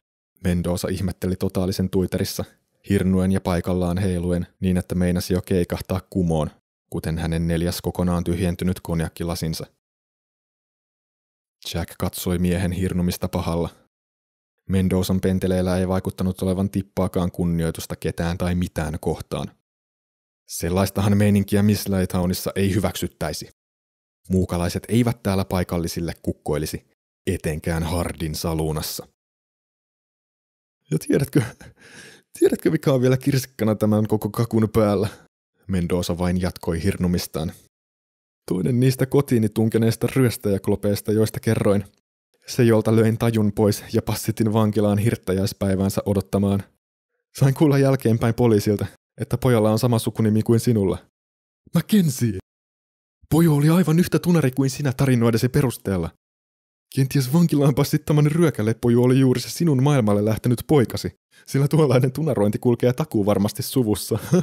[SPEAKER 2] Mendoza ihmetteli totaalisen tuiterissa, hirnuen ja paikallaan heiluen niin, että meinasi jo keikahtaa kumoon, kuten hänen neljäs kokonaan tyhjentynyt konjakkilasinsa. Jack katsoi miehen hirnumista pahalla. Mendozan penteleillä ei vaikuttanut olevan tippaakaan kunnioitusta ketään tai mitään kohtaan. Sellaistahan meininkiä Miss Lightownissa ei hyväksyttäisi. Muukalaiset eivät täällä paikallisille kukkoilisi, etenkään Hardin saluunassa. Ja tiedätkö, tiedätkö mikä on vielä kirsikkana tämän koko kakun päällä? Mendoza vain jatkoi hirnumistaan. Toinen niistä kotiini tunkeneista ryöstäjäklopeista, joista kerroin. Se, jolta löin tajun pois ja passitin vankilaan hirttäjäispäivänsä odottamaan. Sain kuulla jälkeenpäin poliisilta, että pojalla on sama sukunimi kuin sinulla. Mackenzie! Poju oli aivan yhtä tunari kuin sinä tarinoidesi perusteella. Kenties vankilaan passittamani ryökälepoju oli juuri se sinun maailmalle lähtenyt poikasi, sillä tuollainen tunarointi kulkee takuu varmasti suvussa.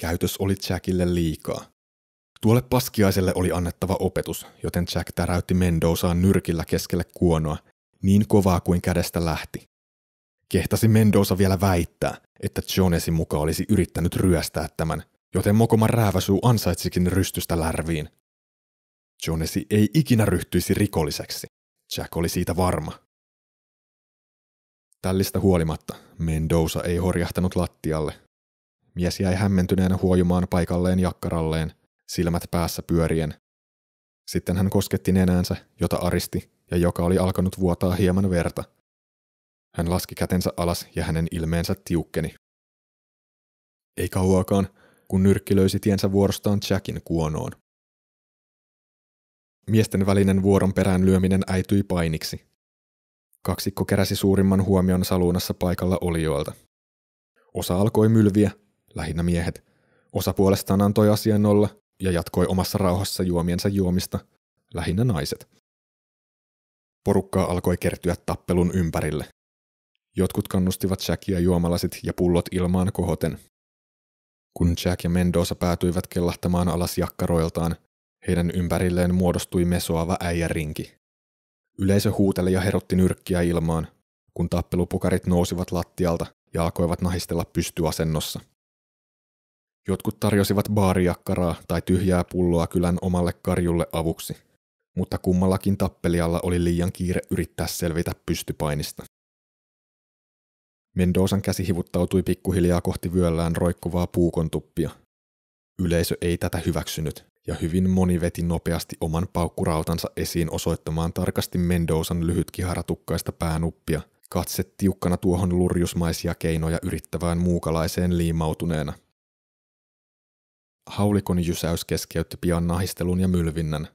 [SPEAKER 2] Käytös oli Jackille liikaa. Tuolle paskiaiselle oli annettava opetus, joten Jack täräytti Mendozaan nyrkillä keskelle kuonoa, niin kovaa kuin kädestä lähti. Kehtasi Mendoza vielä väittää, että Jonesin mukaan olisi yrittänyt ryöstää tämän, joten Mokoma rääväsuu ansaitsikin rystystä lärviin. Jonesi ei ikinä ryhtyisi rikolliseksi. Jack oli siitä varma. Tällistä huolimatta Mendoza ei horjahtanut lattialle. Mies jäi hämmentyneenä huojumaan paikalleen jakkaralleen, silmät päässä pyörien. Sitten hän kosketti nenäänsä, jota aristi ja joka oli alkanut vuotaa hieman verta – hän laski kätensä alas ja hänen ilmeensä tiukkeni. Ei kauakaan, kun nyrkki löysi tiensä vuorostaan Jackin kuonoon. Miesten välinen vuoron perään lyöminen äityi painiksi. Kaksikko keräsi suurimman huomion saluunassa paikalla olijoilta. Osa alkoi mylviä, lähinnä miehet. Osa puolestaan antoi asian olla ja jatkoi omassa rauhassa juomiensa juomista, lähinnä naiset. Porukkaa alkoi kertyä tappelun ympärille. Jotkut kannustivat Jackia juomalasit ja pullot ilmaan kohoten. Kun Jack ja Mendoza päätyivät kellahtamaan alas jakkaroiltaan, heidän ympärilleen muodostui mesoava äijärinki. Yleisö huuteli ja herotti nyrkkiä ilmaan, kun tappelupukarit nousivat lattialta ja alkoivat nahistella pystyasennossa. Jotkut tarjosivat baarijakkaraa tai tyhjää pulloa kylän omalle karjulle avuksi, mutta kummallakin tappelijalla oli liian kiire yrittää selvitä pystypainista. Mendoosan käsi hivuttautui pikkuhiljaa kohti vyöllään roikkuvaa puukontuppia. Yleisö ei tätä hyväksynyt, ja hyvin moni veti nopeasti oman paukkurautansa esiin osoittamaan tarkasti Mendosan lyhytkihartukkaista päänuppia, katse tiukkana tuohon lurjusmaisia keinoja yrittävään muukalaiseen liimautuneena. Haulikon jysäys keskeytti pian nahistelun ja mylvinnän.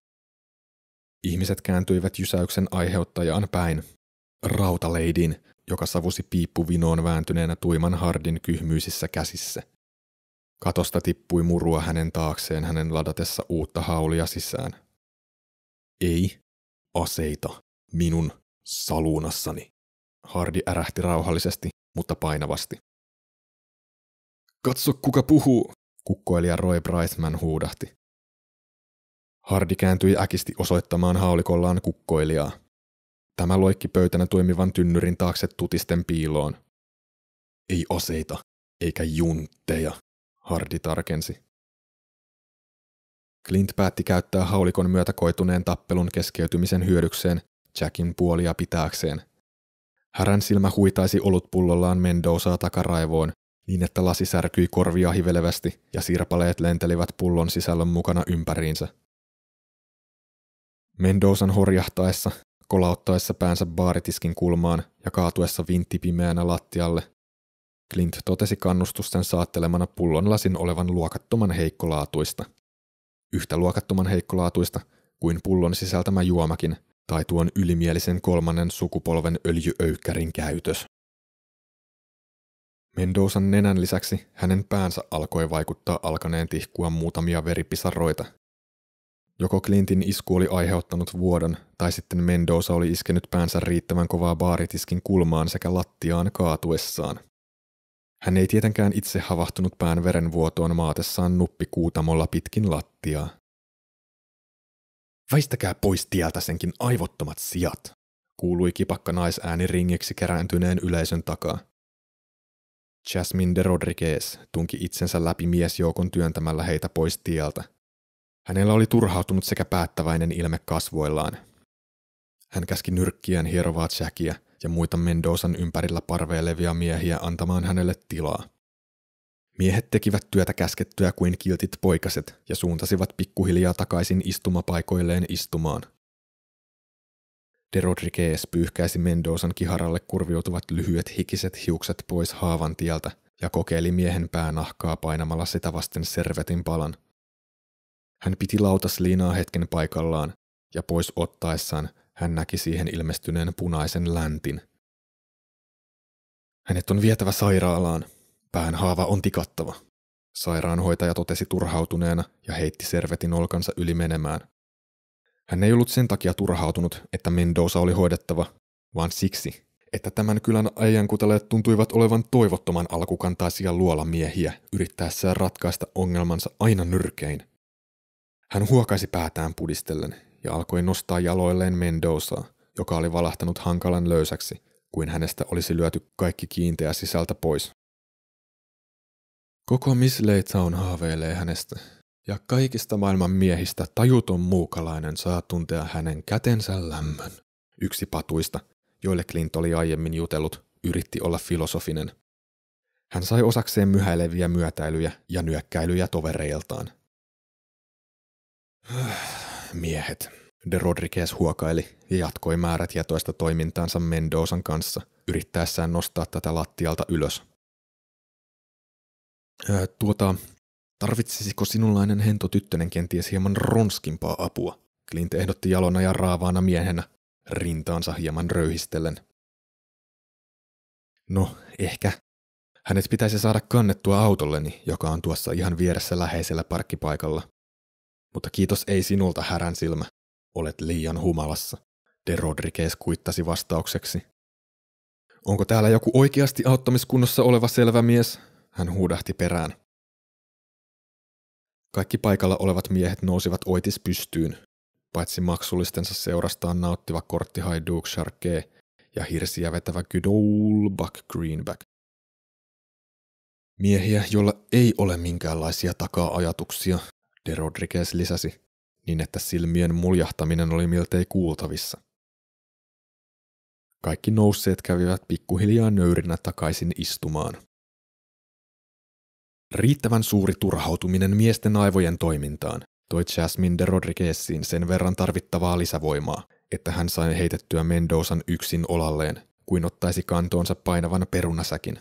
[SPEAKER 2] Ihmiset kääntyivät jysäyksen aiheuttajaan päin, rautaleidin, joka savusi piippuvinoon vääntyneenä tuiman hardin kyhmyisissä käsissä. Katosta tippui murua hänen taakseen hänen ladatessa uutta haulia sisään. Ei aseita minun saluunassani. Hardi ärähti rauhallisesti, mutta painavasti. Katso, kuka puhuu, kukkoilija Roy Brightman huudahti. Hardi kääntyi äkisti osoittamaan haulikollaan kukkoilijaa. Tämä loikki pöytänä toimivan tynnyrin taakse tutisten piiloon. Ei aseita, eikä juntteja, Hardi tarkensi. Clint päätti käyttää haulikon myötä koituneen tappelun keskeytymisen hyödykseen Jackin puolia pitääkseen. Härän silmä huitaisi olutpullollaan Mendozaa takaraivoon, niin että lasi särkyi korvia hivelevästi ja sirpaleet lentelivät pullon sisällön mukana ympäriinsä. Mendosan horjahtaessa kolauttaessa päänsä baaritiskin kulmaan ja kaatuessa vinttipimeänä lattialle. Clint totesi kannustusten saattelemana pullonlasin olevan luokattoman heikkolaatuista. Yhtä luokattoman heikkolaatuista kuin pullon sisältämä juomakin tai tuon ylimielisen kolmannen sukupolven öljyöykkärin käytös. Mendozan nenän lisäksi hänen päänsä alkoi vaikuttaa alkaneen tihkua muutamia veripisaroita, Joko Clintin isku oli aiheuttanut vuodon, tai sitten Mendoza oli iskenyt päänsä riittävän kovaa baaritiskin kulmaan sekä lattiaan kaatuessaan. Hän ei tietenkään itse havahtunut pään verenvuotoon maatessaan nuppikuutamolla pitkin lattiaa. Väistäkää pois tieltä senkin aivottomat sijat, kuului kipakka naisääni ringiksi kerääntyneen yleisön takaa. Jasmine de Rodriguez tunki itsensä läpi miesjoukon työntämällä heitä pois tieltä, Hänellä oli turhautunut sekä päättäväinen ilme kasvoillaan. Hän käski nyrkkiään hierovaa Jackia ja muita Mendosan ympärillä parveilevia miehiä antamaan hänelle tilaa. Miehet tekivät työtä käskettyä kuin kiltit poikaset ja suuntasivat pikkuhiljaa takaisin istumapaikoilleen istumaan. De Rodriguez pyyhkäisi Mendosan kiharalle kurviutuvat lyhyet hikiset hiukset pois haavan tieltä ja kokeili miehen päänahkaa painamalla sitä vasten servetin palan, hän piti lautasliinaa hetken paikallaan, ja pois ottaessaan hän näki siihen ilmestyneen punaisen läntin. Hänet on vietävä sairaalaan. Päänhaava on tikattava. Sairaanhoitaja totesi turhautuneena ja heitti servetin olkansa yli menemään. Hän ei ollut sen takia turhautunut, että Mendoza oli hoidettava, vaan siksi, että tämän kylän äijänkuteleet tuntuivat olevan toivottoman alkukantaisia luolamiehiä yrittäessään ratkaista ongelmansa aina nyrkein – hän huokaisi päätään pudistellen ja alkoi nostaa jaloilleen Mendozaa, joka oli valahtanut hankalan löysäksi, kuin hänestä olisi lyöty kaikki kiinteä sisältä pois. Koko Miss on haaveilee hänestä, ja kaikista maailman miehistä tajuton muukalainen saa tuntea hänen kätensä lämmön. Yksi patuista, joille Clint oli aiemmin jutellut, yritti olla filosofinen. Hän sai osakseen myhäileviä myötäilyjä ja nyökkäilyjä tovereiltaan – Miehet, de Rodriguez huokaili ja jatkoi määrätietoista toimintaansa Mendozan kanssa, yrittäessään nostaa tätä lattialta ylös. Ää, tuota, tarvitsisiko sinunlainen hento tyttönen kenties hieman ronskimpaa apua? Clint ehdotti jalona ja raavaana miehenä, rintaansa hieman röyhistellen. No, ehkä. Hänet pitäisi saada kannettua autolleni, joka on tuossa ihan vieressä läheisellä parkkipaikalla. Mutta kiitos ei sinulta, härän silmä. Olet liian humalassa. De Rodriguez kuittasi vastaukseksi. Onko täällä joku oikeasti auttamiskunnossa oleva selvä mies? Hän huudahti perään. Kaikki paikalla olevat miehet nousivat oitis pystyyn, paitsi maksullistensa seurastaan nauttiva kortti Duke Sharkee ja hirsiä vetävä Gydol Buck Greenback. Miehiä, jolla ei ole minkäänlaisia takaa-ajatuksia, De Rodriguez lisäsi, niin että silmien muljahtaminen oli miltei kuultavissa. Kaikki nousseet kävivät pikkuhiljaa nöyrinä takaisin istumaan. Riittävän suuri turhautuminen miesten aivojen toimintaan toi Jasmine de Rodriguezin sen verran tarvittavaa lisävoimaa, että hän sai heitettyä Mendozan yksin olalleen, kuin ottaisi kantoonsa painavan perunasäkin.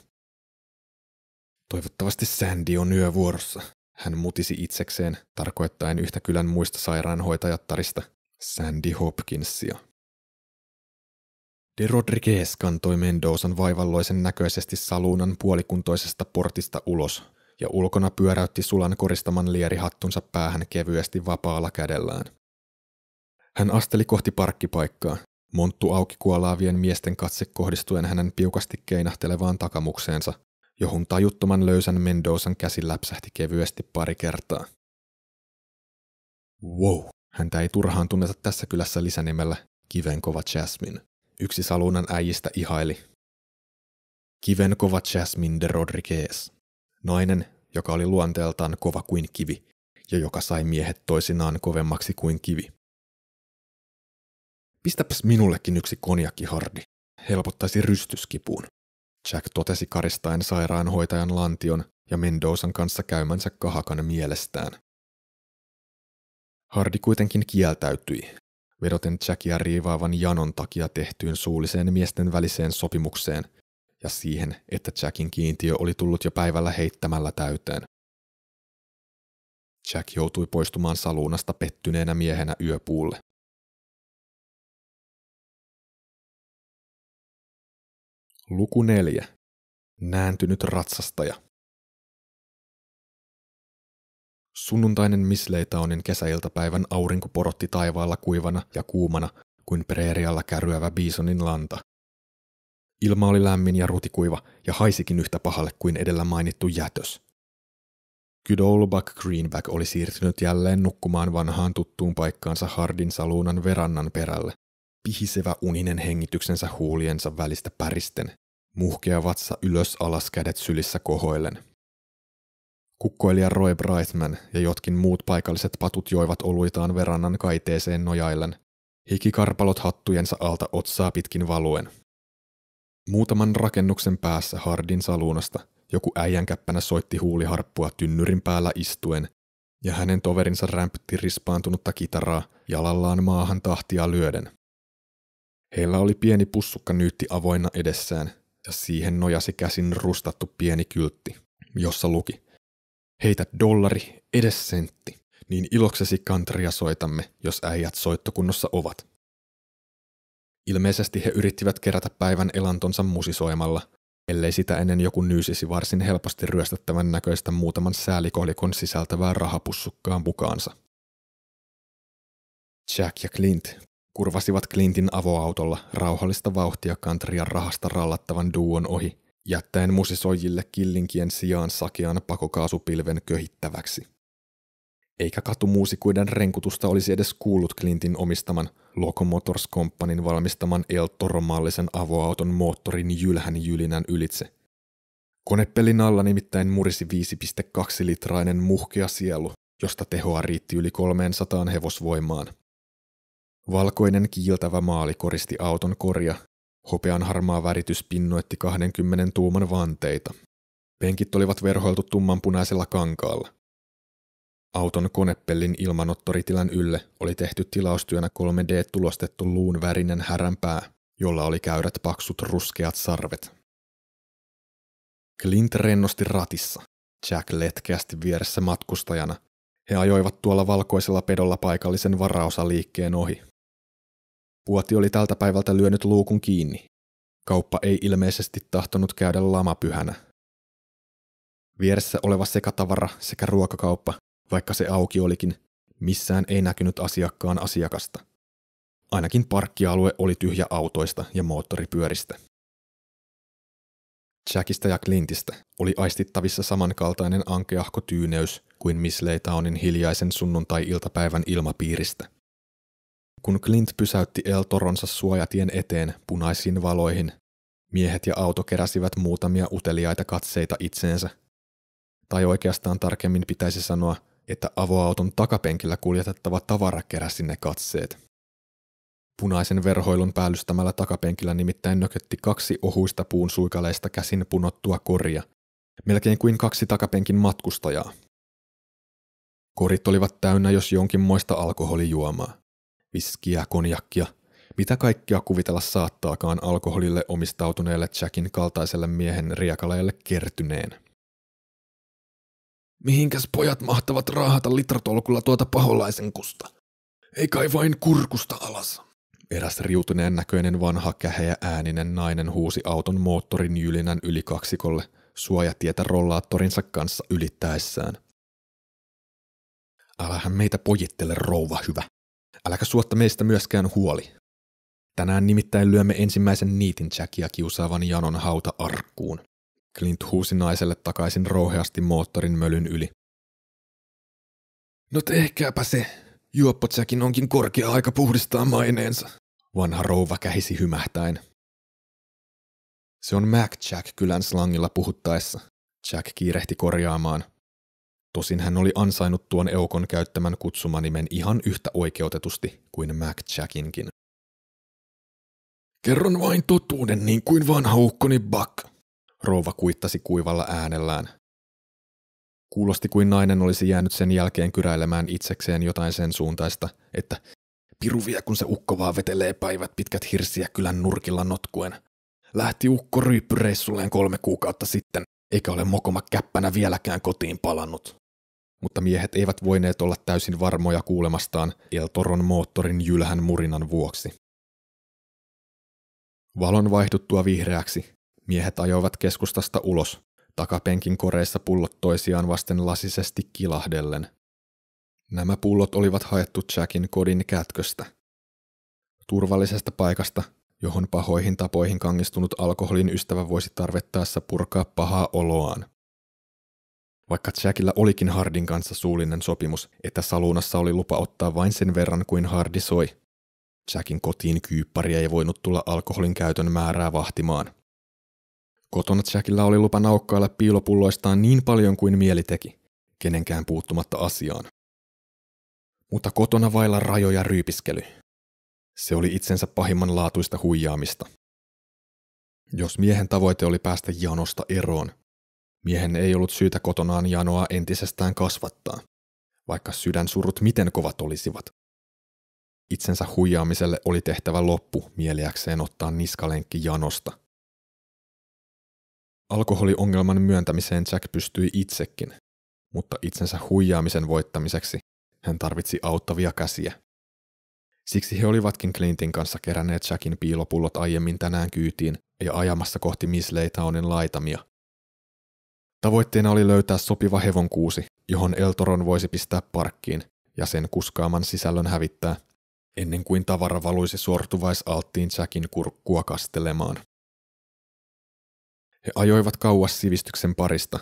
[SPEAKER 2] Toivottavasti Sandy on yövuorossa, hän mutisi itsekseen, tarkoittaen yhtä kylän muista sairaanhoitajattarista, Sandy Hopkinsia. De Rodriguez kantoi Mendozan vaivalloisen näköisesti saluunan puolikuntoisesta portista ulos, ja ulkona pyöräytti sulan koristaman lierihattunsa päähän kevyesti vapaalla kädellään. Hän asteli kohti parkkipaikkaa, monttu auki kuolaavien miesten katse kohdistuen hänen piukasti keinahtelevaan takamukseensa, johon tajuttoman löysän Mendosan käsi läpsähti kevyesti pari kertaa. Wow, häntä ei turhaan tunneta tässä kylässä lisänimellä Kivenkova Jasmine. Yksi saluunan äijistä ihaili. Kivenkova Jasmine de Rodriguez. Nainen, joka oli luonteeltaan kova kuin kivi, ja joka sai miehet toisinaan kovemmaksi kuin kivi. Pistäpäs minullekin yksi konjakkihardi. Helpottaisi rystyskipuun, Jack totesi karistaen sairaanhoitajan lantion ja Mendozan kanssa käymänsä kahakan mielestään. Hardi kuitenkin kieltäytyi, vedoten Jackia riivaavan janon takia tehtyyn suulliseen miesten väliseen sopimukseen ja siihen, että Jackin kiintiö oli tullut jo päivällä heittämällä täyteen. Jack joutui
[SPEAKER 1] poistumaan saluunasta pettyneenä miehenä yöpuulle. Luku neljä. Nääntynyt
[SPEAKER 2] ratsastaja. Sunnuntainen misleitaunin kesäiltapäivän aurinko porotti taivaalla kuivana ja kuumana kuin preerialla käryävä biisonin lanta. Ilma oli lämmin ja rutikuiva ja haisikin yhtä pahalle kuin edellä mainittu jätös. Kydolbak Greenback oli siirtynyt jälleen nukkumaan vanhaan tuttuun paikkaansa Hardin saluunan verannan perälle, pihisevä uninen hengityksensä huuliensa välistä päristen muhkea vatsa ylös alas kädet sylissä kohoillen. Kukkoilija Roy Brightman ja jotkin muut paikalliset patut joivat oluitaan verannan kaiteeseen nojaillen, hikikarpalot hattujensa alta otsaa pitkin valuen. Muutaman rakennuksen päässä Hardin saluunasta joku äijänkäppänä soitti huuliharppua tynnyrin päällä istuen, ja hänen toverinsa rämpytti rispaantunutta kitaraa jalallaan maahan tahtia lyöden. Heillä oli pieni pussukka nyytti avoinna edessään, ja siihen nojasi käsin rustattu pieni kyltti, jossa luki Heitä dollari edes sentti, niin iloksesi kantria soitamme, jos äijät soittokunnossa ovat. Ilmeisesti he yrittivät kerätä päivän elantonsa musisoimalla, ellei sitä ennen joku nyysisi varsin helposti ryöstettävän näköistä muutaman säälikolikon sisältävää rahapussukkaan mukaansa. Jack ja Clint kurvasivat Clintin avoautolla rauhallista vauhtia kantria rahasta rallattavan duon ohi, jättäen musisoijille killinkien sijaan sakean pakokaasupilven köhittäväksi. Eikä katumuusikuiden renkutusta olisi edes kuullut Clintin omistaman Locomotors Companyn valmistaman El avoauton moottorin jylhän jylinän ylitse. Konepelin alla nimittäin murisi 5,2 litrainen muhkea sielu, josta tehoa riitti yli 300 hevosvoimaan – Valkoinen kiiltävä maali koristi auton korja. hopean harmaa väritys pinnoitti 20 tuuman vanteita. Penkit olivat verhoiltu tummanpunaisella kankaalla. Auton konepellin ilmanottoritilan ylle oli tehty tilaustyönä 3D-tulostettu luun värinen häränpää, jolla oli käyrät paksut ruskeat sarvet. Clint rennosti ratissa, Jack letkeästi vieressä matkustajana. He ajoivat tuolla valkoisella pedolla paikallisen varaosaliikkeen ohi. Puoti oli tältä päivältä lyönyt luukun kiinni. Kauppa ei ilmeisesti tahtonut käydä lamapyhänä. Vieressä oleva sekatavara sekä ruokakauppa, vaikka se auki olikin, missään ei näkynyt asiakkaan asiakasta. Ainakin parkkialue oli tyhjä autoista ja moottoripyöristä. Jackista ja Clintistä oli aistittavissa samankaltainen ankeahko tyyneys kuin Miss Leitaonin hiljaisen sunnuntai-iltapäivän ilmapiiristä – kun Clint pysäytti El Toronsa suojatien eteen punaisiin valoihin, miehet ja auto keräsivät muutamia uteliaita katseita itseensä. Tai oikeastaan tarkemmin pitäisi sanoa, että avoauton takapenkillä kuljetettava tavara keräsi ne katseet. Punaisen verhoilun päällystämällä takapenkillä nimittäin nökötti kaksi ohuista puun suikaleista käsin punottua koria, melkein kuin kaksi takapenkin matkustajaa. Korit olivat täynnä jos jonkinmoista alkoholijuomaa viskiä, konjakkia, mitä kaikkea kuvitella saattaakaan alkoholille omistautuneelle Jackin kaltaiselle miehen riekaleelle kertyneen. Mihinkäs pojat mahtavat raahata litratolkulla tuota paholaisen kusta? Ei kai vain kurkusta alas. Eräs riutuneen näköinen vanha käheä ääninen nainen huusi auton moottorin jylinän yli kaksikolle suojatietä rollaattorinsa kanssa ylittäessään. Älähän meitä pojittele, rouva hyvä. Äläkä suotta meistä myöskään huoli. Tänään nimittäin lyömme ensimmäisen niitin Jackia kiusaavan janon hauta arkkuun. Clint huusi naiselle takaisin rouheasti moottorin mölyn yli. No tehkääpä se. Juoppo Jackin onkin korkea aika puhdistaa maineensa. Vanha rouva kähisi hymähtäen. Se on Mac Jack kylän slangilla puhuttaessa. Jack kiirehti korjaamaan. Tosin hän oli ansainnut tuon eukon käyttämän kutsumanimen ihan yhtä oikeutetusti kuin Mac Jackinkin. Kerron vain totuuden niin kuin vanha ukkoni Buck, rouva kuittasi kuivalla äänellään. Kuulosti kuin nainen olisi jäänyt sen jälkeen kyräilemään itsekseen jotain sen suuntaista, että piruvia kun se ukko vaan vetelee päivät pitkät hirsiä kylän nurkilla notkuen. Lähti ukko ryyppyreissulleen kolme kuukautta sitten, eikä ole mokoma käppänä vieläkään kotiin palannut mutta miehet eivät voineet olla täysin varmoja kuulemastaan Eltoron moottorin jylhän murinan vuoksi. Valon vaihduttua vihreäksi miehet ajoivat keskustasta ulos, takapenkin koreissa pullot toisiaan vasten lasisesti kilahdellen. Nämä pullot olivat haettu Jackin kodin kätköstä. Turvallisesta paikasta, johon pahoihin tapoihin kangistunut alkoholin ystävä voisi tarvettaessa purkaa pahaa oloaan. Vaikka Jackillä olikin Hardin kanssa suullinen sopimus, että saluunassa oli lupa ottaa vain sen verran kuin Hardi soi. Jackin kotiin kyyppari ei voinut tulla alkoholin käytön määrää vahtimaan. Kotona Jackillä oli lupa naukkailla piilopulloistaan niin paljon kuin mieli teki, kenenkään puuttumatta asiaan. Mutta kotona vailla rajoja ryypiskely. Se oli itsensä pahimman laatuista huijaamista. Jos miehen tavoite oli päästä janosta eroon, Miehen ei ollut syytä kotonaan janoa entisestään kasvattaa, vaikka surut miten kovat olisivat. Itsensä huijaamiselle oli tehtävä loppu mieliäkseen ottaa niskalenkki janosta. Alkoholiongelman myöntämiseen Jack pystyi itsekin, mutta itsensä huijaamisen voittamiseksi hän tarvitsi auttavia käsiä. Siksi he olivatkin Clintin kanssa keränneet Jackin piilopullot aiemmin tänään kyytiin ja ajamassa kohti Miss Laytownin laitamia – Tavoitteena oli löytää sopiva hevonkuusi, johon Eltoron voisi pistää parkkiin ja sen kuskaaman sisällön hävittää, ennen kuin tavara valuisi sortuvaisalttiin Jackin kurkkua kastelemaan. He ajoivat kauas sivistyksen parista,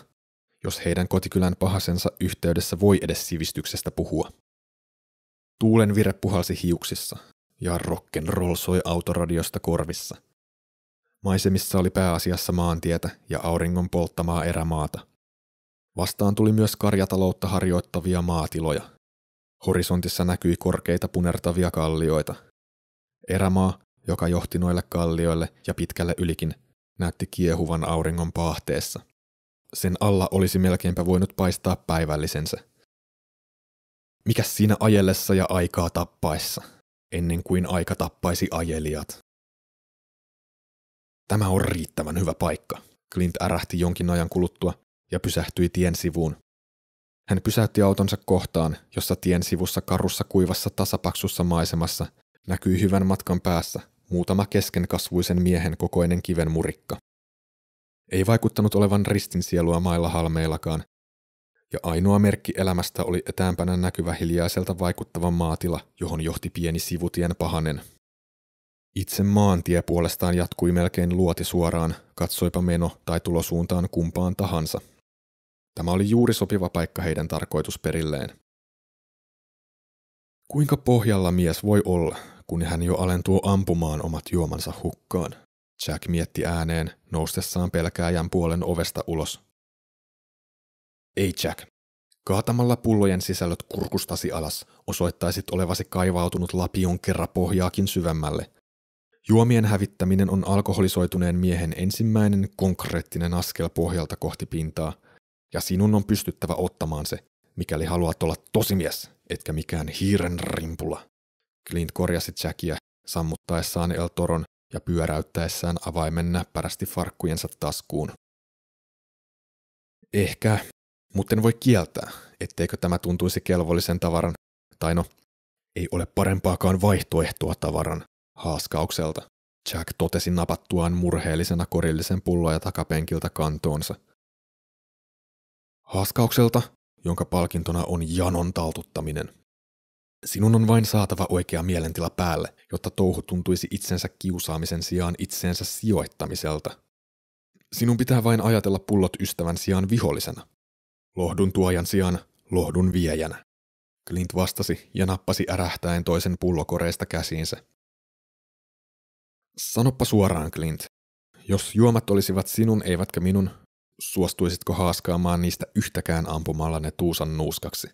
[SPEAKER 2] jos heidän kotikylän pahasensa yhteydessä voi edes sivistyksestä puhua. Tuulen vire puhalsi hiuksissa, ja rocken roll soi autoradiosta korvissa – Maisemissa oli pääasiassa maantietä ja auringon polttamaa erämaata. Vastaan tuli myös karjataloutta harjoittavia maatiloja. Horisontissa näkyi korkeita punertavia kallioita. Erämaa, joka johti noille kallioille ja pitkälle ylikin, näytti kiehuvan auringon paahteessa. Sen alla olisi melkeinpä voinut paistaa päivällisensä. Mikäs siinä ajellessa ja aikaa tappaessa, ennen kuin aika tappaisi ajelijat? Tämä on riittävän hyvä paikka. Clint ärähti jonkin ajan kuluttua ja pysähtyi tien sivuun. Hän pysäytti autonsa kohtaan, jossa tien sivussa karussa kuivassa tasapaksussa maisemassa näkyi hyvän matkan päässä muutama keskenkasvuisen miehen kokoinen kiven murikka. Ei vaikuttanut olevan ristinsielua mailla halmeillakaan, ja ainoa merkki elämästä oli etäämpänä näkyvä hiljaiselta vaikuttava maatila, johon johti pieni sivutien pahanen, itse maantie puolestaan jatkui melkein suoraan, katsoipa meno tai tulosuuntaan kumpaan tahansa. Tämä oli juuri sopiva paikka heidän tarkoitusperilleen. Kuinka pohjalla mies voi olla, kun hän jo alentuu ampumaan omat juomansa hukkaan? Jack mietti ääneen, noustessaan pelkääjän puolen ovesta ulos. Ei Jack. Kaatamalla pullojen sisällöt kurkustasi alas, osoittaisit olevasi kaivautunut lapion kerran pohjaakin syvemmälle – Juomien hävittäminen on alkoholisoituneen miehen ensimmäinen konkreettinen askel pohjalta kohti pintaa, ja sinun on pystyttävä ottamaan se, mikäli haluat olla tosimies, etkä mikään hiiren rimpula. Clint korjasi Jackia sammuttaessaan El Toron ja pyöräyttäessään avaimen näppärästi farkkujensa taskuun. Ehkä, mutta en voi kieltää, etteikö tämä tuntuisi kelvollisen tavaran, tai no, ei ole parempaakaan vaihtoehtoa tavaran haaskaukselta. Jack totesi napattuaan murheellisena korillisen pulloja takapenkiltä kantoonsa. Haaskaukselta, jonka palkintona on janon taltuttaminen. Sinun on vain saatava oikea mielentila päälle, jotta touhu tuntuisi itsensä kiusaamisen sijaan itseensä sijoittamiselta. Sinun pitää vain ajatella pullot ystävän sijaan vihollisena. Lohdun tuojan sijaan lohdun viejänä. Clint vastasi ja nappasi ärähtäen toisen pullokoreista käsiinsä. Sanoppa suoraan, Clint. Jos juomat olisivat sinun eivätkä minun, suostuisitko haaskaamaan niistä yhtäkään ampumalla ne tuusan nuuskaksi?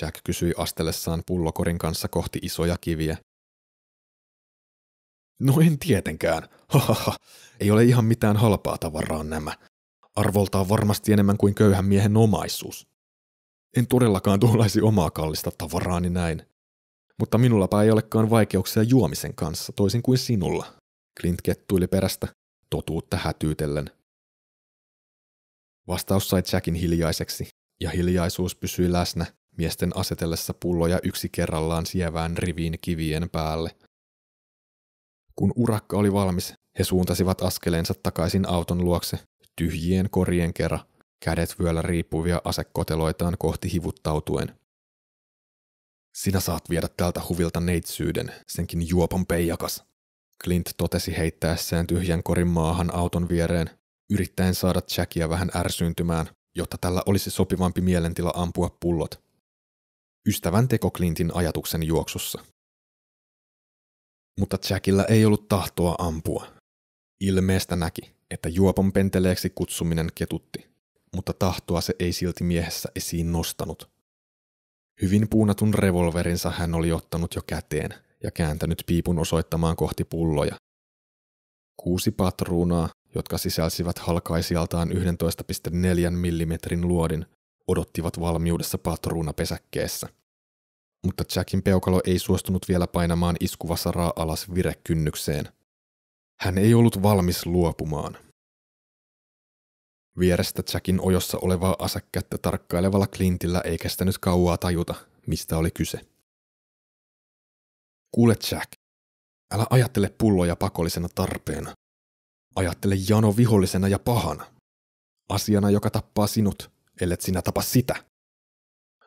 [SPEAKER 2] Jack kysyi astellessaan pullokorin kanssa kohti isoja kiviä. No en tietenkään. Hahaha. Ei ole ihan mitään halpaa tavaraa nämä. Arvoltaan varmasti enemmän kuin köyhän miehen omaisuus. En todellakaan tuhlaisi omaa kallista tavaraani näin. Mutta minullapa ei olekaan vaikeuksia juomisen kanssa, toisin kuin sinulla. Clint kettuili perästä, totuutta hätyytellen. Vastaus sai Jackin hiljaiseksi, ja hiljaisuus pysyi läsnä miesten asetellessa pulloja yksi kerrallaan sievään riviin kivien päälle. Kun urakka oli valmis, he suuntasivat askeleensa takaisin auton luokse, tyhjien korien kerran, kädet vyöllä riippuvia asekoteloitaan kohti hivuttautuen. Sinä saat viedä tältä huvilta neitsyyden, senkin juopan peijakas, Clint totesi heittäessään tyhjän korin maahan auton viereen, yrittäen saada Jackia vähän ärsyyntymään, jotta tällä olisi sopivampi mielentila ampua pullot. Ystävän teko Clintin ajatuksen juoksussa. Mutta Jackillä ei ollut tahtoa ampua. Ilmeestä näki, että juopon penteleeksi kutsuminen ketutti, mutta tahtoa se ei silti miehessä esiin nostanut. Hyvin puunatun revolverinsa hän oli ottanut jo käteen – ja kääntänyt piipun osoittamaan kohti pulloja. Kuusi patruunaa, jotka sisälsivät halkaisijaltaan 11,4 mm luodin, odottivat valmiudessa patruunapesäkkeessä. Mutta Jackin peukalo ei suostunut vielä painamaan iskuvasaraa alas virekynnykseen. Hän ei ollut valmis luopumaan. Vierestä Jackin ojossa olevaa asekättä tarkkailevalla Clintillä ei kestänyt kauaa tajuta, mistä oli kyse. Kuule Jack, älä ajattele pulloja pakollisena tarpeena. Ajattele jano vihollisena ja pahana. Asiana, joka tappaa sinut, ellet sinä tapa sitä.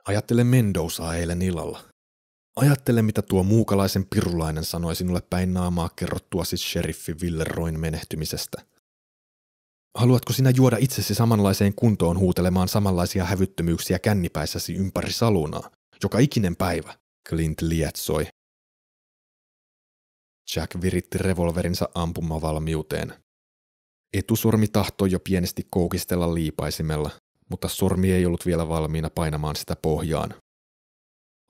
[SPEAKER 2] Ajattele Mendozaa eilen illalla. Ajattele, mitä tuo muukalaisen pirulainen sanoi sinulle päin naamaa kerrottuasi sheriffi Villeroin menehtymisestä. Haluatko sinä juoda itsesi samanlaiseen kuntoon huutelemaan samanlaisia hävyttömyyksiä kännipäissäsi ympäri salunaa, joka ikinen päivä? Clint lietsoi, Jack viritti revolverinsa ampumavalmiuteen. Etusormi tahtoi jo pienesti koukistella liipaisimella, mutta sormi ei ollut vielä valmiina painamaan sitä pohjaan.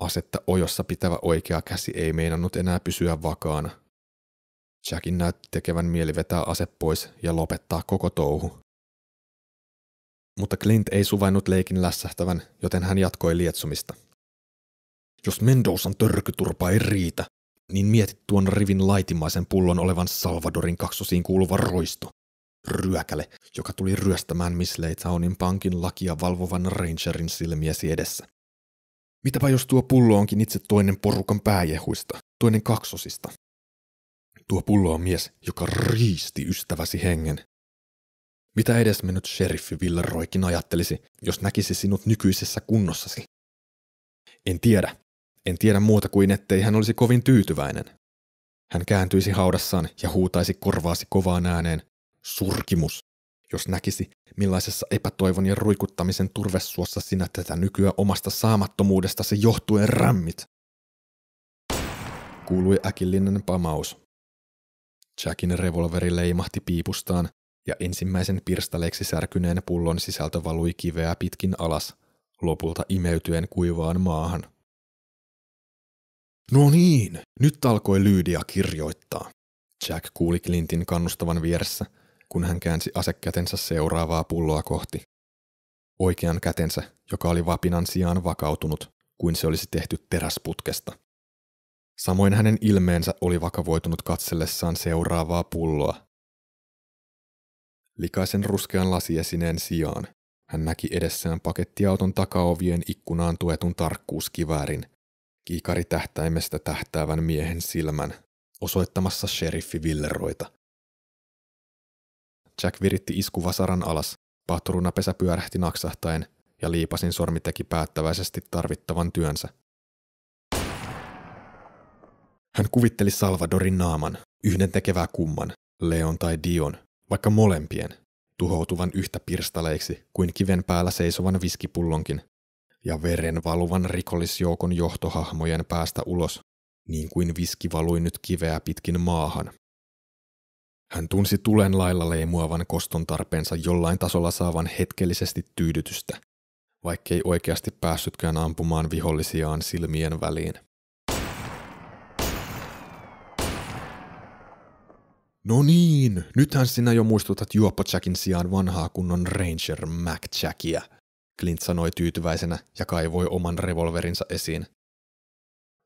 [SPEAKER 2] Asetta ojossa pitävä oikea käsi ei meinannut enää pysyä vakaana. Jackin näytti tekevän mieli vetää ase pois ja lopettaa koko touhu. Mutta Clint ei suvainnut leikin lässähtävän, joten hän jatkoi lietsumista. Jos Mendozan törkyturpa ei riitä, niin mietit tuon rivin laitimaisen pullon olevan Salvadorin kaksosiin kuuluva roisto. Ryökäle, joka tuli ryöstämään Miss Leithaunin pankin lakia valvovan rangerin silmiesi edessä. Mitäpä jos tuo pullo onkin itse toinen porukan pääjehuista, toinen kaksosista? Tuo pullo on mies, joka riisti ystäväsi hengen. Mitä edesmennyt sheriffi Villaroikin ajattelisi, jos näkisi sinut nykyisessä kunnossasi? En tiedä, en tiedä muuta kuin ettei hän olisi kovin tyytyväinen. Hän kääntyisi haudassaan ja huutaisi korvaasi kovaan ääneen. Surkimus, jos näkisi, millaisessa epätoivon ja ruikuttamisen turvessuossa sinä tätä nykyä omasta saamattomuudestasi johtuen rämmit. Kuului äkillinen pamaus. Jackin revolveri leimahti piipustaan ja ensimmäisen pirstaleeksi särkyneen pullon sisältö valui kiveä pitkin alas, lopulta imeytyen kuivaan maahan. No niin, nyt alkoi Lydia kirjoittaa. Jack kuuli Clintin kannustavan vieressä, kun hän käänsi asekätensä seuraavaa pulloa kohti. Oikean kätensä, joka oli vapinan sijaan vakautunut, kuin se olisi tehty teräsputkesta. Samoin hänen ilmeensä oli vakavoitunut katsellessaan seuraavaa pulloa. Likaisen ruskean lasiesineen sijaan hän näki edessään pakettiauton takaovien ikkunaan tuetun tarkkuuskiväärin – kiikari tähtäimestä tähtäävän miehen silmän osoittamassa sheriffi Villeroita. Jack viritti iskuvasaran alas, paturuna pyörähti naksahtaen ja liipasin sormi teki päättäväisesti tarvittavan työnsä. Hän kuvitteli Salvadorin naaman, yhden tekevää kumman, Leon tai Dion, vaikka molempien, tuhoutuvan yhtä pirstaleiksi kuin kiven päällä seisovan viskipullonkin, ja veren valuvan rikollisjoukon johtohahmojen päästä ulos, niin kuin viski valui nyt kiveä pitkin maahan. Hän tunsi tulen lailla leimuavan koston tarpeensa jollain tasolla saavan hetkellisesti tyydytystä, vaikkei oikeasti päässytkään ampumaan vihollisiaan silmien väliin. No niin, nythän sinä jo muistutat Juoppo Jackin sijaan vanhaa kunnon Ranger Mac Jackia – Clint sanoi tyytyväisenä ja kaivoi oman revolverinsa esiin.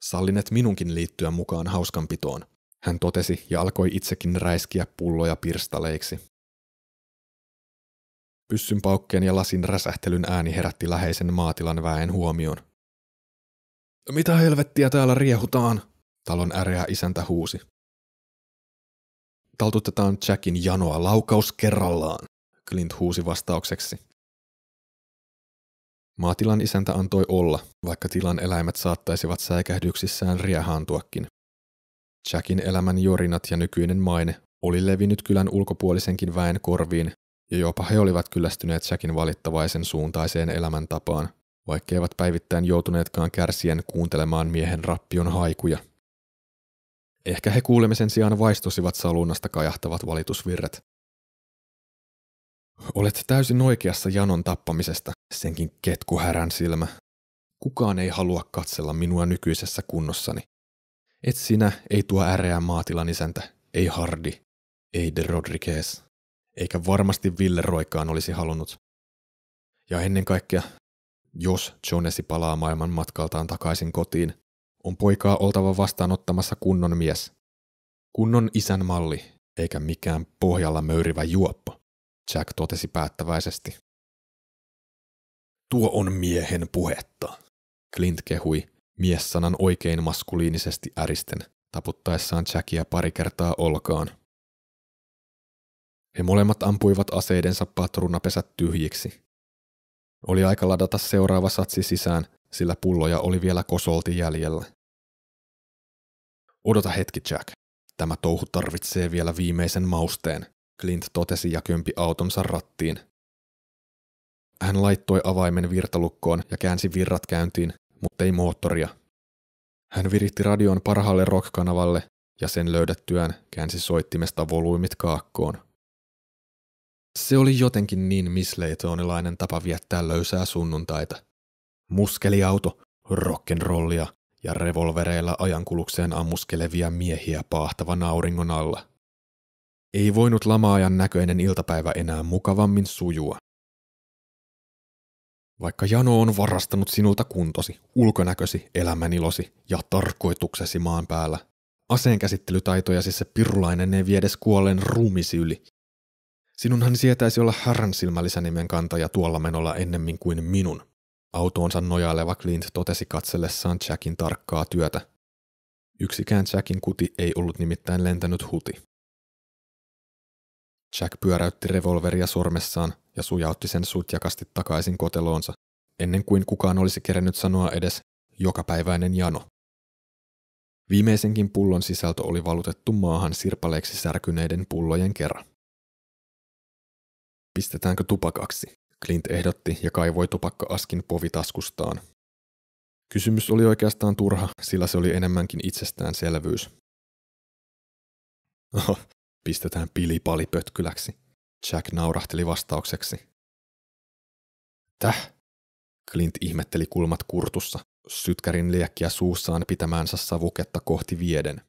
[SPEAKER 2] Sallinet minunkin liittyä mukaan hauskanpitoon, hän totesi ja alkoi itsekin räiskiä pulloja pirstaleiksi. Pyssyn paukkeen ja lasin räsähtelyn ääni herätti läheisen maatilan väen huomion. Mitä helvettiä täällä riehutaan? Talon äreä isäntä huusi. Taltutetaan Jackin janoa laukaus kerrallaan, Clint huusi vastaukseksi Maatilan isäntä antoi olla, vaikka tilan eläimet saattaisivat säikähdyksissään riehaantuakin. Jackin elämän jorinat ja nykyinen maine oli levinnyt kylän ulkopuolisenkin väen korviin, ja jopa he olivat kyllästyneet Jackin valittavaisen suuntaiseen elämäntapaan, vaikkeivät päivittäin joutuneetkaan kärsien kuuntelemaan miehen rappion haikuja. Ehkä he kuulemisen sijaan vaistosivat salunnasta kajahtavat valitusvirret, Olet täysin oikeassa janon tappamisesta, senkin ketkuhärän silmä. Kukaan ei halua katsella minua nykyisessä kunnossani. Et sinä, ei tuo äreä maatilan isäntä, ei Hardi, ei de Rodriguez, eikä varmasti Ville Roikaan olisi halunnut. Ja ennen kaikkea, jos Jonesi palaa maailman matkaltaan takaisin kotiin, on poikaa oltava vastaanottamassa kunnon mies. Kunnon isän malli, eikä mikään pohjalla möyrivä juoppo. Jack totesi päättäväisesti. Tuo on miehen puhetta, Clint kehui miessanan oikein maskuliinisesti äristen, taputtaessaan Jackia pari kertaa olkaan. He molemmat ampuivat aseidensa patrunapesät tyhjiksi. Oli aika ladata seuraava satsi sisään, sillä pulloja oli vielä kosolti jäljellä. Odota hetki, Jack. Tämä touhu tarvitsee vielä viimeisen mausteen, Flint totesi ja kömpi autonsa rattiin. Hän laittoi avaimen virtalukkoon ja käänsi virrat käyntiin, mutta ei moottoria. Hän viritti radion parhaalle rock-kanavalle ja sen löydettyään käänsi soittimesta volyymit kaakkoon. Se oli jotenkin niin misleitoonilainen tapa viettää löysää sunnuntaita. Muskeliauto, rock'n'rollia ja revolvereilla ajankulukseen ammuskelevia miehiä paahtavan auringon alla. Ei voinut lamaajan näköinen iltapäivä enää mukavammin sujua. Vaikka jano on varastanut sinulta kuntosi, ulkonäkösi, elämänilosi ja tarkoituksesi maan päällä, aseenkäsittelytaitojasi se pirulainen ei viedes kuolleen ruumisi yli. Sinunhan sietäisi olla härän silmällisänimen kantaja tuolla menolla ennemmin kuin minun, autoonsa nojaileva Clint totesi katsellessaan Jackin tarkkaa työtä. Yksikään Jackin kuti ei ollut nimittäin lentänyt huti. Jack pyöräytti revolveria sormessaan ja sujautti sen sutjakasti takaisin koteloonsa, ennen kuin kukaan olisi kerennyt sanoa edes jokapäiväinen jano. Viimeisenkin pullon sisältö oli valutettu maahan sirpaleiksi särkyneiden pullojen kerran. Pistetäänkö tupakaksi? Clint ehdotti ja kaivoi tupakka-askin povitaskustaan. Kysymys oli oikeastaan turha, sillä se oli enemmänkin itsestäänselvyys. Oh, pistetään pilipalipötkyläksi. Jack naurahteli vastaukseksi. Täh? Clint ihmetteli kulmat kurtussa, sytkärin liekkiä suussaan pitämäänsä savuketta kohti vieden.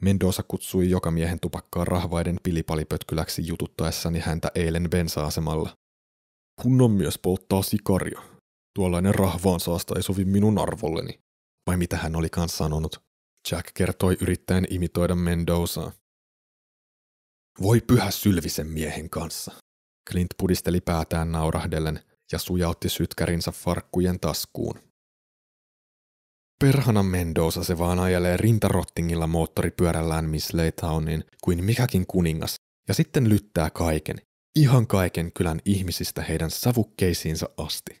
[SPEAKER 2] Mendoza kutsui joka miehen tupakkaa rahvaiden pilipalipötkyläksi jututtaessani häntä eilen bensa-asemalla. Kunnon mies polttaa sikaria. Tuollainen rahvaan saasta ei sovi minun arvolleni. Vai mitä hän olikaan sanonut? Jack kertoi yrittäen imitoida Mendozaa. Voi pyhä sylvisen miehen kanssa. Clint pudisteli päätään naurahdellen ja sujautti sytkärinsä farkkujen taskuun. Perhana Mendoza se vaan ajelee rintarottingilla moottoripyörällään Miss Laytownin kuin mikäkin kuningas, ja sitten lyttää kaiken, ihan kaiken kylän ihmisistä heidän savukkeisiinsa asti,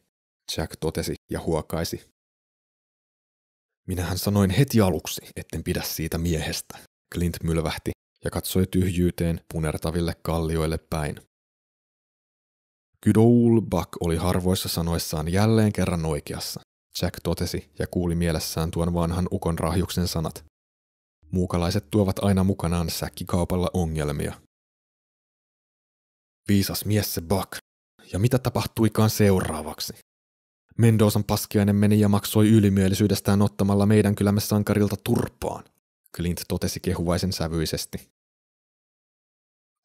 [SPEAKER 2] Jack totesi ja huokaisi. Minähän sanoin heti aluksi, etten pidä siitä miehestä. Clint mylvähti ja katsoi tyhjyyteen punertaville kallioille päin. Kydoul Buck oli harvoissa sanoissaan jälleen kerran oikeassa. Jack totesi ja kuuli mielessään tuon vanhan ukon rahjuksen sanat. Muukalaiset tuovat aina mukanaan säkkikaupalla ongelmia. Viisas mies se Buck. Ja mitä tapahtuikaan seuraavaksi? Mendoosan paskiainen meni ja maksoi ylimielisyydestään ottamalla meidän kylämme sankarilta turpaan, Clint totesi kehuvaisen sävyisesti.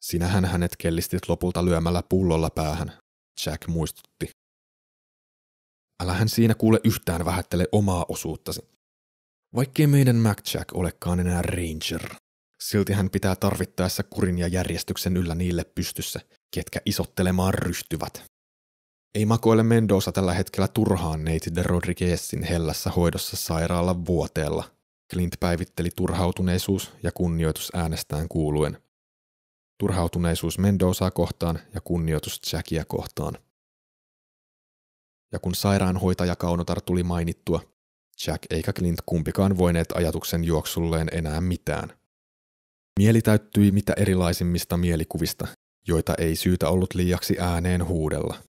[SPEAKER 2] Sinähän hänet kellistit lopulta lyömällä pullolla päähän, Jack muistutti. Älähän siinä kuule yhtään vähättele omaa osuuttasi. Vaikkei meidän MacJack olekaan enää Ranger, silti hän pitää tarvittaessa kurin ja järjestyksen yllä niille pystyssä, ketkä isottelemaan ryhtyvät. Ei makoile Mendoza tällä hetkellä turhaan neiti de Rodriguezin hellässä hoidossa sairaalan vuoteella. Clint päivitteli turhautuneisuus ja kunnioitus äänestään kuuluen. Turhautuneisuus Mendozaa kohtaan ja kunnioitus Jackia kohtaan. Ja kun sairaanhoitaja Kaunotar tuli mainittua, Jack eikä Clint kumpikaan voineet ajatuksen juoksulleen enää mitään. Mieli täyttyi mitä erilaisimmista mielikuvista, joita ei syytä ollut liiaksi ääneen huudella.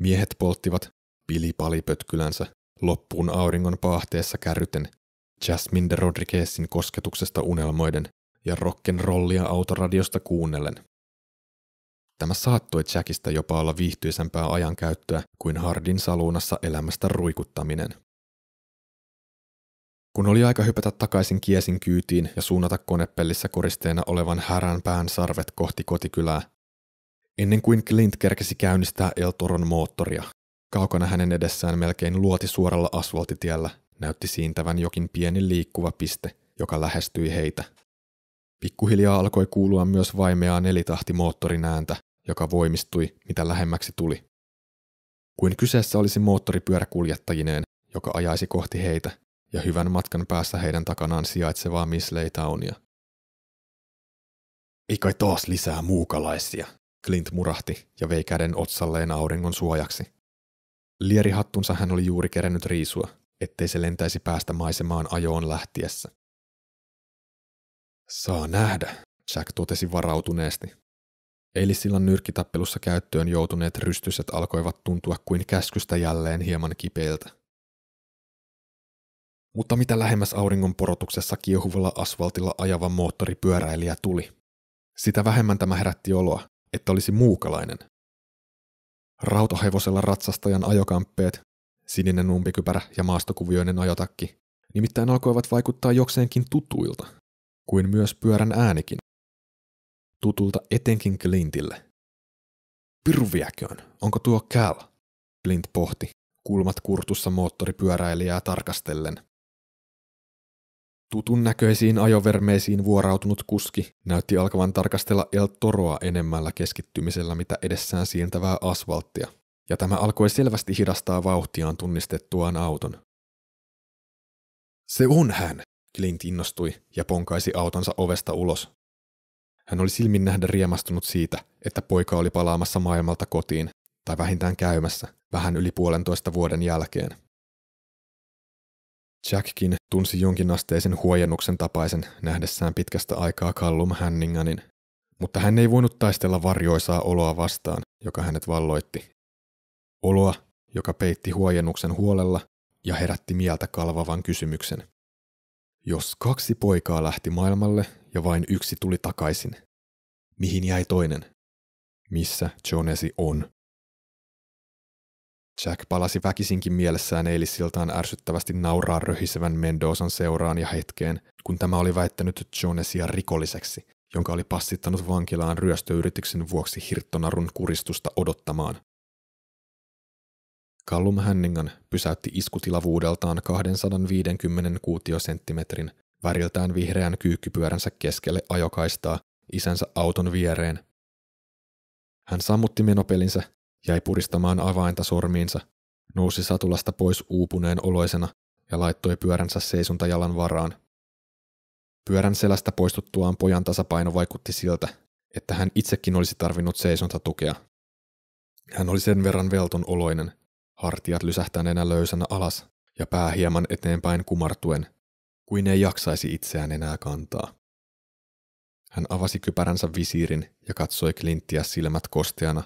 [SPEAKER 2] Miehet polttivat pilipalipötkylänsä loppuun auringon paahteessa kärryten, Jasmine de Rodriguezin kosketuksesta unelmoiden ja rocken rollia autoradiosta kuunnellen. Tämä saattoi Jackista jopa olla viihtyisempää ajankäyttöä kuin Hardin saluunassa elämästä ruikuttaminen. Kun oli aika hypätä takaisin kiesin kyytiin ja suunnata konepellissä koristeena olevan häränpään sarvet kohti kotikylää, Ennen kuin Clint kerkesi käynnistää Eltoron moottoria, kaukana hänen edessään melkein luoti suoralla asfaltitiellä näytti siintävän jokin pieni liikkuva piste, joka lähestyi heitä. Pikkuhiljaa alkoi kuulua myös vaimeaa nelitahtimoottorin ääntä, joka voimistui, mitä lähemmäksi tuli. Kuin kyseessä olisi moottoripyöräkuljettajineen, joka ajaisi kohti heitä, ja hyvän matkan päässä heidän takanaan sijaitsevaa Miss Leitaunia. Ei kai taas lisää muukalaisia, Clint murahti ja vei käden otsalleen auringon suojaksi. Lierihattunsa hän oli juuri kerennyt riisua, ettei se lentäisi päästä maisemaan ajoon lähtiessä. Saa nähdä, Jack totesi varautuneesti. Eilisillan nyrkkitappelussa käyttöön joutuneet rystyset alkoivat tuntua kuin käskystä jälleen hieman kipeiltä. Mutta mitä lähemmäs auringon porotuksessa kiehuvalla asfaltilla ajava moottoripyöräilijä tuli, sitä vähemmän tämä herätti oloa, että olisi muukalainen. Rautahevosella ratsastajan ajokamppeet, sininen umpikypärä ja maastokuvioinen ajotakki nimittäin alkoivat vaikuttaa jokseenkin tutuilta, kuin myös pyörän äänikin. Tutulta etenkin Clintille. Pirviäköön, onko tuo Cal? Clint pohti, kulmat kurtussa moottoripyöräilijää tarkastellen tutun näköisiin ajovermeisiin vuorautunut kuski näytti alkavan tarkastella El Toroa enemmällä keskittymisellä mitä edessään siirtävää asfalttia, ja tämä alkoi selvästi hidastaa vauhtiaan tunnistettuaan auton. Se on hän, Clint innostui ja ponkaisi autonsa ovesta ulos. Hän oli silmin nähdä riemastunut siitä, että poika oli palaamassa maailmalta kotiin, tai vähintään käymässä, vähän yli puolentoista vuoden jälkeen. Jackkin tunsi jonkinasteisen huojennuksen tapaisen nähdessään pitkästä aikaa Callum Hänninganin, mutta hän ei voinut taistella varjoisaa oloa vastaan, joka hänet valloitti. Oloa, joka peitti huojennuksen huolella ja herätti mieltä kalvavan kysymyksen. Jos kaksi poikaa lähti maailmalle ja vain yksi tuli takaisin, mihin jäi toinen? Missä Jonesi on? Jack palasi väkisinkin mielessään eilisiltaan ärsyttävästi nauraa röhisevän Mendosan seuraan ja hetkeen, kun tämä oli väittänyt Jonesia rikolliseksi, jonka oli passittanut vankilaan ryöstöyrityksen vuoksi hirttonarun kuristusta odottamaan. Callum Hänningan pysäytti iskutilavuudeltaan 250 kuutiosenttimetrin väriltään vihreän kyykkypyöränsä keskelle ajokaistaa isänsä auton viereen. Hän sammutti menopelinsä jäi puristamaan avainta sormiinsa, nousi satulasta pois uupuneen oloisena ja laittoi pyöränsä seisuntajalan varaan. Pyörän selästä poistuttuaan pojan tasapaino vaikutti siltä, että hän itsekin olisi tarvinnut seisontatukea. Hän oli sen verran velton oloinen, hartiat lysähtäneenä löysänä alas ja pää hieman eteenpäin kumartuen, kuin ei jaksaisi itseään enää kantaa. Hän avasi kypäränsä visiirin ja katsoi klinttiä silmät kosteana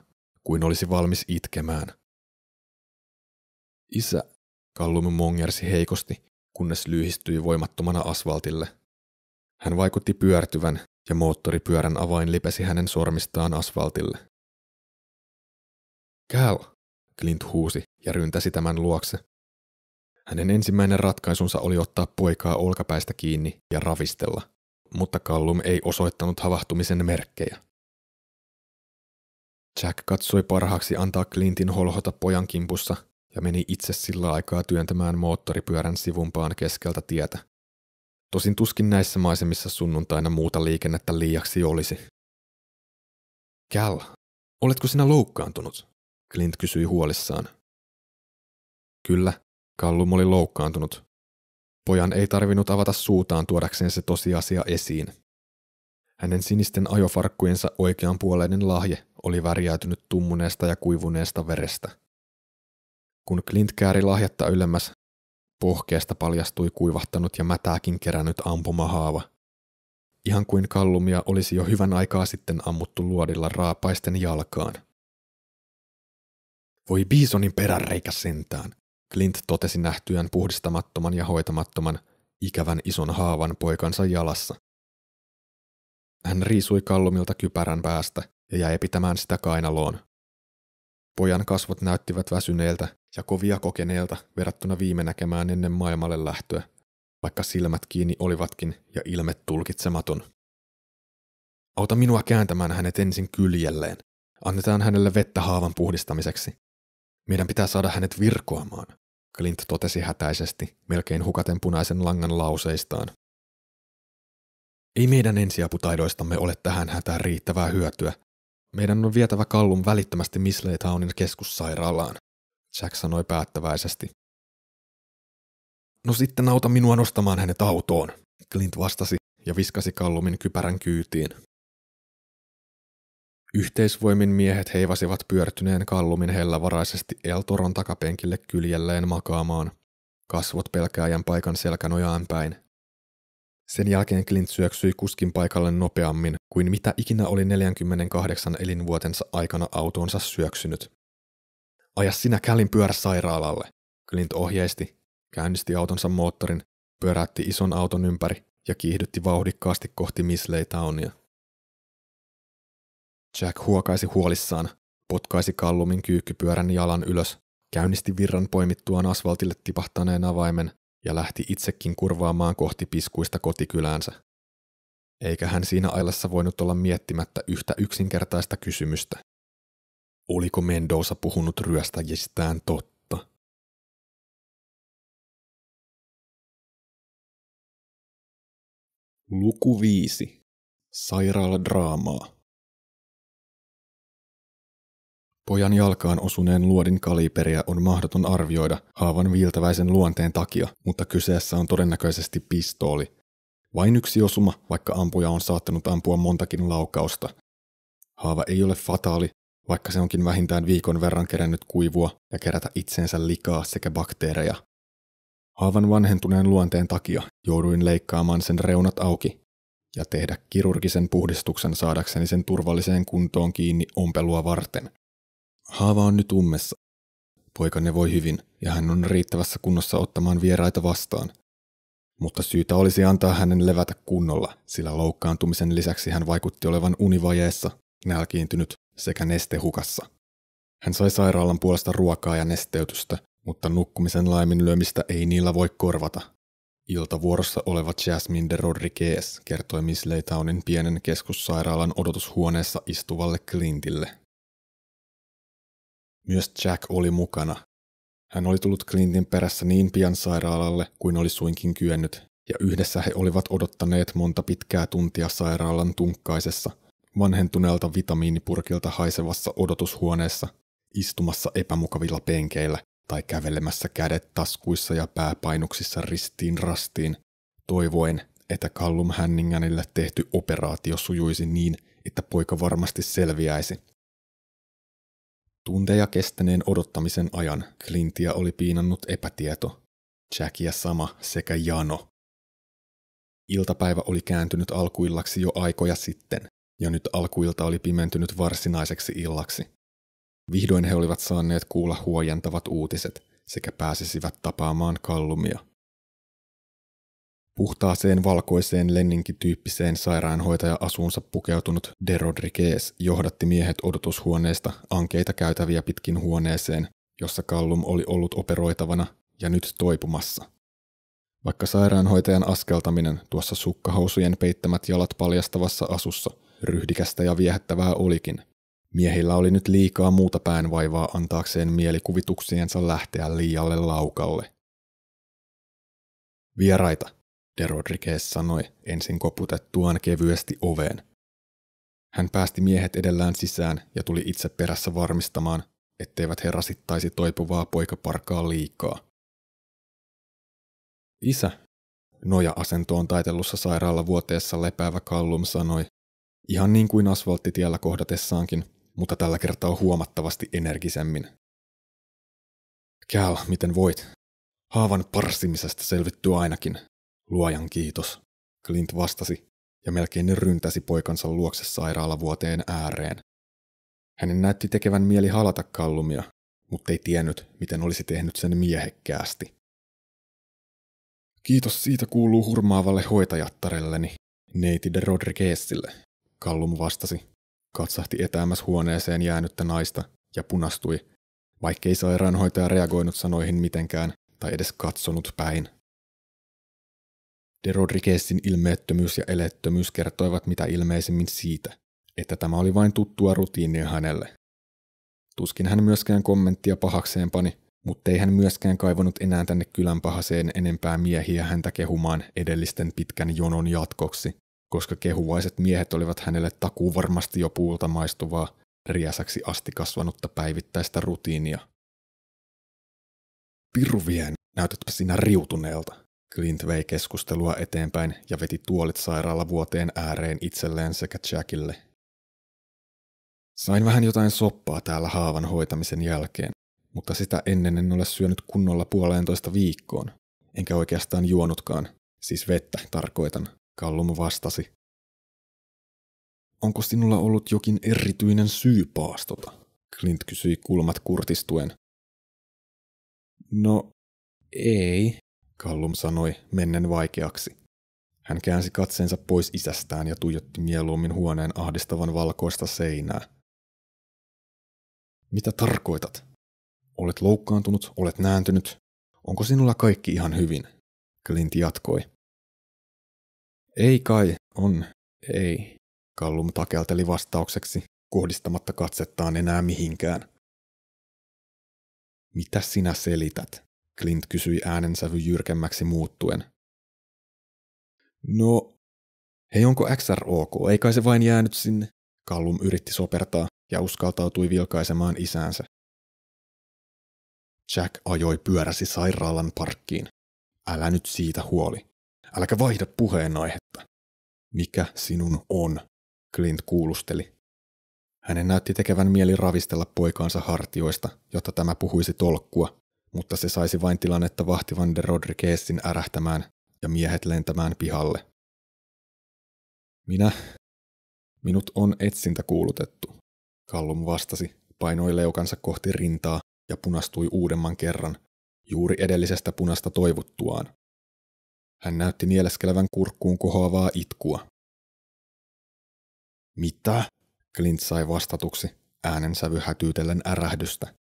[SPEAKER 2] kuin olisi valmis itkemään. Isä, Kallum mongersi heikosti, kunnes lyhistyi voimattomana asfaltille. Hän vaikutti pyörtyvän ja moottoripyörän avain lipesi hänen sormistaan asfaltille. Käl, Clint huusi ja ryntäsi tämän luokse. Hänen ensimmäinen ratkaisunsa oli ottaa poikaa olkapäistä kiinni ja ravistella, mutta Kallum ei osoittanut havahtumisen merkkejä. Jack katsoi parhaaksi antaa Clintin holhota pojan kimpussa ja meni itse sillä aikaa työntämään moottoripyörän sivumpaan keskeltä tietä. Tosin tuskin näissä maisemissa sunnuntaina muuta liikennettä liiaksi olisi. Cal, oletko sinä loukkaantunut? Clint kysyi huolissaan. Kyllä, Kallum oli loukkaantunut. Pojan ei tarvinnut avata suutaan tuodakseen se tosiasia esiin. Hänen sinisten ajofarkkujensa oikeanpuoleinen lahje oli värjäytynyt tummuneesta ja kuivuneesta verestä. Kun Clint kääri lahjatta ylemmäs, pohkeesta paljastui kuivahtanut ja mätääkin kerännyt ampumahaava. Ihan kuin kallumia olisi jo hyvän aikaa sitten ammuttu luodilla raapaisten jalkaan. Voi Bisonin peräreikä sentään, Clint totesi nähtyään puhdistamattoman ja hoitamattoman, ikävän ison haavan poikansa jalassa. Hän riisui kallumilta kypärän päästä ja jäi pitämään sitä kainaloon. Pojan kasvot näyttivät väsyneeltä ja kovia kokeneelta verrattuna viime näkemään ennen maailmalle lähtöä, vaikka silmät kiinni olivatkin ja ilme tulkitsematon. Auta minua kääntämään hänet ensin kyljelleen. Annetaan hänelle vettä haavan puhdistamiseksi. Meidän pitää saada hänet virkoamaan, Clint totesi hätäisesti, melkein hukaten punaisen langan lauseistaan. Ei meidän ensiaputaidoistamme ole tähän hätään riittävää hyötyä. Meidän on vietävä Kallum välittömästi Missley Townin keskussairaalaan, Jack sanoi päättäväisesti. No sitten auta minua nostamaan hänet autoon, Clint vastasi ja viskasi Kallumin kypärän kyytiin. Yhteisvoimin miehet heivasivat pyörtyneen Kallumin hellävaraisesti Eltoron takapenkille kyljelleen makaamaan, kasvot pelkääjän paikan selkänojaan päin, sen jälkeen Clint syöksyi kuskin paikalle nopeammin kuin mitä ikinä oli 48 elinvuotensa aikana autoonsa syöksynyt. Aja sinä Kälin pyörä sairaalalle, Clint ohjeisti, käynnisti autonsa moottorin, pyöräytti ison auton ympäri ja kiihdytti vauhdikkaasti kohti Misley Townia. Jack huokaisi huolissaan, potkaisi kallumin kyykkypyörän jalan ylös, käynnisti virran poimittuaan asfaltille tipahtaneen avaimen ja lähti itsekin kurvaamaan kohti piskuista kotikyläänsä. Eikä hän siinä ailassa voinut olla miettimättä yhtä yksinkertaista kysymystä. Oliko Mendoza puhunut ryöstäjistään totta?
[SPEAKER 1] Luku 5.
[SPEAKER 2] draamaa. Pojan jalkaan osuneen luodin kaliberia on mahdoton arvioida haavan viiltäväisen luonteen takia, mutta kyseessä on todennäköisesti pistooli. Vain yksi osuma, vaikka ampuja on saattanut ampua montakin laukausta. Haava ei ole fataali, vaikka se onkin vähintään viikon verran kerännyt kuivua ja kerätä itseensä likaa sekä bakteereja. Haavan vanhentuneen luonteen takia jouduin leikkaamaan sen reunat auki ja tehdä kirurgisen puhdistuksen saadakseni sen turvalliseen kuntoon kiinni ompelua varten – Haava on nyt ummessa. Poikanne voi hyvin ja hän on riittävässä kunnossa ottamaan vieraita vastaan. Mutta syytä olisi antaa hänen levätä kunnolla, sillä loukkaantumisen lisäksi hän vaikutti olevan univajeessa, nälkiintynyt sekä nestehukassa. Hän sai sairaalan puolesta ruokaa ja nesteytystä, mutta nukkumisen laiminlyömistä ei niillä voi korvata. Iltavuorossa oleva Jasmine de Rodriguez kertoi Miss Leitaunin pienen keskussairaalan odotushuoneessa istuvalle Clintille – myös Jack oli mukana. Hän oli tullut Clintin perässä niin pian sairaalalle kuin oli suinkin kyennyt, ja yhdessä he olivat odottaneet monta pitkää tuntia sairaalan tunkkaisessa, vanhentuneelta vitamiinipurkilta haisevassa odotushuoneessa, istumassa epämukavilla penkeillä tai kävelemässä kädet taskuissa ja pääpainuksissa ristiin rastiin, toivoen, että Callum Hänninganille tehty operaatio sujuisi niin, että poika varmasti selviäisi Tunteja kestäneen odottamisen ajan Clintia oli piinannut epätieto, Jackia sama sekä jano. Iltapäivä oli kääntynyt alkuillaksi jo aikoja sitten, ja nyt alkuilta oli pimentynyt varsinaiseksi illaksi. Vihdoin he olivat saaneet kuulla huojentavat uutiset sekä pääsisivät tapaamaan kallumia. Puhtaaseen valkoiseen lenninkityyppiseen sairaanhoitaja-asuunsa pukeutunut De Rodriguez johdatti miehet odotushuoneesta ankeita käytäviä pitkin huoneeseen, jossa Kallum oli ollut operoitavana ja nyt toipumassa. Vaikka sairaanhoitajan askeltaminen tuossa sukkahousujen peittämät jalat paljastavassa asussa ryhdikästä ja viehättävää olikin, miehillä oli nyt liikaa muuta päänvaivaa antaakseen mielikuvituksiensa lähteä liialle laukalle. Vieraita, de Rodriguez sanoi ensin koputettuaan kevyesti oveen. Hän päästi miehet edellään sisään ja tuli itse perässä varmistamaan, etteivät he rasittaisi toipuvaa poikaparkaa liikaa. Isä, noja-asentoon taitellussa sairaalavuoteessa lepäävä Kallum sanoi, ihan niin kuin asfalttitiellä kohdatessaankin, mutta tällä kertaa huomattavasti energisemmin. Cal, miten voit? Haavan parsimisesta selvittyy ainakin, Luojan kiitos, Clint vastasi ja melkein ryntäsi poikansa luokse sairaalavuoteen ääreen. Hänen näytti tekevän mieli halata kallumia, mutta ei tiennyt, miten olisi tehnyt sen miehekkäästi. Kiitos siitä kuuluu hurmaavalle hoitajattarelleni, neiti de Rodriguezille, Kallum vastasi, katsahti etäämäs huoneeseen jäänyttä naista ja punastui, vaikkei sairaanhoitaja reagoinut sanoihin mitenkään tai edes katsonut päin. De Rodriguezin ilmeettömyys ja elettömyys kertoivat mitä ilmeisemmin siitä, että tämä oli vain tuttua rutiinia hänelle. Tuskin hän myöskään kommenttia pahakseen pani, mutta ei hän myöskään kaivonut enää tänne kylän pahaseen enempää miehiä häntä kehumaan edellisten pitkän jonon jatkoksi, koska kehuvaiset miehet olivat hänelle takuu varmasti jo puulta maistuvaa, riäsäksi asti kasvanutta päivittäistä rutiinia. Pirvien, näytätpä sinä riutuneelta, Clint vei keskustelua eteenpäin ja veti tuolit sairaalavuoteen ääreen itselleen sekä Jackille. Sain vähän jotain soppaa täällä haavan hoitamisen jälkeen, mutta sitä ennen en ole syönyt kunnolla puoleentoista viikkoon, enkä oikeastaan juonutkaan, siis vettä tarkoitan, Kallum vastasi. Onko sinulla ollut jokin erityinen syy paastota? Clint kysyi kulmat kurtistuen. No, ei, Kallum sanoi mennen vaikeaksi. Hän käänsi katseensa pois isästään ja tuijotti mieluummin huoneen ahdistavan valkoista seinää. Mitä tarkoitat? Olet loukkaantunut, olet nääntynyt. Onko sinulla kaikki ihan hyvin? Clint jatkoi. Ei kai, on, ei. Kallum takelteli vastaukseksi, kohdistamatta katsettaan enää mihinkään. Mitä sinä selität? Clint kysyi äänensävy jyrkemmäksi muuttuen. No, hei onko XR ok? Ei kai se vain jäänyt sinne? Kallum yritti sopertaa ja uskaltautui vilkaisemaan isäänsä. Jack ajoi pyöräsi sairaalan parkkiin. Älä nyt siitä huoli. Äläkä vaihda puheenaihetta. Mikä sinun on? Clint kuulusteli. Hänen näytti tekevän mieli ravistella poikaansa hartioista, jotta tämä puhuisi tolkkua, mutta se saisi vain tilannetta vahtivan de Rodriguezin ärähtämään ja miehet lentämään pihalle. Minä? Minut on etsintä kuulutettu. Kallum vastasi, painoi leukansa kohti rintaa ja punastui uudemman kerran, juuri edellisestä punasta toivuttuaan. Hän näytti nieleskelevän kurkkuun kohoavaa itkua.
[SPEAKER 1] Mitä? Clint sai vastatuksi, äänensävy hätyytellen
[SPEAKER 2] ärähdystä.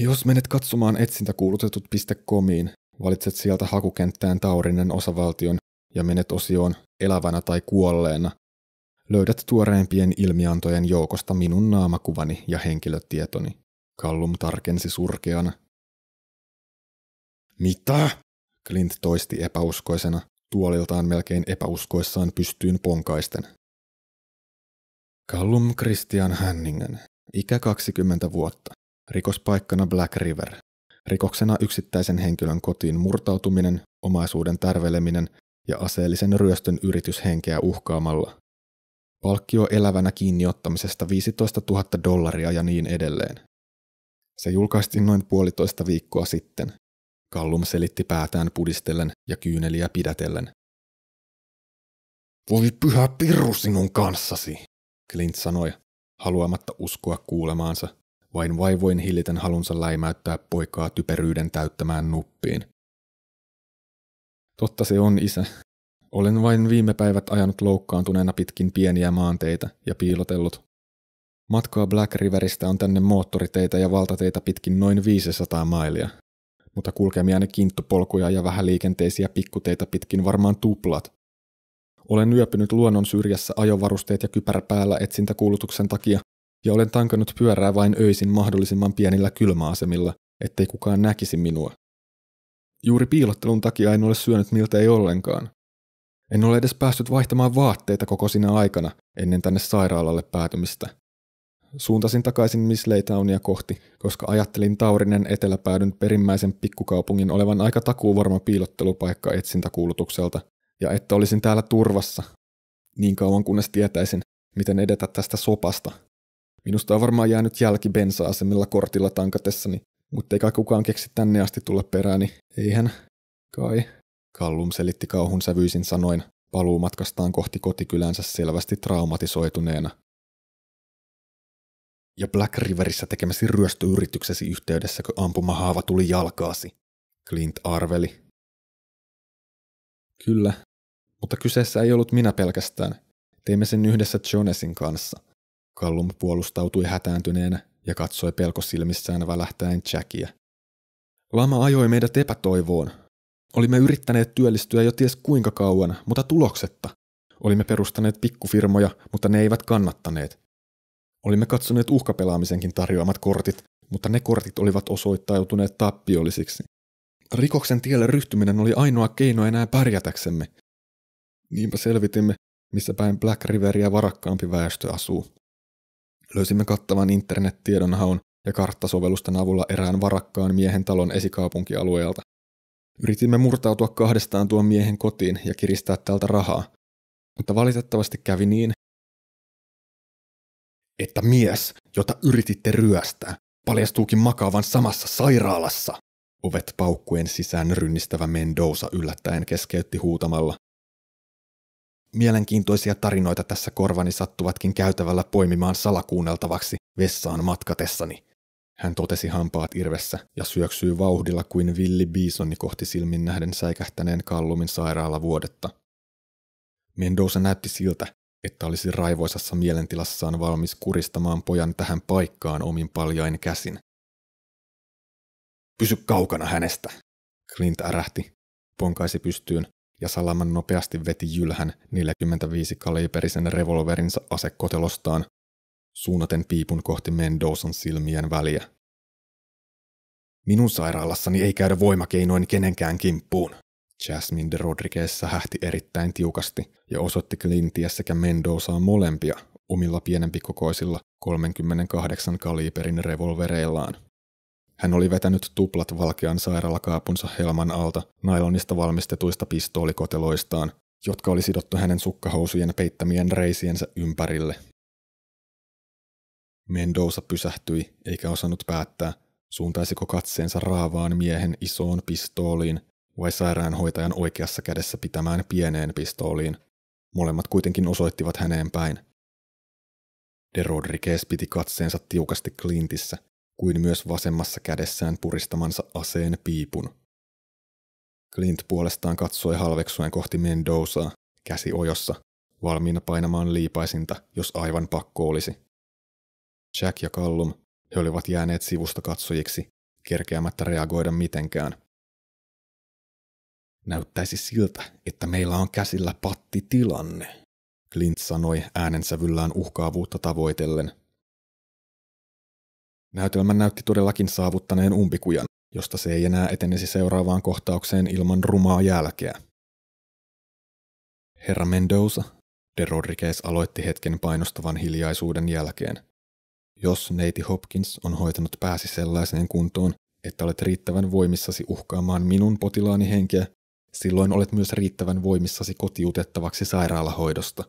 [SPEAKER 2] Jos menet katsomaan etsintäkuulutetut.comiin, valitset sieltä hakukenttään Taurinen osavaltion ja menet osioon elävänä tai kuolleena. Löydät tuoreimpien ilmiantojen joukosta minun naamakuvani ja henkilötietoni. Kallum tarkensi surkeana. Mitä? Clint toisti epäuskoisena, tuoliltaan melkein epäuskoissaan pystyyn ponkaisten. Kallum Christian Hänninen, ikä 20 vuotta, Rikospaikkana Black River. Rikoksena yksittäisen henkilön kotiin murtautuminen, omaisuuden tärveleminen ja aseellisen ryöstön yritys henkeä uhkaamalla. Palkkio elävänä kiinniottamisesta 15 000 dollaria ja niin edelleen. Se julkaistiin noin puolitoista viikkoa sitten. Kallum selitti päätään pudistellen ja kyyneliä pidätellen. Voi pyhä pirru sinun kanssasi, Clint sanoi, haluamatta uskoa kuulemaansa vain vaivoin hilliten halunsa läimäyttää poikaa typeryyden täyttämään nuppiin. Totta se on, isä. Olen vain viime päivät ajanut loukkaantuneena pitkin pieniä maanteitä ja piilotellut. Matkaa Black Riveristä on tänne moottoriteitä ja valtateitä pitkin noin 500 mailia, mutta kulkemia ne kinttupolkuja ja vähän liikenteisiä pikkuteitä pitkin varmaan tuplat. Olen yöpynyt luonnon syrjässä ajovarusteet ja kypärä päällä etsintäkuulutuksen takia ja olen tankannut pyörää vain öisin mahdollisimman pienillä kylmäasemilla, ettei kukaan näkisi minua. Juuri piilottelun takia en ole syönyt miltä ei ollenkaan. En ole edes päässyt vaihtamaan vaatteita koko sinä aikana ennen tänne sairaalalle päätymistä. Suuntasin takaisin Miss Leitaunia kohti, koska ajattelin Taurinen eteläpäädyn perimmäisen pikkukaupungin olevan aika takuuvarma piilottelupaikka etsintäkuulutukselta, ja että olisin täällä turvassa, niin kauan kunnes tietäisin, miten edetä tästä sopasta – Minusta on varmaan jäänyt jälki bensa-asemilla kortilla tankatessani, mutta ei kukaan keksi tänne asti tulla perääni, niin eihän kai. Kallum selitti kauhun sävyisin sanoin paluumatkastaan kohti kotikylänsä selvästi traumatisoituneena. Ja Black Riverissä tekemäsi ryöstöyrityksesi yhteydessä, kun ampumahaava tuli jalkaasi, Clint arveli. Kyllä, mutta kyseessä ei ollut minä pelkästään. Teimme sen yhdessä Jonesin kanssa. Kallum puolustautui hätääntyneenä ja katsoi pelkosilmissään välähtäen Jackia. Lama ajoi meidät epätoivoon. Olimme yrittäneet työllistyä jo ties kuinka kauan, mutta tuloksetta. Olimme perustaneet pikkufirmoja, mutta ne eivät kannattaneet. Olimme katsoneet uhkapelaamisenkin tarjoamat kortit, mutta ne kortit olivat osoittautuneet tappiollisiksi. Rikoksen tielle ryhtyminen oli ainoa keino enää pärjätäksemme. Niinpä selvitimme, missä päin Black Riveria varakkaampi väestö asuu. Löysimme kattavan internettiedonhaun ja karttasovellusten avulla erään varakkaan miehen talon esikaupunkialueelta. Yritimme murtautua kahdestaan tuon miehen kotiin ja kiristää tältä rahaa, mutta valitettavasti kävi niin, että mies, jota yrititte ryöstää, paljastuukin makaavan samassa sairaalassa. Ovet paukkuen sisään rynnistävä Mendoza yllättäen keskeytti huutamalla. Mielenkiintoisia tarinoita tässä korvani sattuvatkin käytävällä poimimaan salakuunneltavaksi vessaan matkatessani. Hän totesi hampaat irvessä ja syöksyy vauhdilla kuin villi biisoni kohti silmin nähden säikähtäneen Kallumin sairaalavuodetta. Mendoza näytti siltä, että olisi raivoisassa mielentilassaan valmis kuristamaan pojan tähän paikkaan omin paljain käsin. Pysy kaukana hänestä, Clint ärähti, ponkaisi pystyyn ja Salaman nopeasti veti jylhän 45 kaliberisen revolverinsa asekotelostaan, suunnaten piipun kohti Mendozan silmien väliä. Minun sairaalassani ei käydä voimakeinoin kenenkään kimppuun. Jasmine de Rodriguez sähähti erittäin tiukasti ja osoitti Clintia sekä Mendozaa molempia omilla pienempikokoisilla 38 kaliberin revolvereillaan. Hän oli vetänyt tuplat valkean sairaalakaapunsa helman alta nailonista valmistetuista pistoolikoteloistaan, jotka oli sidottu hänen sukkahousujen peittämien reisiensä ympärille. Mendoza pysähtyi, eikä osannut päättää, suuntaisiko katseensa raavaan miehen isoon pistooliin vai sairaanhoitajan oikeassa kädessä pitämään pieneen pistooliin. Molemmat kuitenkin osoittivat häneen päin. De Rodriguez piti katseensa tiukasti Clintissä, kuin myös vasemmassa kädessään puristamansa aseen piipun. Clint puolestaan katsoi halveksuen kohti Mendozaa, käsi ojossa, valmiina painamaan liipaisinta, jos aivan pakko olisi. Jack ja Callum, he olivat jääneet sivusta katsojiksi, kerkeämättä reagoida mitenkään. Näyttäisi siltä, että meillä on käsillä pattitilanne, Clint sanoi äänensävyllään uhkaavuutta tavoitellen – Näytelmä näytti todellakin saavuttaneen umpikujan, josta se ei enää etenisi seuraavaan kohtaukseen ilman rumaa jälkeä. Herra Mendoza, de Rodriguez aloitti hetken painostavan hiljaisuuden jälkeen. Jos neiti Hopkins on hoitanut pääsi sellaiseen kuntoon, että olet riittävän voimissasi uhkaamaan minun potilaani henkeä, silloin olet myös riittävän voimissasi kotiutettavaksi sairaalahoidosta.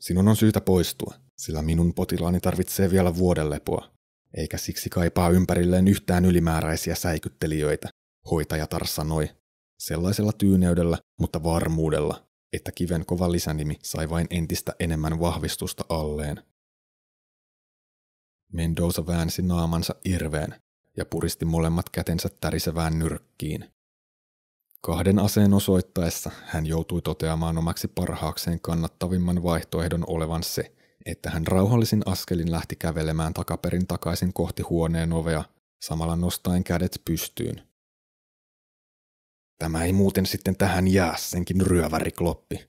[SPEAKER 2] Sinun on syytä poistua, sillä minun potilaani tarvitsee vielä vuoden lepoa eikä siksi kaipaa ympärilleen yhtään ylimääräisiä säikyttelijöitä, hoitajatar sanoi, sellaisella tyyneydellä, mutta varmuudella, että kiven kova lisänimi sai vain entistä enemmän vahvistusta alleen. Mendoza väänsi naamansa irveen ja puristi molemmat kätensä tärisevään nyrkkiin. Kahden aseen osoittaessa hän joutui toteamaan omaksi parhaakseen kannattavimman vaihtoehdon olevan se, että hän rauhallisin askelin lähti kävelemään takaperin takaisin kohti huoneen ovea, samalla nostaen kädet pystyyn. Tämä ei muuten sitten tähän jää, senkin ryöväri kloppi.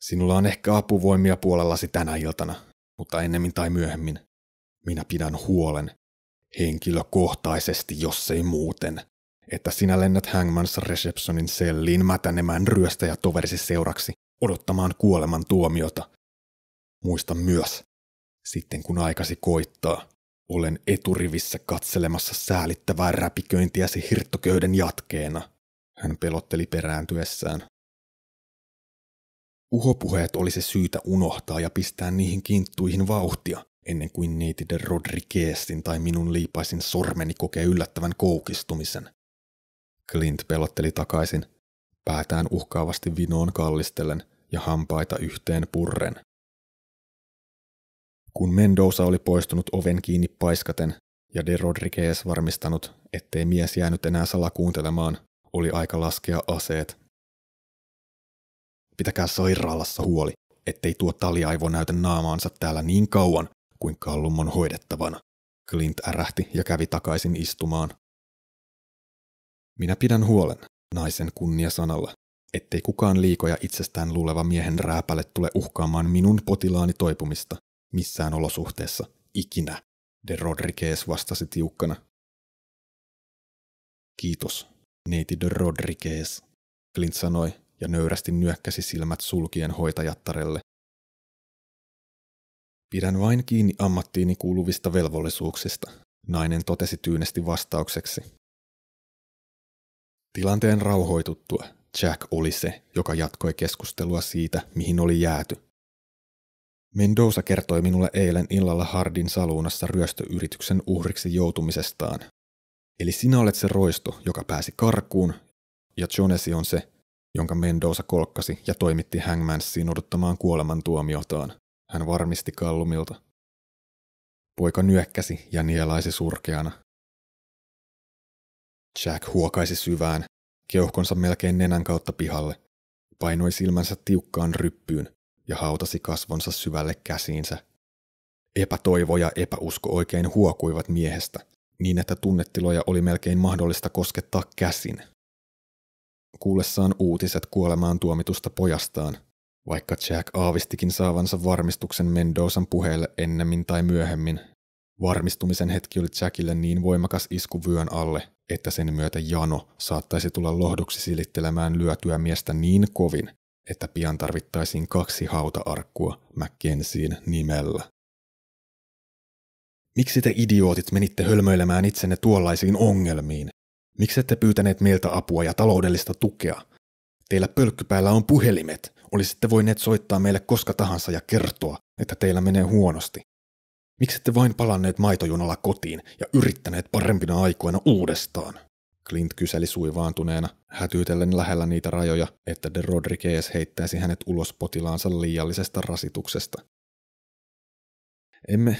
[SPEAKER 2] Sinulla on ehkä apuvoimia puolellasi tänä iltana, mutta ennemmin tai myöhemmin. Minä pidän huolen, henkilökohtaisesti, jos ei muuten, että sinä lennät Hangmans Receptionin selliin mätänemään ryöstäjätoverisi seuraksi odottamaan kuoleman tuomiota – Muista myös, sitten kun aikasi koittaa, olen eturivissä katselemassa säälittävää räpiköintiäsi hirttoköyden jatkeena, hän pelotteli perääntyessään. Uhopuheet olisi syytä unohtaa ja pistää niihin kinttuihin vauhtia, ennen kuin neiti de Rodriguezin tai minun liipaisin sormeni kokee yllättävän koukistumisen. Clint pelotteli takaisin, päätään uhkaavasti vinoon kallistellen ja hampaita yhteen purren. Kun Mendoza oli poistunut oven kiinni paiskaten ja De Rodriguez varmistanut, ettei mies jäänyt enää salakuuntelemaan, oli aika laskea aseet. Pitäkää sairaalassa huoli, ettei tuo taliaivo näytä naamaansa täällä niin kauan kuin Kallum on hoidettavana. Clint ärähti ja kävi takaisin istumaan. Minä pidän huolen, naisen kunnia sanalla, ettei kukaan liikoja itsestään luuleva miehen rääpäle tule uhkaamaan minun potilaani toipumista, missään olosuhteessa, ikinä, de Rodriguez vastasi tiukkana. Kiitos, neiti de Rodriguez, Flint sanoi ja nöyrästi nyökkäsi silmät sulkien hoitajattarelle. Pidän vain kiinni ammattiini kuuluvista velvollisuuksista, nainen totesi tyynesti vastaukseksi. Tilanteen rauhoituttua Jack oli se, joka jatkoi keskustelua siitä, mihin oli jääty, Mendoza kertoi minulle eilen illalla Hardin saluunassa ryöstöyrityksen uhriksi joutumisestaan. Eli sinä olet se roisto, joka pääsi karkuun, ja Jonesi on se, jonka Mendoza kolkkasi ja toimitti Hangmansiin odottamaan kuolemantuomiotaan. Hän varmisti Kallumilta. Poika nyökkäsi ja nielaisi surkeana. Jack huokaisi syvään, keuhkonsa melkein nenän kautta pihalle, painoi silmänsä tiukkaan ryppyyn ja hautasi kasvonsa syvälle käsiinsä. Epätoivo ja epäusko oikein huokuivat miehestä, niin että tunnetiloja oli melkein mahdollista koskettaa käsin. Kuullessaan uutiset kuolemaan tuomitusta pojastaan, vaikka Jack aavistikin saavansa varmistuksen Mendozan puheelle ennemmin tai myöhemmin, varmistumisen hetki oli Jackille niin voimakas isku vyön alle, että sen myötä jano saattaisi tulla lohduksi silittelemään lyötyä miestä niin kovin, että pian tarvittaisiin kaksi arkkua McKenziin nimellä. Miksi te idiootit menitte hölmöilemään itsenne tuollaisiin ongelmiin? Miksi ette pyytäneet meiltä apua ja taloudellista tukea? Teillä pölkkypäällä on puhelimet. Olisitte voineet soittaa meille koska tahansa ja kertoa, että teillä menee huonosti. Miksi ette vain palanneet maitojunalla kotiin ja yrittäneet parempina aikoina uudestaan? Clint kyseli suivaantuneena, hätyytellen lähellä niitä rajoja, että de Rodriguez heittäisi hänet ulos potilaansa liiallisesta rasituksesta. Emme,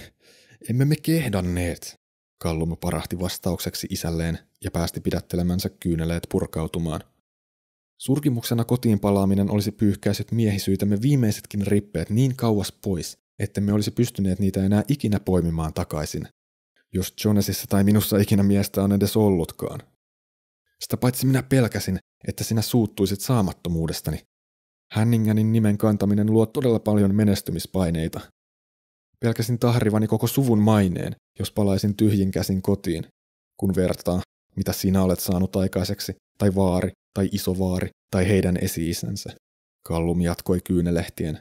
[SPEAKER 2] emme me kehdanneet, Kallum parahti vastaukseksi isälleen ja päästi pidättelemänsä kyyneleet purkautumaan. Surkimuksena kotiin palaaminen olisi pyyhkäisyt miehisyytemme viimeisetkin rippeet niin kauas pois, me olisi pystyneet niitä enää ikinä poimimaan takaisin. Jos Jonesissa tai minussa ikinä miestä on edes ollutkaan. Sitä paitsi minä pelkäsin, että sinä suuttuisit saamattomuudestani. Hänninganin nimen kantaminen luo todella paljon menestymispaineita. Pelkäsin tahrivani koko suvun maineen, jos palaisin tyhjin käsin kotiin, kun vertaa, mitä sinä olet saanut aikaiseksi, tai vaari, tai isovaari, tai heidän esi-isänsä. Kallum jatkoi kyynelehtien.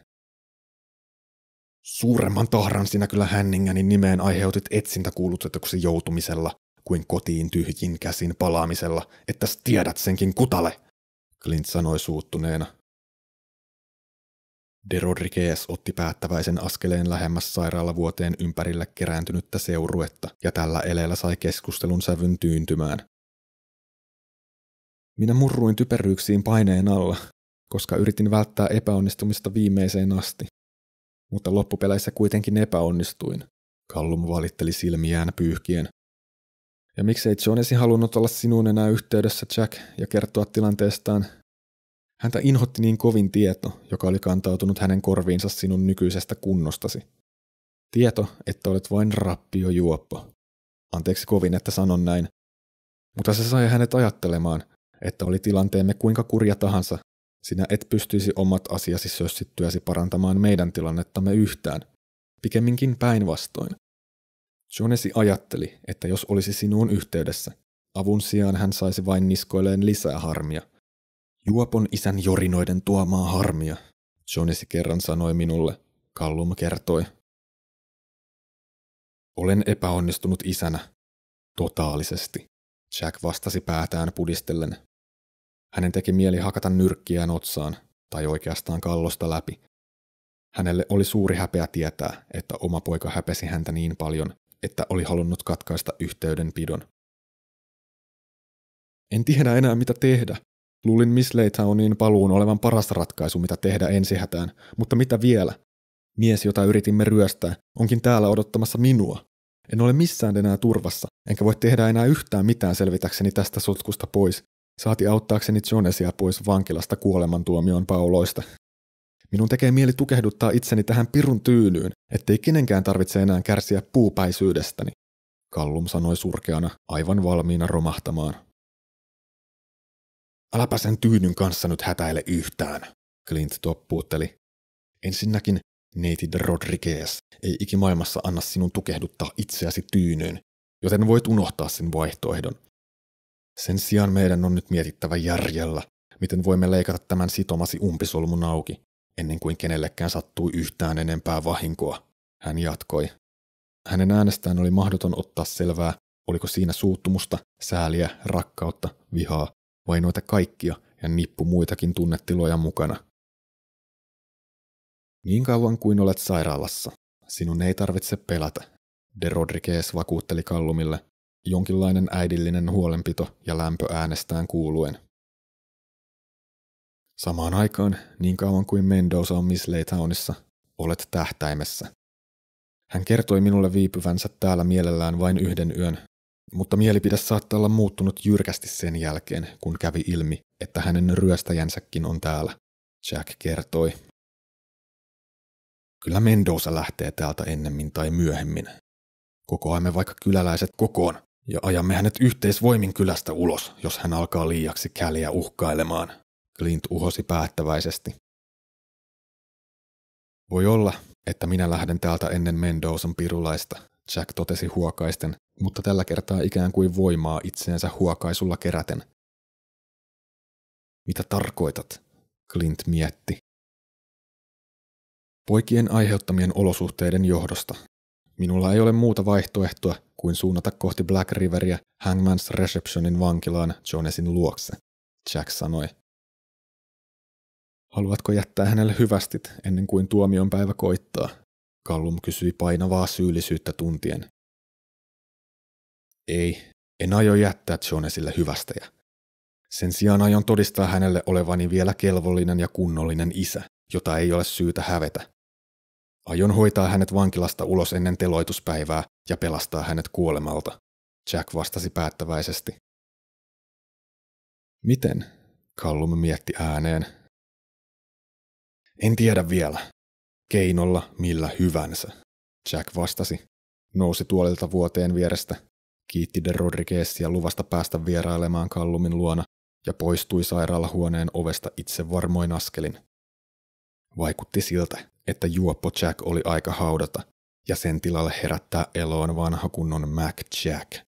[SPEAKER 2] Suuremman tahran sinä kyllä Hänninganin nimeen aiheutit etsintäkuulutetuksi joutumisella, kuin kotiin tyhjin käsin palaamisella, että tiedät senkin kutale, Clint sanoi suuttuneena. De Rodriguez otti päättäväisen askeleen lähemmäs sairaalavuoteen ympärillä kerääntynyttä seuruetta, ja tällä eleellä sai keskustelun sävyn tyyntymään. Minä murruin typeryyksiin paineen alla, koska yritin välttää epäonnistumista viimeiseen asti. Mutta loppupeleissä kuitenkin epäonnistuin. Kallum valitteli silmiään pyyhkien, ja miksei Jonesi halunnut olla sinuun enää yhteydessä Jack ja kertoa tilanteestaan? Häntä inhotti niin kovin tieto, joka oli kantautunut hänen korviinsa sinun nykyisestä kunnostasi. Tieto, että olet vain rappiojuoppo. Anteeksi kovin, että sanon näin. Mutta se sai hänet ajattelemaan, että oli tilanteemme kuinka kurja tahansa, sinä et pystyisi omat asiasi sössittyäsi parantamaan meidän tilannettamme yhtään. Pikemminkin päinvastoin. Jonesi ajatteli, että jos olisi sinuun yhteydessä, avun sijaan hän saisi vain niskoilleen lisää harmia. Juopon isän jorinoiden tuomaa harmia, Jonesi kerran sanoi minulle, Kallum kertoi. Olen epäonnistunut isänä. Totaalisesti. Jack vastasi päätään pudistellen. Hänen teki mieli hakata nyrkkiään otsaan, tai oikeastaan kallosta läpi. Hänelle oli suuri häpeä tietää, että oma poika häpesi häntä niin paljon, että oli halunnut katkaista yhteydenpidon. En tiedä enää mitä tehdä. Luulin Miss Laytowniin paluun olevan paras ratkaisu, mitä tehdä ensihätään, mutta mitä vielä? Mies, jota yritimme ryöstää, onkin täällä odottamassa minua. En ole missään enää turvassa, enkä voi tehdä enää yhtään mitään selvitäkseni tästä sotkusta pois, saati auttaakseni Jonesia pois vankilasta kuolemantuomion pauloista. Minun tekee mieli tukehduttaa itseni tähän pirun tyynyyn, ettei kenenkään tarvitse enää kärsiä puupäisyydestäni. Kallum sanoi surkeana, aivan valmiina romahtamaan. Äläpä sen tyynyn kanssa nyt hätäile yhtään, Clint toppuutteli. Ensinnäkin neiti Rodriguez ei ikimaailmassa anna sinun tukehduttaa itseäsi tyynyyn, joten voit unohtaa sen vaihtoehdon. Sen sijaan meidän on nyt mietittävä järjellä, miten voimme leikata tämän sitomasi umpisolmun auki ennen kuin kenellekään sattui yhtään enempää vahinkoa. Hän jatkoi. Hänen äänestään oli mahdoton ottaa selvää, oliko siinä suuttumusta, sääliä, rakkautta, vihaa vai noita kaikkia ja nippu muitakin tunnetiloja mukana. Niin kauan kuin olet sairaalassa, sinun ei tarvitse pelätä, de Rodriguez vakuutteli Kallumille, jonkinlainen äidillinen huolenpito ja lämpö äänestään kuuluen – Samaan aikaan, niin kauan kuin Mendoza on Miss Laytownissa, olet tähtäimessä. Hän kertoi minulle viipyvänsä täällä mielellään vain yhden yön, mutta mielipide saattaa olla muuttunut jyrkästi sen jälkeen, kun kävi ilmi, että hänen ryöstäjänsäkin on täällä, Jack kertoi. Kyllä Mendoza lähtee täältä ennemmin tai myöhemmin. Kokoamme vaikka kyläläiset kokoon ja ajamme hänet yhteisvoimin kylästä ulos, jos hän alkaa liiaksi käliä uhkailemaan. Flint uhosi päättäväisesti. Voi olla, että minä lähden täältä ennen Mendozan pirulaista, Jack totesi huokaisten, mutta tällä kertaa ikään kuin voimaa itseensä huokaisulla keräten. Mitä tarkoitat? Clint mietti. Poikien aiheuttamien olosuhteiden johdosta. Minulla ei ole muuta vaihtoehtoa kuin suunnata kohti Black Riveria Hangman's Receptionin vankilaan Jonesin luokse, Jack sanoi Haluatko jättää hänelle hyvästit ennen kuin tuomion päivä koittaa? Kallum kysyi painavaa syyllisyyttä tuntien. Ei, en aio jättää Jonesille hyvästäjä. Sen sijaan aion todistaa hänelle olevani vielä kelvollinen ja kunnollinen isä, jota ei ole syytä hävetä. Aion hoitaa hänet vankilasta ulos ennen teloituspäivää ja pelastaa hänet kuolemalta, Jack vastasi päättäväisesti. Miten? Kallum mietti ääneen, en tiedä vielä. Keinolla millä hyvänsä, Jack vastasi. Nousi tuolilta vuoteen vierestä, kiitti de Rodriguezia luvasta päästä vierailemaan Kallumin luona ja poistui sairaalahuoneen ovesta itse varmoin askelin. Vaikutti siltä, että juoppo Jack oli aika haudata ja sen tilalle herättää eloon vanha kunnon Mac Jack –